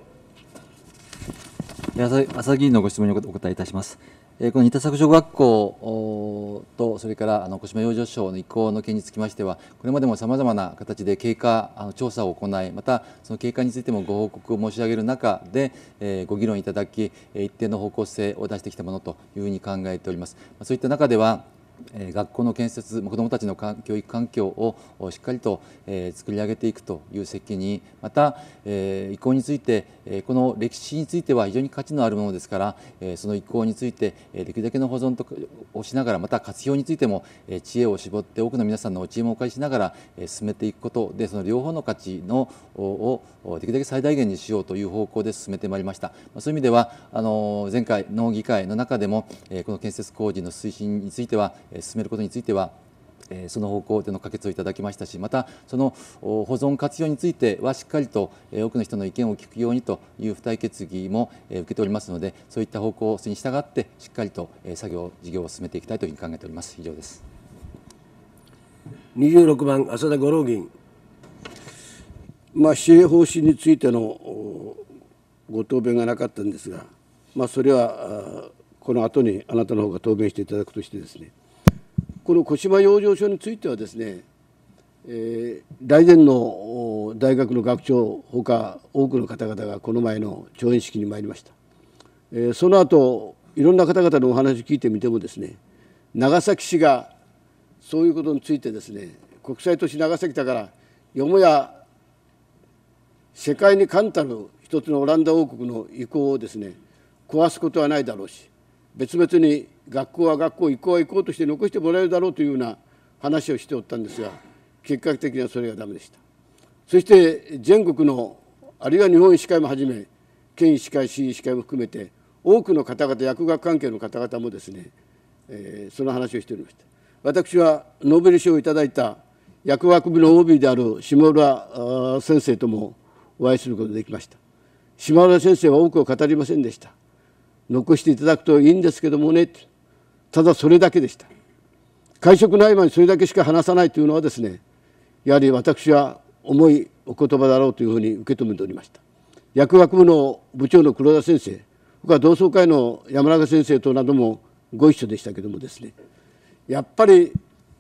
朝議員のご質問にお答えいたします。えこの仁田作小学校とそれからあの小島養生所の移行の件につきましてはこれまでもさまざまな形で経過あの調査を行いまたその経過についてもご報告を申し上げる中で、えご議論いただき一定の方向性を出してきたものというふうに考えております。そういった中では学校の建設子どもたちの教育環境をしっかりと作り上げていくという責任また移行についてこの歴史については非常に価値のあるものですからその移行についてできるだけの保存をしながらまた活用についても知恵を絞って多くの皆さんのお知恵もお借りしながら進めていくことでその両方の価値のをできるだけ最大限にしようという方向で進めてまいりましたそういう意味ではあの前回の議会の中でもこの建設工事の推進については進めることについてはその方向での可決をいただきましたしまたその保存活用についてはしっかりと多くの人の意見を聞くようにという付帯決議も受けておりますのでそういった方向性に従ってしっかりと作業事業を進めていきたいというふうに考えております以上です26番浅田五郎議員まあ支援方針についてのご答弁がなかったんですがまあそれはこの後にあなたの方が答弁していただくとしてですねこの小島養生所についてはですね、えー、来年の大学の学長ほか多くの方々がこの前の調印式に参りました、えー、その後いろんな方々のお話を聞いてみてもですね長崎市がそういうことについてですね国際都市長崎だからよもや世界に冠たる一つのオランダ王国の意向をですね壊すことはないだろうし別々に学校は学校行こう行こうとして残してもらえるだろうというような話をしておったんですが結果的にはそれが駄目でしたそして全国のあるいは日本医師会もはじめ県医師会市医師会も含めて多くの方々薬学関係の方々もですね、えー、その話をしておりました私はノーベル賞をいただいた薬学部の OB である下浦先生ともお会いすることができました島浦先生は多くを語りませんでした残していただくといいんですけどもねただそれだけでした会食の合間にそれだけしか話さないというのはですねやはり私は重いお言葉だろうというふうに受け止めておりました薬学部の部長の黒田先生僕は同窓会の山中先生となどもご一緒でしたけどもですねやっぱり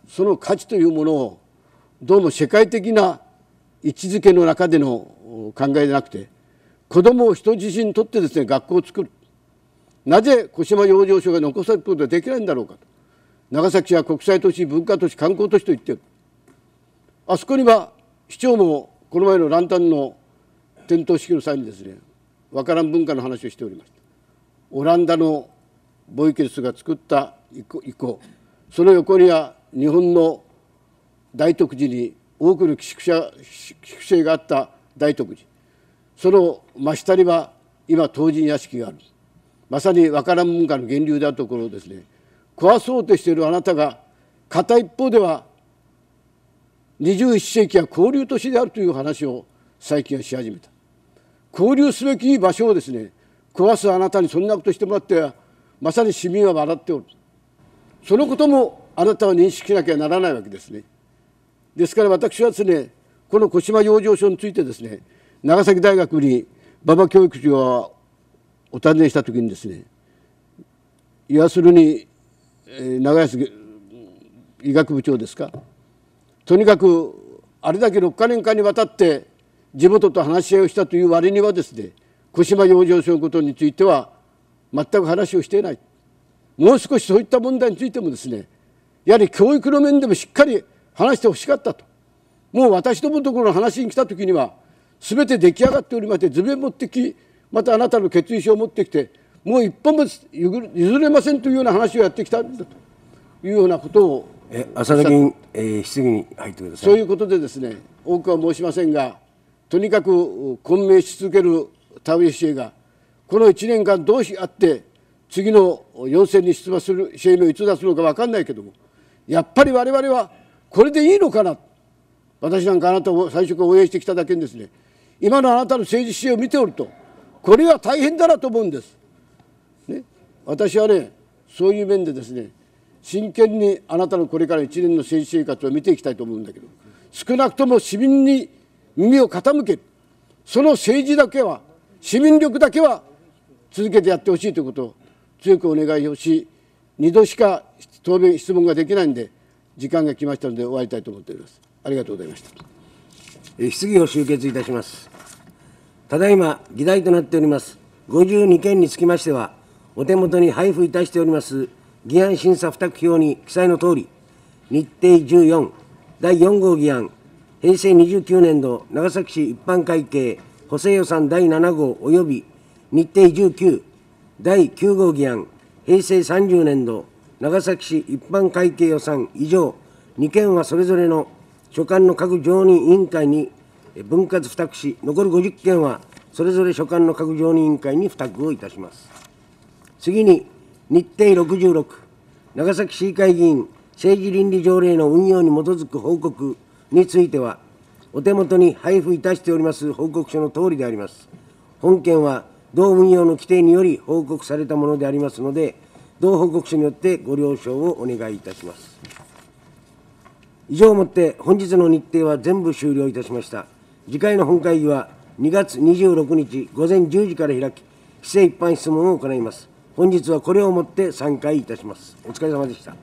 その価値というものをどうも世界的な位置づけの中での考えでなくて子どもを人自身にとってですね学校を作るなぜ小島養生所が残されることができないんだろうかと長崎市は国際都市文化都市観光都市と言ってるあそこには市長もこの前のランタンの点灯式の際にですねわからん文化の話をしておりましたオランダのボイケルスが作った遺構その横には日本の大徳寺に多くの寄宿舎寄宿舎があった大徳寺その真下には今唐人屋敷があるまさに和からん文化の源流だところですね壊そうとしているあなたが片一方では21世紀は交流都市であるという話を最近はし始めた交流すべき場所をですね壊すあなたにそんなことしてもらってはまさに市民は笑っておるそのこともあなたは認識しなきゃならないわけですねですから私はですねこの小島養生所についてですね長崎大学に馬場教育長はお尋ねした時にですね要するに長安医学部長ですかとにかくあれだけ6か年間にわたって地元と話し合いをしたという割にはですね小島養生所のことについては全く話をしていないもう少しそういった問題についてもですねやはり教育の面でもしっかり話してほしかったともう私どものところの話に来た時には全て出来上がっておりまして図面持ってきまたあなたの決意書を持ってきてもう一本も譲れませんというような話をやってきたんだというようなことをえ朝田議員、えー、質疑に入ってくださいそういうことでですね多くは申しませんがとにかく混迷し続ける田植え市営がこの1年間どうしあって次の4選に出馬する支援のいつ出すのか分かんないけどもやっぱり我々はこれでいいのかな私なんかあなたを最初から応援してきただけにですね今のあなたの政治姿勢を見ておるとこれは大変だなと思うんです。ね、私はねそういう面でですね真剣にあなたのこれから1年の政治生活を見ていきたいと思うんだけど少なくとも市民に耳を傾けるその政治だけは市民力だけは続けてやってほしいということを強くお願いをし2度しか答弁質問ができないんで時間が来ましたので終わりたいと思っておりますありがとうございました質疑を終結いたしますただいま議題となっております52件につきましては、お手元に配布いたしております議案審査付託表に記載のとおり、日程14第4号議案、平成29年度長崎市一般会計補正予算第7号及び日程19第9号議案、平成30年度長崎市一般会計予算以上2件はそれぞれの所管の各常任委員会に分割付託し、残る50件は、それぞれ所管の各常任委員会に付託をいたします。次に、日程66、長崎市議会議員政治倫理条例の運用に基づく報告については、お手元に配布いたしております報告書の通りであります。本件は、同運用の規定により報告されたものでありますので、同報告書によってご了承をお願いいたします。以上をもって本日の日程は全部終了いたしました。次回の本会議は2月26日午前10時から開き、規制一般質問を行います。本日はこれをもって散会いたします。お疲れ様でした。